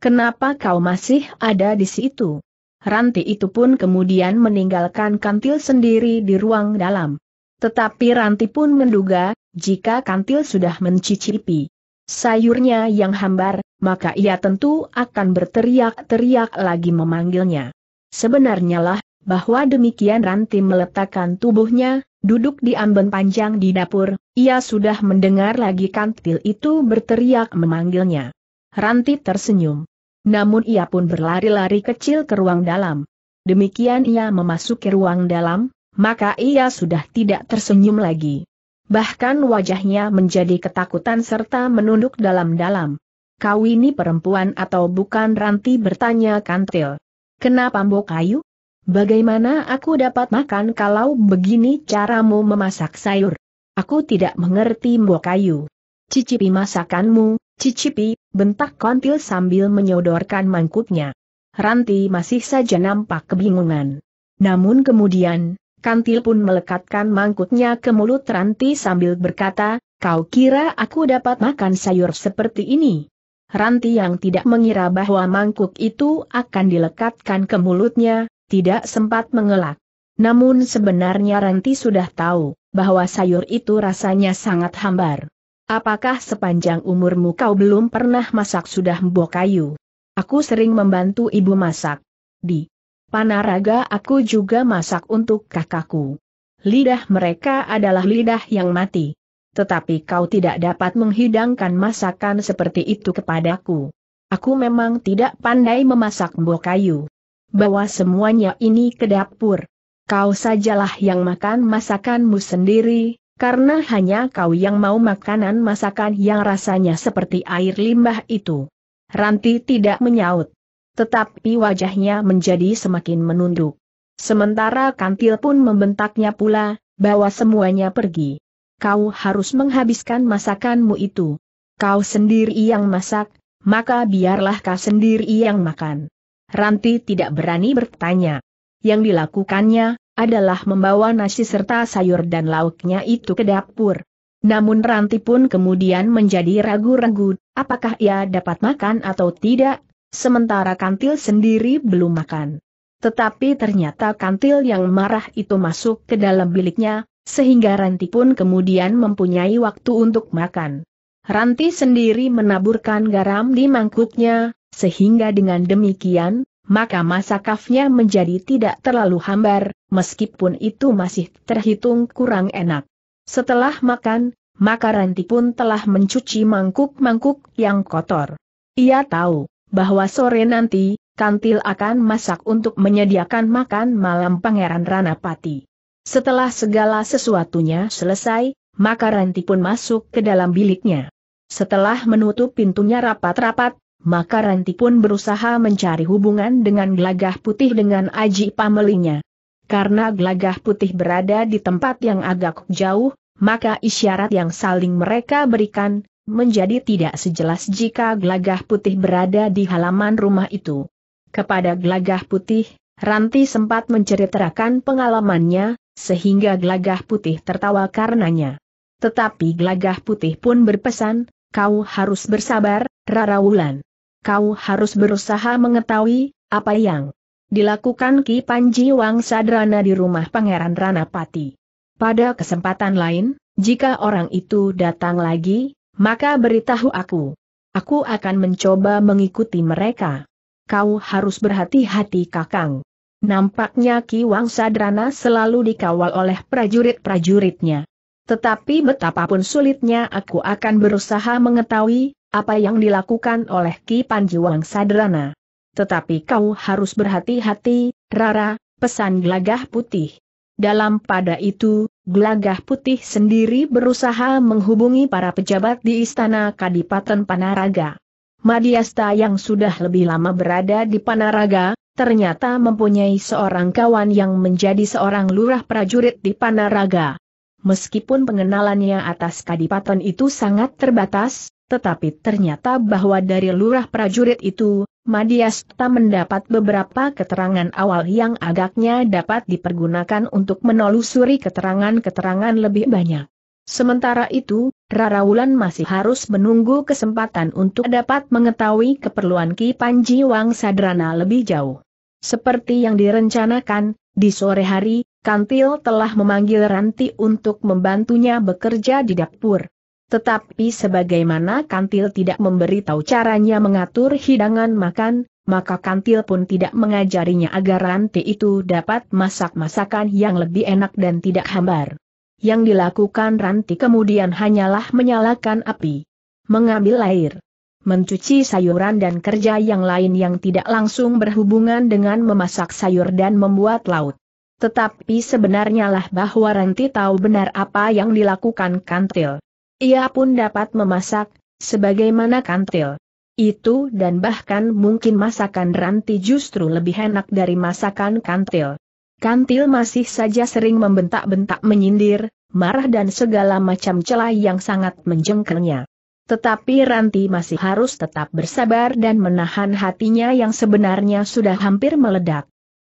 Kenapa kau masih ada di situ? Ranti itu pun kemudian meninggalkan kantil sendiri di ruang dalam. Tetapi Ranti pun menduga, jika kantil sudah mencicipi sayurnya yang hambar, maka ia tentu akan berteriak-teriak lagi memanggilnya. Sebenarnya lah, bahwa demikian Ranti meletakkan tubuhnya, duduk di amben panjang di dapur, ia sudah mendengar lagi kantil itu berteriak memanggilnya. Ranti tersenyum. Namun ia pun berlari-lari kecil ke ruang dalam. Demikian ia memasuki ruang dalam, maka ia sudah tidak tersenyum lagi. Bahkan wajahnya menjadi ketakutan serta menunduk dalam-dalam. Kau ini perempuan atau bukan Ranti bertanya kantil. Kenapa mbok kayu? Bagaimana aku dapat makan kalau begini caramu memasak sayur? Aku tidak mengerti mbok kayu. Cicipi masakanmu, cicipi, bentak kontil sambil menyodorkan mangkuknya. Ranti masih saja nampak kebingungan. Namun kemudian, Kantil pun melekatkan mangkuknya ke mulut Ranti sambil berkata, kau kira aku dapat makan sayur seperti ini? Ranti yang tidak mengira bahwa mangkuk itu akan dilekatkan ke mulutnya, tidak sempat mengelak. Namun sebenarnya Ranti sudah tahu, bahwa sayur itu rasanya sangat hambar. Apakah sepanjang umurmu kau belum pernah masak sudah mbok kayu? Aku sering membantu ibu masak. Di Panaraga aku juga masak untuk kakakku. Lidah mereka adalah lidah yang mati. Tetapi kau tidak dapat menghidangkan masakan seperti itu kepadaku. Aku memang tidak pandai memasak buah kayu. Bawa semuanya ini ke dapur. Kau sajalah yang makan masakanmu sendiri, karena hanya kau yang mau makanan masakan yang rasanya seperti air limbah itu. Ranti tidak menyaut. Tetapi wajahnya menjadi semakin menunduk. Sementara kantil pun membentaknya pula, bawa semuanya pergi. Kau harus menghabiskan masakanmu itu. Kau sendiri yang masak, maka biarlah kau sendiri yang makan. Ranti tidak berani bertanya. Yang dilakukannya, adalah membawa nasi serta sayur dan lauknya itu ke dapur. Namun Ranti pun kemudian menjadi ragu-ragu, apakah ia dapat makan atau tidak, Sementara kantil sendiri belum makan. Tetapi ternyata kantil yang marah itu masuk ke dalam biliknya, sehingga Ranti pun kemudian mempunyai waktu untuk makan. Ranti sendiri menaburkan garam di mangkuknya, sehingga dengan demikian, maka masakafnya menjadi tidak terlalu hambar, meskipun itu masih terhitung kurang enak. Setelah makan, maka Ranti pun telah mencuci mangkuk-mangkuk yang kotor. Ia tahu bahwa sore nanti, kantil akan masak untuk menyediakan makan malam Pangeran Ranapati. Setelah segala sesuatunya selesai, maka Ranti pun masuk ke dalam biliknya. Setelah menutup pintunya rapat-rapat, maka Ranti pun berusaha mencari hubungan dengan Glagah putih dengan Aji Pamelinya. Karena Glagah putih berada di tempat yang agak jauh, maka isyarat yang saling mereka berikan, menjadi tidak sejelas jika gelagah putih berada di halaman rumah itu. Kepada gelagah putih, Ranti sempat menceritakan pengalamannya, sehingga gelagah putih tertawa karenanya. Tetapi gelagah putih pun berpesan, kau harus bersabar, Rara Wulan. Kau harus berusaha mengetahui, apa yang dilakukan Ki Panji Wangsadrana di rumah Pangeran Ranapati. Pada kesempatan lain, jika orang itu datang lagi, maka beritahu aku. Aku akan mencoba mengikuti mereka. Kau harus berhati-hati kakang. Nampaknya Ki Wang Sadrana selalu dikawal oleh prajurit-prajuritnya. Tetapi betapapun sulitnya aku akan berusaha mengetahui apa yang dilakukan oleh Ki Panji Wang Sadrana. Tetapi kau harus berhati-hati, Rara, pesan Glagah putih. Dalam pada itu, Gelagah Putih sendiri berusaha menghubungi para pejabat di Istana Kadipaten Panaraga. Madiasta yang sudah lebih lama berada di Panaraga, ternyata mempunyai seorang kawan yang menjadi seorang lurah prajurit di Panaraga. Meskipun pengenalannya atas Kadipaten itu sangat terbatas, tetapi ternyata bahwa dari lurah prajurit itu, Madiasta mendapat beberapa keterangan awal yang agaknya dapat dipergunakan untuk menelusuri keterangan-keterangan lebih banyak. Sementara itu, Rara Wulan masih harus menunggu kesempatan untuk dapat mengetahui keperluan Ki Panji Wang Sadrana lebih jauh. Seperti yang direncanakan, di sore hari, Kantil telah memanggil Ranti untuk membantunya bekerja di dapur. Tetapi sebagaimana kantil tidak memberi tahu caranya mengatur hidangan makan, maka kantil pun tidak mengajarinya agar rantai itu dapat masak masakan yang lebih enak dan tidak hambar. Yang dilakukan ranti kemudian hanyalah menyalakan api, mengambil air, mencuci sayuran dan kerja yang lain yang tidak langsung berhubungan dengan memasak sayur dan membuat laut. Tetapi sebenarnya lah bahwa Ranti tahu benar apa yang dilakukan Kantil. Ia pun dapat memasak, sebagaimana kantil. Itu dan bahkan mungkin masakan ranti justru lebih enak dari masakan kantil. Kantil masih saja sering membentak-bentak menyindir, marah dan segala macam celah yang sangat menjengkelnya. Tetapi Ranti masih harus tetap bersabar dan menahan hatinya yang sebenarnya sudah hampir meledak.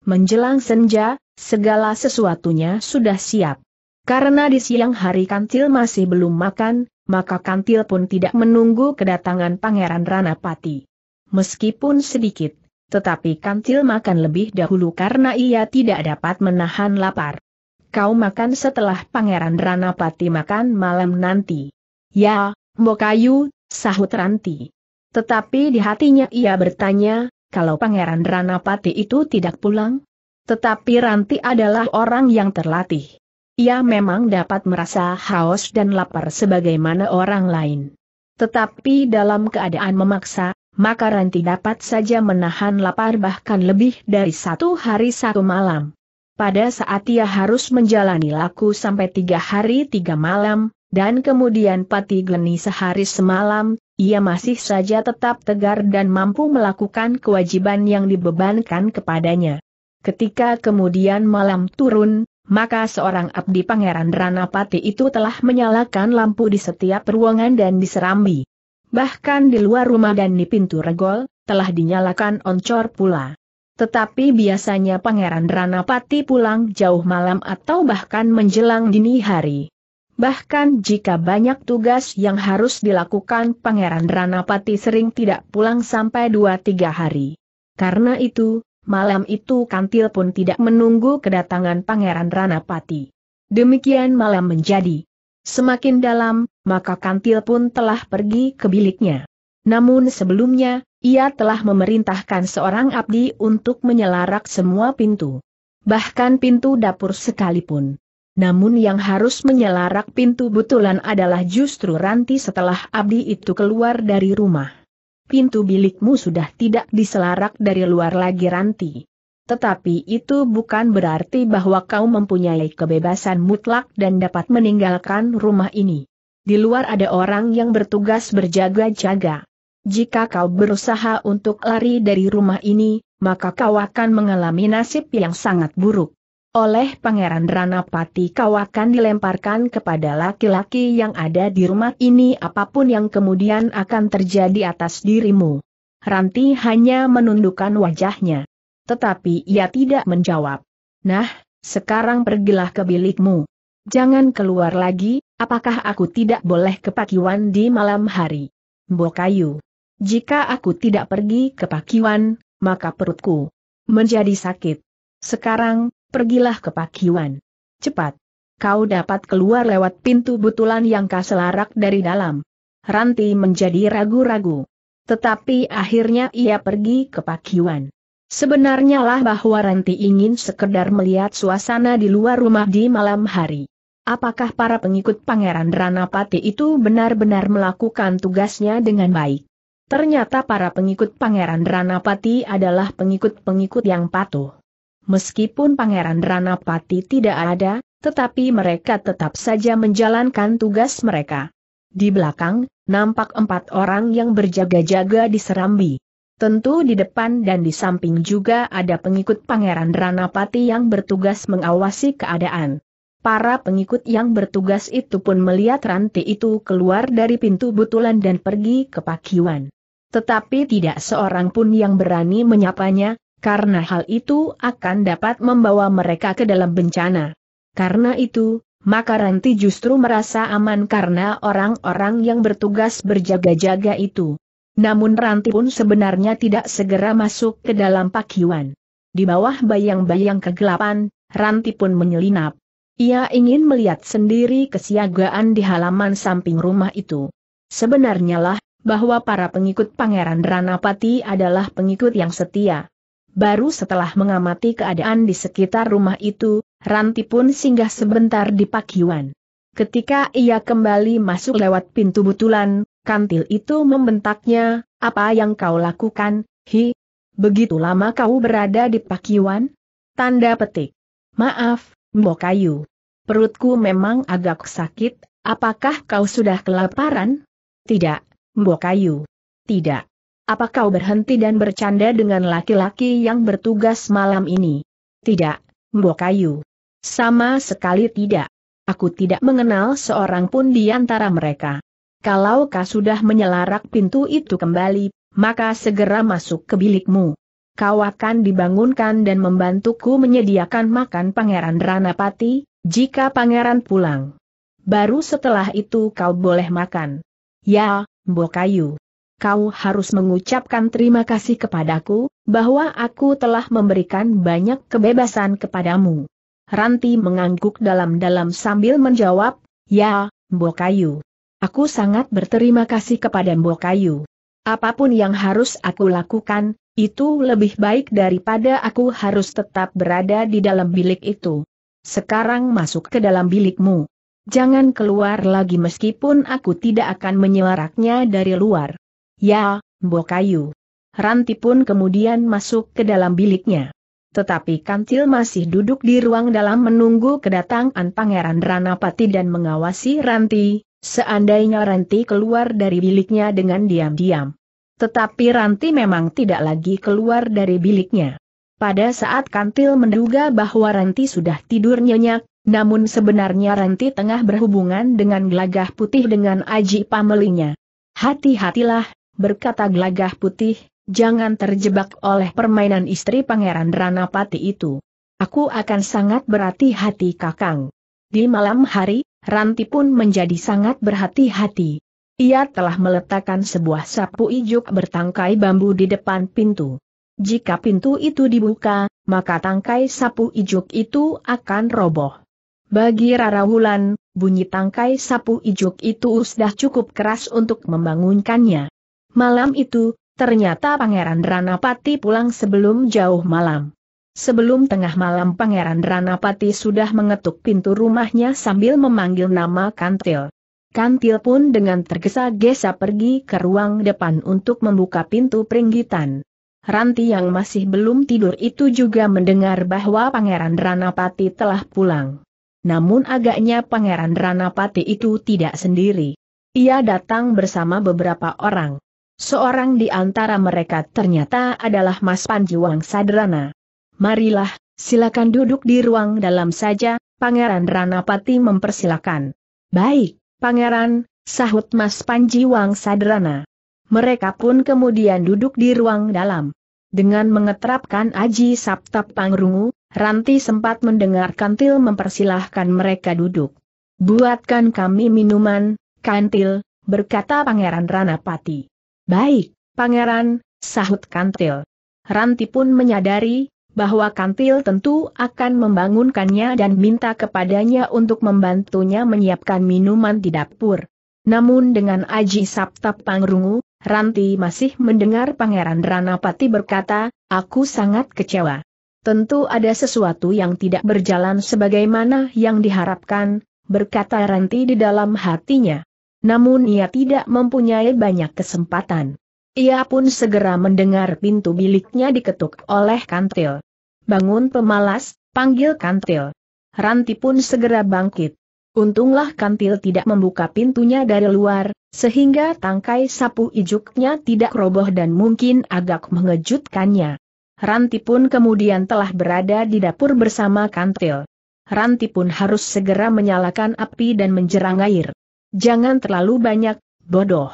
Menjelang senja, segala sesuatunya sudah siap. Karena di siang hari kantil masih belum makan, maka kantil pun tidak menunggu kedatangan Pangeran Ranapati. Meskipun sedikit, tetapi kantil makan lebih dahulu karena ia tidak dapat menahan lapar. Kau makan setelah Pangeran Ranapati makan malam nanti. Ya, Mbokayu, sahut Ranti. Tetapi di hatinya ia bertanya, kalau Pangeran Ranapati itu tidak pulang? Tetapi Ranti adalah orang yang terlatih. Ia memang dapat merasa haus dan lapar sebagaimana orang lain. Tetapi dalam keadaan memaksa, maka Ranti dapat saja menahan lapar bahkan lebih dari satu hari satu malam. Pada saat ia harus menjalani laku sampai tiga hari tiga malam, dan kemudian pati geni sehari semalam, ia masih saja tetap tegar dan mampu melakukan kewajiban yang dibebankan kepadanya. Ketika kemudian malam turun, maka seorang abdi pangeran Ranapati itu telah menyalakan lampu di setiap ruangan dan di serambi. Bahkan di luar rumah dan di pintu regol, telah dinyalakan oncor pula. Tetapi biasanya Pangeran Ranapati pulang jauh malam atau bahkan menjelang dini hari. Bahkan jika banyak tugas yang harus dilakukan Pangeran Ranapati sering tidak pulang sampai 2-3 hari. Karena itu, Malam itu kantil pun tidak menunggu kedatangan Pangeran Ranapati. Demikian malam menjadi. Semakin dalam, maka kantil pun telah pergi ke biliknya. Namun sebelumnya, ia telah memerintahkan seorang abdi untuk menyelarak semua pintu. Bahkan pintu dapur sekalipun. Namun yang harus menyelarak pintu butulan adalah justru Ranti setelah abdi itu keluar dari rumah pintu bilikmu sudah tidak diselarak dari luar lagi ranti. Tetapi itu bukan berarti bahwa kau mempunyai kebebasan mutlak dan dapat meninggalkan rumah ini. Di luar ada orang yang bertugas berjaga-jaga. Jika kau berusaha untuk lari dari rumah ini, maka kau akan mengalami nasib yang sangat buruk oleh Pangeran Ranapati kau akan dilemparkan kepada laki-laki yang ada di rumah ini apapun yang kemudian akan terjadi atas dirimu. Ranti hanya menundukkan wajahnya. Tetapi ia tidak menjawab. Nah, sekarang pergilah ke bilikmu. Jangan keluar lagi, apakah aku tidak boleh ke Pakiwan di malam hari? Bokayu. Jika aku tidak pergi ke Pakiwan, maka perutku menjadi sakit. Sekarang, pergilah ke Pak Pakiwan. Cepat. Kau dapat keluar lewat pintu butulan yang kaselarak dari dalam. Ranti menjadi ragu-ragu. Tetapi akhirnya ia pergi ke Pak Pakiwan. Sebenarnya lah bahwa Ranti ingin sekedar melihat suasana di luar rumah di malam hari. Apakah para pengikut Pangeran Ranapati itu benar-benar melakukan tugasnya dengan baik? Ternyata para pengikut Pangeran Ranapati adalah pengikut-pengikut yang patuh. Meskipun Pangeran Ranapati tidak ada, tetapi mereka tetap saja menjalankan tugas mereka. Di belakang, nampak empat orang yang berjaga-jaga di serambi. Tentu di depan dan di samping juga ada pengikut Pangeran Ranapati yang bertugas mengawasi keadaan. Para pengikut yang bertugas itu pun melihat Ranti itu keluar dari pintu butulan dan pergi ke pakiwan. Tetapi tidak seorang pun yang berani menyapanya, karena hal itu akan dapat membawa mereka ke dalam bencana. Karena itu, maka Ranti justru merasa aman karena orang-orang yang bertugas berjaga-jaga itu. Namun Ranti pun sebenarnya tidak segera masuk ke dalam pakiwan. Di bawah bayang-bayang kegelapan, Ranti pun menyelinap. Ia ingin melihat sendiri kesiagaan di halaman samping rumah itu. Sebenarnya lah, bahwa para pengikut Pangeran Ranapati adalah pengikut yang setia. Baru setelah mengamati keadaan di sekitar rumah itu, Ranti pun singgah sebentar di pakiwan. Ketika ia kembali masuk lewat pintu butulan, kantil itu membentaknya, apa yang kau lakukan, hi? Begitu lama kau berada di pakiwan? Tanda petik. Maaf, Mbok Kayu. Perutku memang agak sakit, apakah kau sudah kelaparan? Tidak, Mbok Kayu. Tidak apa kau berhenti dan bercanda dengan laki-laki yang bertugas malam ini? Tidak, Mbok Kayu. Sama sekali tidak. Aku tidak mengenal seorang pun di antara mereka. Kalau kau sudah menyelarak pintu itu kembali, maka segera masuk ke bilikmu. Kau akan dibangunkan dan membantuku menyediakan makan Pangeran Ranapati, jika Pangeran pulang. Baru setelah itu kau boleh makan. Ya, Mbok Kayu kau harus mengucapkan terima kasih kepadaku, bahwa aku telah memberikan banyak kebebasan kepadamu. Ranti mengangguk dalam-dalam sambil menjawab, ya, Kayu. Aku sangat berterima kasih kepada Mbokayu. Apapun yang harus aku lakukan, itu lebih baik daripada aku harus tetap berada di dalam bilik itu. Sekarang masuk ke dalam bilikmu. Jangan keluar lagi meskipun aku tidak akan menyuaraknya dari luar. Ya, mbok Ranti pun kemudian masuk ke dalam biliknya. Tetapi Kantil masih duduk di ruang dalam menunggu kedatangan Pangeran Ranapati dan mengawasi Ranti, seandainya Ranti keluar dari biliknya dengan diam-diam. Tetapi Ranti memang tidak lagi keluar dari biliknya. Pada saat Kantil menduga bahwa Ranti sudah tidur nyenyak, namun sebenarnya Ranti tengah berhubungan dengan gelagah putih dengan Aji Pamelinya. Hati-hatilah, berkata gelagah putih, jangan terjebak oleh permainan istri Pangeran Ranapati itu. Aku akan sangat berhati-hati kakang. Di malam hari, Ranti pun menjadi sangat berhati-hati. Ia telah meletakkan sebuah sapu ijuk bertangkai bambu di depan pintu. Jika pintu itu dibuka, maka tangkai sapu ijuk itu akan roboh. Bagi Rara Wulan, bunyi tangkai sapu ijuk itu sudah cukup keras untuk membangunkannya. Malam itu, ternyata Pangeran Ranapati pulang sebelum jauh malam. Sebelum tengah malam Pangeran Ranapati sudah mengetuk pintu rumahnya sambil memanggil nama Kantil. Kantil pun dengan tergesa-gesa pergi ke ruang depan untuk membuka pintu peringgitan. Ranti yang masih belum tidur itu juga mendengar bahwa Pangeran Ranapati telah pulang. Namun agaknya Pangeran Ranapati itu tidak sendiri. Ia datang bersama beberapa orang. Seorang di antara mereka ternyata adalah Mas Panji Wang Sadrana. Marilah, silakan duduk di ruang dalam saja, Pangeran Ranapati mempersilakan. Baik, Pangeran, sahut Mas Panji Wang Sadrana. Mereka pun kemudian duduk di ruang dalam. Dengan mengetrapkan Aji Sabta Pangrungu, Ranti sempat mendengar Kantil mempersilahkan mereka duduk. Buatkan kami minuman, Kantil, berkata Pangeran Ranapati. Baik, pangeran, sahut kantil. Ranti pun menyadari, bahwa kantil tentu akan membangunkannya dan minta kepadanya untuk membantunya menyiapkan minuman di dapur. Namun dengan Aji Sabta Pangrungu, Ranti masih mendengar Pangeran Ranapati berkata, aku sangat kecewa. Tentu ada sesuatu yang tidak berjalan sebagaimana yang diharapkan, berkata Ranti di dalam hatinya. Namun ia tidak mempunyai banyak kesempatan. Ia pun segera mendengar pintu biliknya diketuk oleh kantil. Bangun pemalas, panggil kantil. Ranti pun segera bangkit. Untunglah kantil tidak membuka pintunya dari luar, sehingga tangkai sapu ijuknya tidak roboh dan mungkin agak mengejutkannya. Ranti pun kemudian telah berada di dapur bersama kantil. Ranti pun harus segera menyalakan api dan menjerang air. Jangan terlalu banyak, bodoh.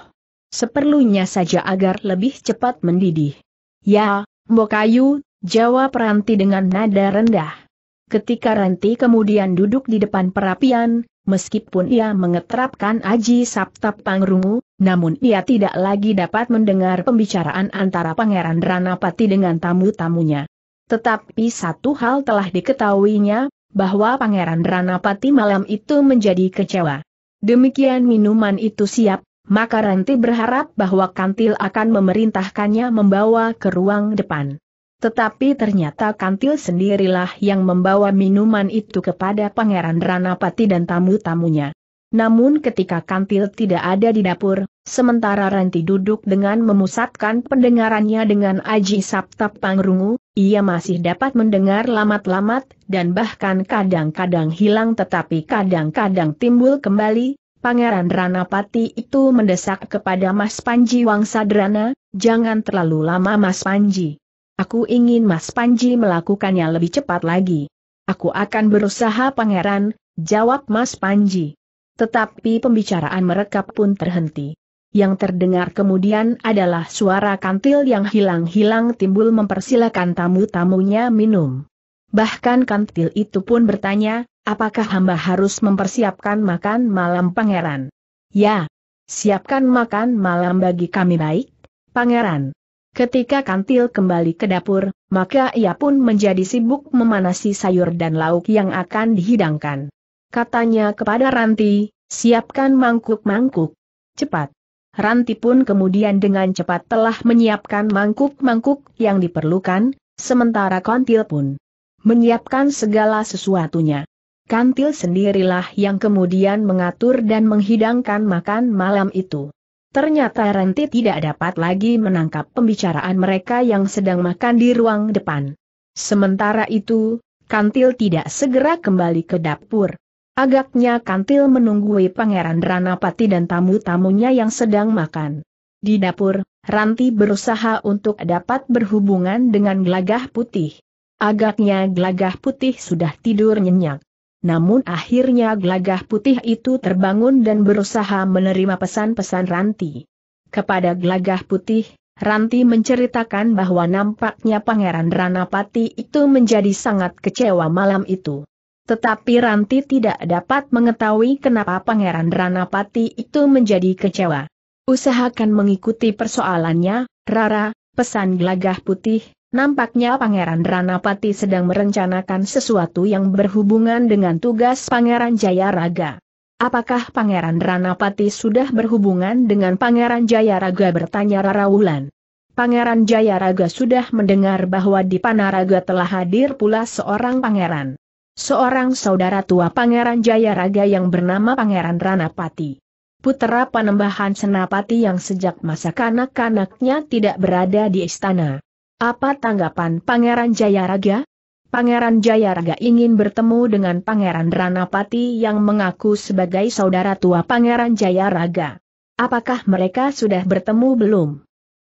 Seperlunya saja agar lebih cepat mendidih. Ya, Mbokayu, jawab Ranti dengan nada rendah. Ketika Ranti kemudian duduk di depan perapian, meskipun ia mengetrapkan aji sabta pangrungu, namun ia tidak lagi dapat mendengar pembicaraan antara Pangeran Ranapati dengan tamu-tamunya. Tetapi satu hal telah diketahuinya, bahwa Pangeran Ranapati malam itu menjadi kecewa. Demikian minuman itu siap, maka Ranti berharap bahwa Kantil akan memerintahkannya membawa ke ruang depan. Tetapi ternyata Kantil sendirilah yang membawa minuman itu kepada Pangeran Ranapati dan tamu-tamunya. Namun ketika kantil tidak ada di dapur, sementara Ranti duduk dengan memusatkan pendengarannya dengan Aji Sabta Pangrungu, ia masih dapat mendengar lamat-lamat, dan bahkan kadang-kadang hilang tetapi kadang-kadang timbul kembali, Pangeran Ranapati itu mendesak kepada Mas Panji Wangsadrana, jangan terlalu lama Mas Panji. Aku ingin Mas Panji melakukannya lebih cepat lagi. Aku akan berusaha pangeran, jawab Mas Panji. Tetapi pembicaraan mereka pun terhenti. Yang terdengar kemudian adalah suara kantil yang hilang-hilang timbul mempersilahkan tamu-tamunya minum. Bahkan kantil itu pun bertanya, apakah hamba harus mempersiapkan makan malam pangeran? Ya, siapkan makan malam bagi kami baik, pangeran. Ketika kantil kembali ke dapur, maka ia pun menjadi sibuk memanasi sayur dan lauk yang akan dihidangkan katanya kepada Ranti, siapkan mangkuk-mangkuk. Cepat. Ranti pun kemudian dengan cepat telah menyiapkan mangkuk-mangkuk yang diperlukan, sementara Kantil pun menyiapkan segala sesuatunya. Kantil sendirilah yang kemudian mengatur dan menghidangkan makan malam itu. Ternyata Ranti tidak dapat lagi menangkap pembicaraan mereka yang sedang makan di ruang depan. Sementara itu, Kantil tidak segera kembali ke dapur. Agaknya kantil menunggui Pangeran Ranapati dan tamu-tamunya yang sedang makan. Di dapur, Ranti berusaha untuk dapat berhubungan dengan Glagah putih. Agaknya Glagah putih sudah tidur nyenyak. Namun akhirnya Glagah putih itu terbangun dan berusaha menerima pesan-pesan Ranti. Kepada Glagah putih, Ranti menceritakan bahwa nampaknya Pangeran Ranapati itu menjadi sangat kecewa malam itu. Tetapi Ranti tidak dapat mengetahui kenapa Pangeran Ranapati itu menjadi kecewa. Usahakan mengikuti persoalannya, Rara, pesan gelagah putih, nampaknya Pangeran Ranapati sedang merencanakan sesuatu yang berhubungan dengan tugas Pangeran Jayaraga. Apakah Pangeran Ranapati sudah berhubungan dengan Pangeran Jayaraga bertanya Rara Wulan. Pangeran Jayaraga sudah mendengar bahwa di Panaraga telah hadir pula seorang pangeran. Seorang saudara tua Pangeran Jayaraga yang bernama Pangeran Ranapati. Putera Panembahan Senapati yang sejak masa kanak-kanaknya tidak berada di istana. Apa tanggapan Pangeran Jayaraga? Pangeran Jayaraga ingin bertemu dengan Pangeran Ranapati yang mengaku sebagai saudara tua Pangeran Jayaraga. Apakah mereka sudah bertemu belum?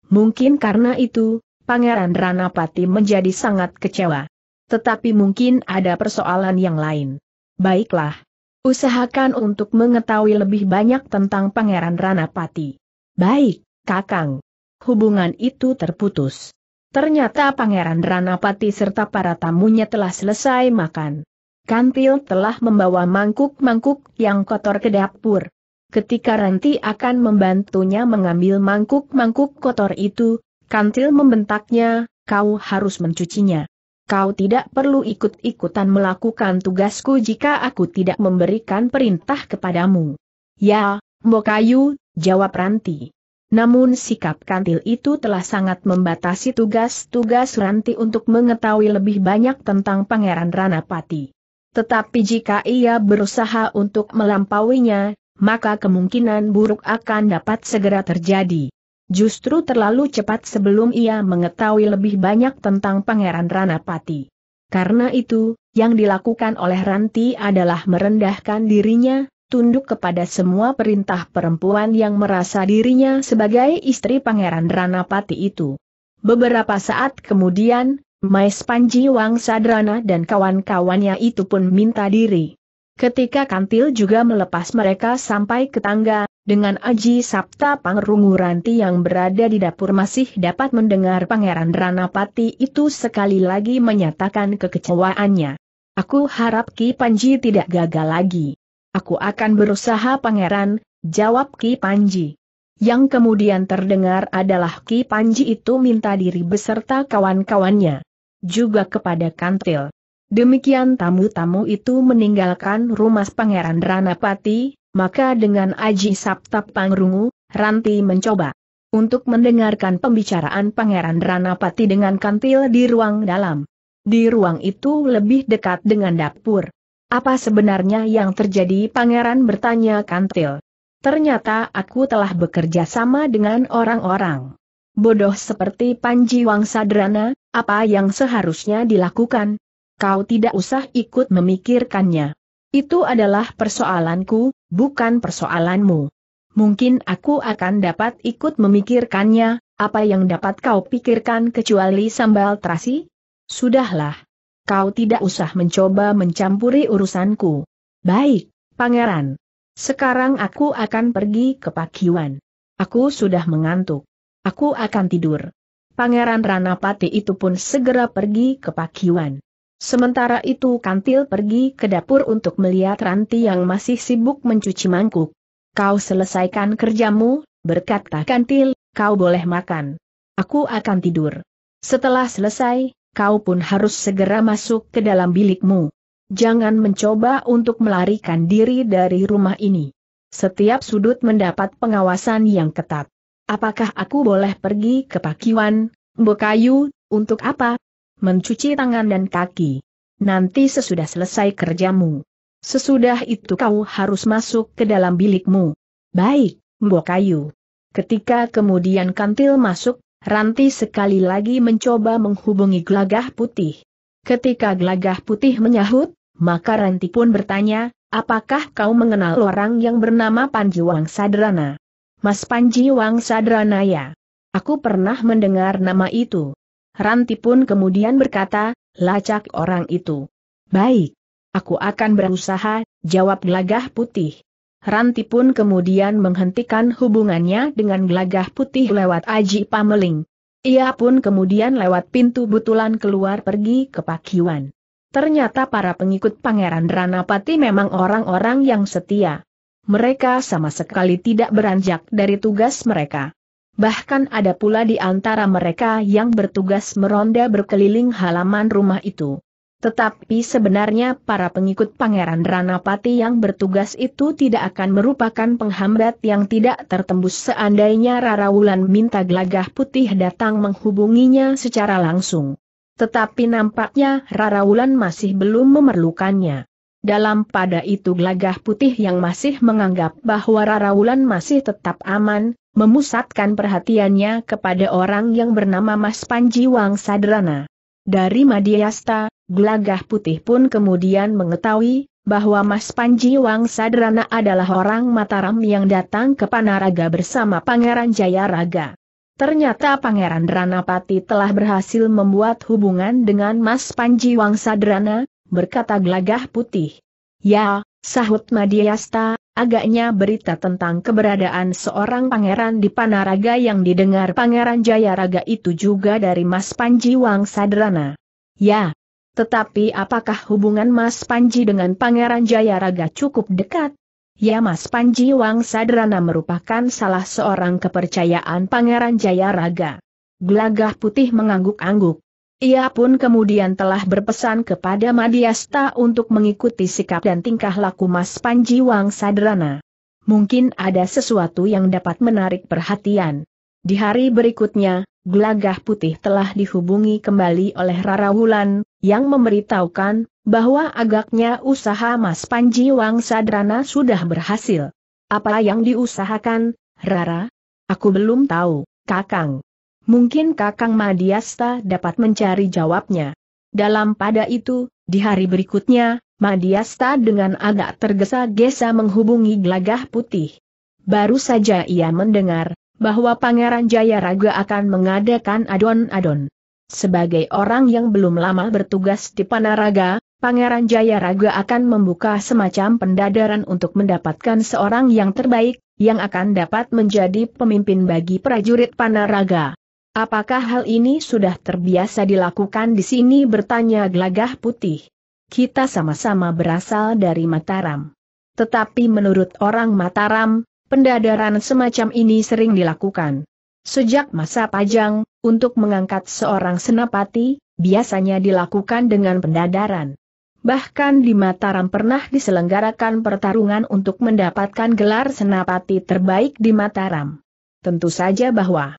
Mungkin karena itu, Pangeran Ranapati menjadi sangat kecewa. Tetapi mungkin ada persoalan yang lain. Baiklah. Usahakan untuk mengetahui lebih banyak tentang Pangeran Ranapati. Baik, Kakang. Hubungan itu terputus. Ternyata Pangeran Ranapati serta para tamunya telah selesai makan. Kantil telah membawa mangkuk-mangkuk yang kotor ke dapur. Ketika Ranti akan membantunya mengambil mangkuk-mangkuk kotor itu, Kantil membentaknya, kau harus mencucinya. Kau tidak perlu ikut-ikutan melakukan tugasku jika aku tidak memberikan perintah kepadamu. Ya, Mokayu, jawab Ranti. Namun sikap kantil itu telah sangat membatasi tugas-tugas Ranti untuk mengetahui lebih banyak tentang Pangeran Ranapati. Tetapi jika ia berusaha untuk melampauinya, maka kemungkinan buruk akan dapat segera terjadi. Justru terlalu cepat sebelum ia mengetahui lebih banyak tentang Pangeran Ranapati. Karena itu, yang dilakukan oleh Ranti adalah merendahkan dirinya, tunduk kepada semua perintah perempuan yang merasa dirinya sebagai istri Pangeran Ranapati itu. Beberapa saat kemudian, Mais Panji Sadrana dan kawan-kawannya itu pun minta diri. Ketika kantil juga melepas mereka sampai ke tangga, dengan Aji Sabta Pangrunguranti yang berada di dapur masih dapat mendengar Pangeran Ranapati itu sekali lagi menyatakan kekecewaannya. Aku harap Ki Panji tidak gagal lagi. Aku akan berusaha Pangeran, jawab Ki Panji. Yang kemudian terdengar adalah Ki Panji itu minta diri beserta kawan-kawannya. Juga kepada Kantil. Demikian tamu-tamu itu meninggalkan rumah Pangeran Ranapati, maka dengan Aji Sapta Pangrungu, Ranti mencoba untuk mendengarkan pembicaraan Pangeran Ranapati dengan kantil di ruang dalam. Di ruang itu lebih dekat dengan dapur. Apa sebenarnya yang terjadi Pangeran bertanya kantil. Ternyata aku telah bekerja sama dengan orang-orang. Bodoh seperti Panji Wangsa Wangsadrana, apa yang seharusnya dilakukan? Kau tidak usah ikut memikirkannya. Itu adalah persoalanku, bukan persoalanmu. Mungkin aku akan dapat ikut memikirkannya, apa yang dapat kau pikirkan kecuali sambal terasi? Sudahlah. Kau tidak usah mencoba mencampuri urusanku. Baik, pangeran. Sekarang aku akan pergi ke Pakiwan. Aku sudah mengantuk. Aku akan tidur. Pangeran Ranapati itu pun segera pergi ke Pakiwan. Sementara itu Kantil pergi ke dapur untuk melihat Ranti yang masih sibuk mencuci mangkuk. Kau selesaikan kerjamu, berkata Kantil, kau boleh makan. Aku akan tidur. Setelah selesai, kau pun harus segera masuk ke dalam bilikmu. Jangan mencoba untuk melarikan diri dari rumah ini. Setiap sudut mendapat pengawasan yang ketat. Apakah aku boleh pergi ke Pakiwan, Bokayu, untuk apa? mencuci tangan dan kaki. Nanti sesudah selesai kerjamu. Sesudah itu kau harus masuk ke dalam bilikmu. Baik, Mbok Kayu. Ketika kemudian kantil masuk, Ranti sekali lagi mencoba menghubungi gelagah putih. Ketika gelagah putih menyahut, maka Ranti pun bertanya, apakah kau mengenal orang yang bernama Panji Wang Sadrana? Mas Panji Wang Sadrana ya. Aku pernah mendengar nama itu. Ranti pun kemudian berkata, lacak orang itu. Baik. Aku akan berusaha, jawab gelagah putih. Ranti pun kemudian menghentikan hubungannya dengan gelagah putih lewat Aji Pameling. Ia pun kemudian lewat pintu butulan keluar pergi ke Pakiwan. Ternyata para pengikut Pangeran Ranapati memang orang-orang yang setia. Mereka sama sekali tidak beranjak dari tugas mereka. Bahkan ada pula di antara mereka yang bertugas meronda berkeliling halaman rumah itu. Tetapi sebenarnya para pengikut Pangeran Ranapati yang bertugas itu tidak akan merupakan penghambat yang tidak tertembus seandainya Rara Wulan minta gelagah putih datang menghubunginya secara langsung. Tetapi nampaknya Rara Wulan masih belum memerlukannya. Dalam pada itu gelagah putih yang masih menganggap bahwa Rara Wulan masih tetap aman, memusatkan perhatiannya kepada orang yang bernama Mas Panji Wang Sadrana. Dari Madiasta, Glagah Putih pun kemudian mengetahui bahwa Mas Panji Wang Sadrana adalah orang Mataram yang datang ke Panaraga bersama Pangeran Jayaraga. Ternyata Pangeran Ranapati telah berhasil membuat hubungan dengan Mas Panji Wang Sadrana, berkata Glagah Putih. Ya, sahut Madiasta, Agaknya berita tentang keberadaan seorang pangeran di Panaraga yang didengar Pangeran Jayaraga itu juga dari Mas Panji Wang Sadrana. Ya, tetapi apakah hubungan Mas Panji dengan Pangeran Jayaraga cukup dekat? Ya Mas Panji Wang Sadrana merupakan salah seorang kepercayaan Pangeran Jayaraga. Gelagah putih mengangguk-angguk. Ia pun kemudian telah berpesan kepada Madiasta untuk mengikuti sikap dan tingkah laku Mas Panji Wang Sadrana. Mungkin ada sesuatu yang dapat menarik perhatian. Di hari berikutnya, Gelagah Putih telah dihubungi kembali oleh Rara Wulan, yang memberitahukan bahwa agaknya usaha Mas Panji Wang Sadrana sudah berhasil. Apa yang diusahakan, Rara? Aku belum tahu, Kakang. Mungkin Kakang Madiasta dapat mencari jawabnya. Dalam pada itu, di hari berikutnya, Madiasta dengan agak tergesa-gesa menghubungi Glagah Putih. Baru saja ia mendengar, bahwa Pangeran Jayaraga akan mengadakan adon-adon. Sebagai orang yang belum lama bertugas di Panaraga, Pangeran Jayaraga akan membuka semacam pendadaran untuk mendapatkan seorang yang terbaik, yang akan dapat menjadi pemimpin bagi prajurit Panaraga. Apakah hal ini sudah terbiasa dilakukan di sini bertanya gelagah putih? Kita sama-sama berasal dari Mataram. Tetapi menurut orang Mataram, pendadaran semacam ini sering dilakukan. Sejak masa pajang, untuk mengangkat seorang senapati, biasanya dilakukan dengan pendadaran. Bahkan di Mataram pernah diselenggarakan pertarungan untuk mendapatkan gelar senapati terbaik di Mataram. Tentu saja bahwa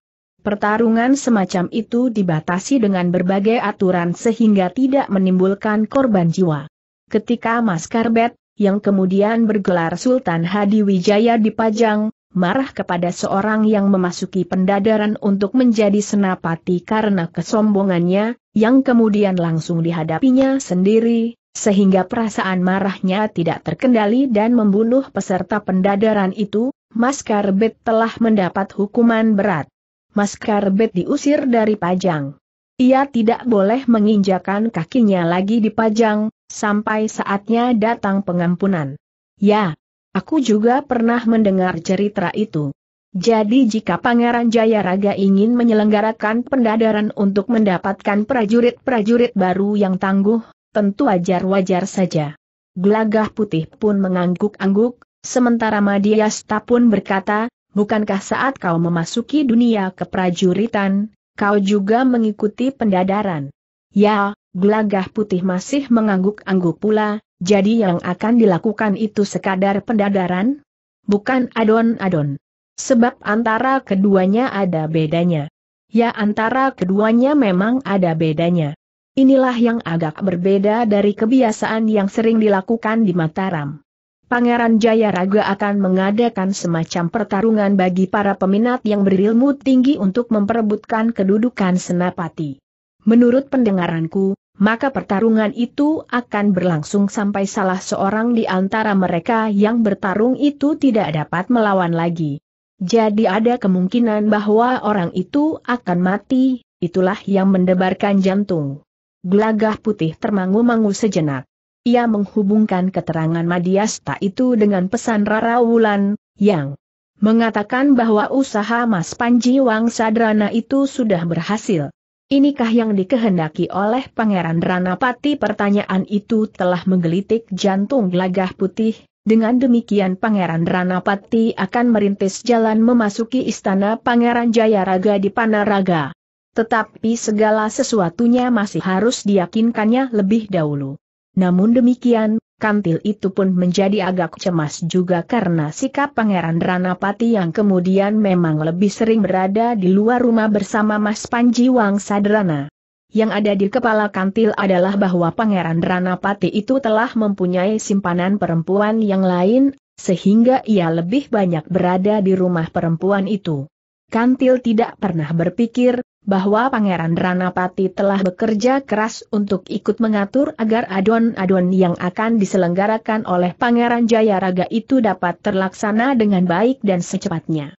Pertarungan semacam itu dibatasi dengan berbagai aturan sehingga tidak menimbulkan korban jiwa. Ketika Mas Karbet, yang kemudian bergelar Sultan Hadi Wijaya dipajang, marah kepada seorang yang memasuki pendadaran untuk menjadi senapati karena kesombongannya, yang kemudian langsung dihadapinya sendiri, sehingga perasaan marahnya tidak terkendali dan membunuh peserta pendadaran itu, Mas Karbet telah mendapat hukuman berat. Mas Karbet diusir dari Pajang. Ia tidak boleh menginjakan kakinya lagi di Pajang, sampai saatnya datang pengampunan. Ya, aku juga pernah mendengar cerita itu. Jadi jika Pangeran Jayaraga ingin menyelenggarakan pendadaran untuk mendapatkan prajurit-prajurit baru yang tangguh, tentu wajar-wajar saja. Gelagah putih pun mengangguk-angguk, sementara Madiasta pun berkata, bukankah saat kau memasuki dunia keprajuritan, kau juga mengikuti pendadaran? Ya, gelagah putih masih mengangguk-angguk pula, jadi yang akan dilakukan itu sekadar pendadaran? Bukan adon-adon. Sebab antara keduanya ada bedanya. Ya antara keduanya memang ada bedanya. Inilah yang agak berbeda dari kebiasaan yang sering dilakukan di Mataram. Pangeran Jayaraga akan mengadakan semacam pertarungan bagi para peminat yang berilmu tinggi untuk memperebutkan kedudukan senapati. Menurut pendengaranku, maka pertarungan itu akan berlangsung sampai salah seorang di antara mereka yang bertarung itu tidak dapat melawan lagi. Jadi ada kemungkinan bahwa orang itu akan mati, itulah yang mendebarkan jantung. Gelagah putih termangu-mangu sejenak ia menghubungkan keterangan Madiasta itu dengan pesan Rara Wulan, yang mengatakan bahwa usaha Mas Panji Wang Sadrana itu sudah berhasil. Inikah yang dikehendaki oleh Pangeran Ranapati? Pertanyaan itu telah menggelitik jantung gelagah putih. Dengan demikian Pangeran Ranapati akan merintis jalan memasuki istana Pangeran Jayaraga di Panaraga. Tetapi segala sesuatunya masih harus diyakinkannya lebih dahulu. Namun demikian, kantil itu pun menjadi agak cemas juga karena sikap Pangeran Ranapati yang kemudian memang lebih sering berada di luar rumah bersama Mas Panji Wang Sadrana. Yang ada di kepala kantil adalah bahwa Pangeran Ranapati itu telah mempunyai simpanan perempuan yang lain, sehingga ia lebih banyak berada di rumah perempuan itu. Kantil tidak pernah berpikir bahwa Pangeran Ranapati telah bekerja keras untuk ikut mengatur agar aduan-aduan yang akan diselenggarakan oleh Pangeran Jayaraga itu dapat terlaksana dengan baik dan secepatnya.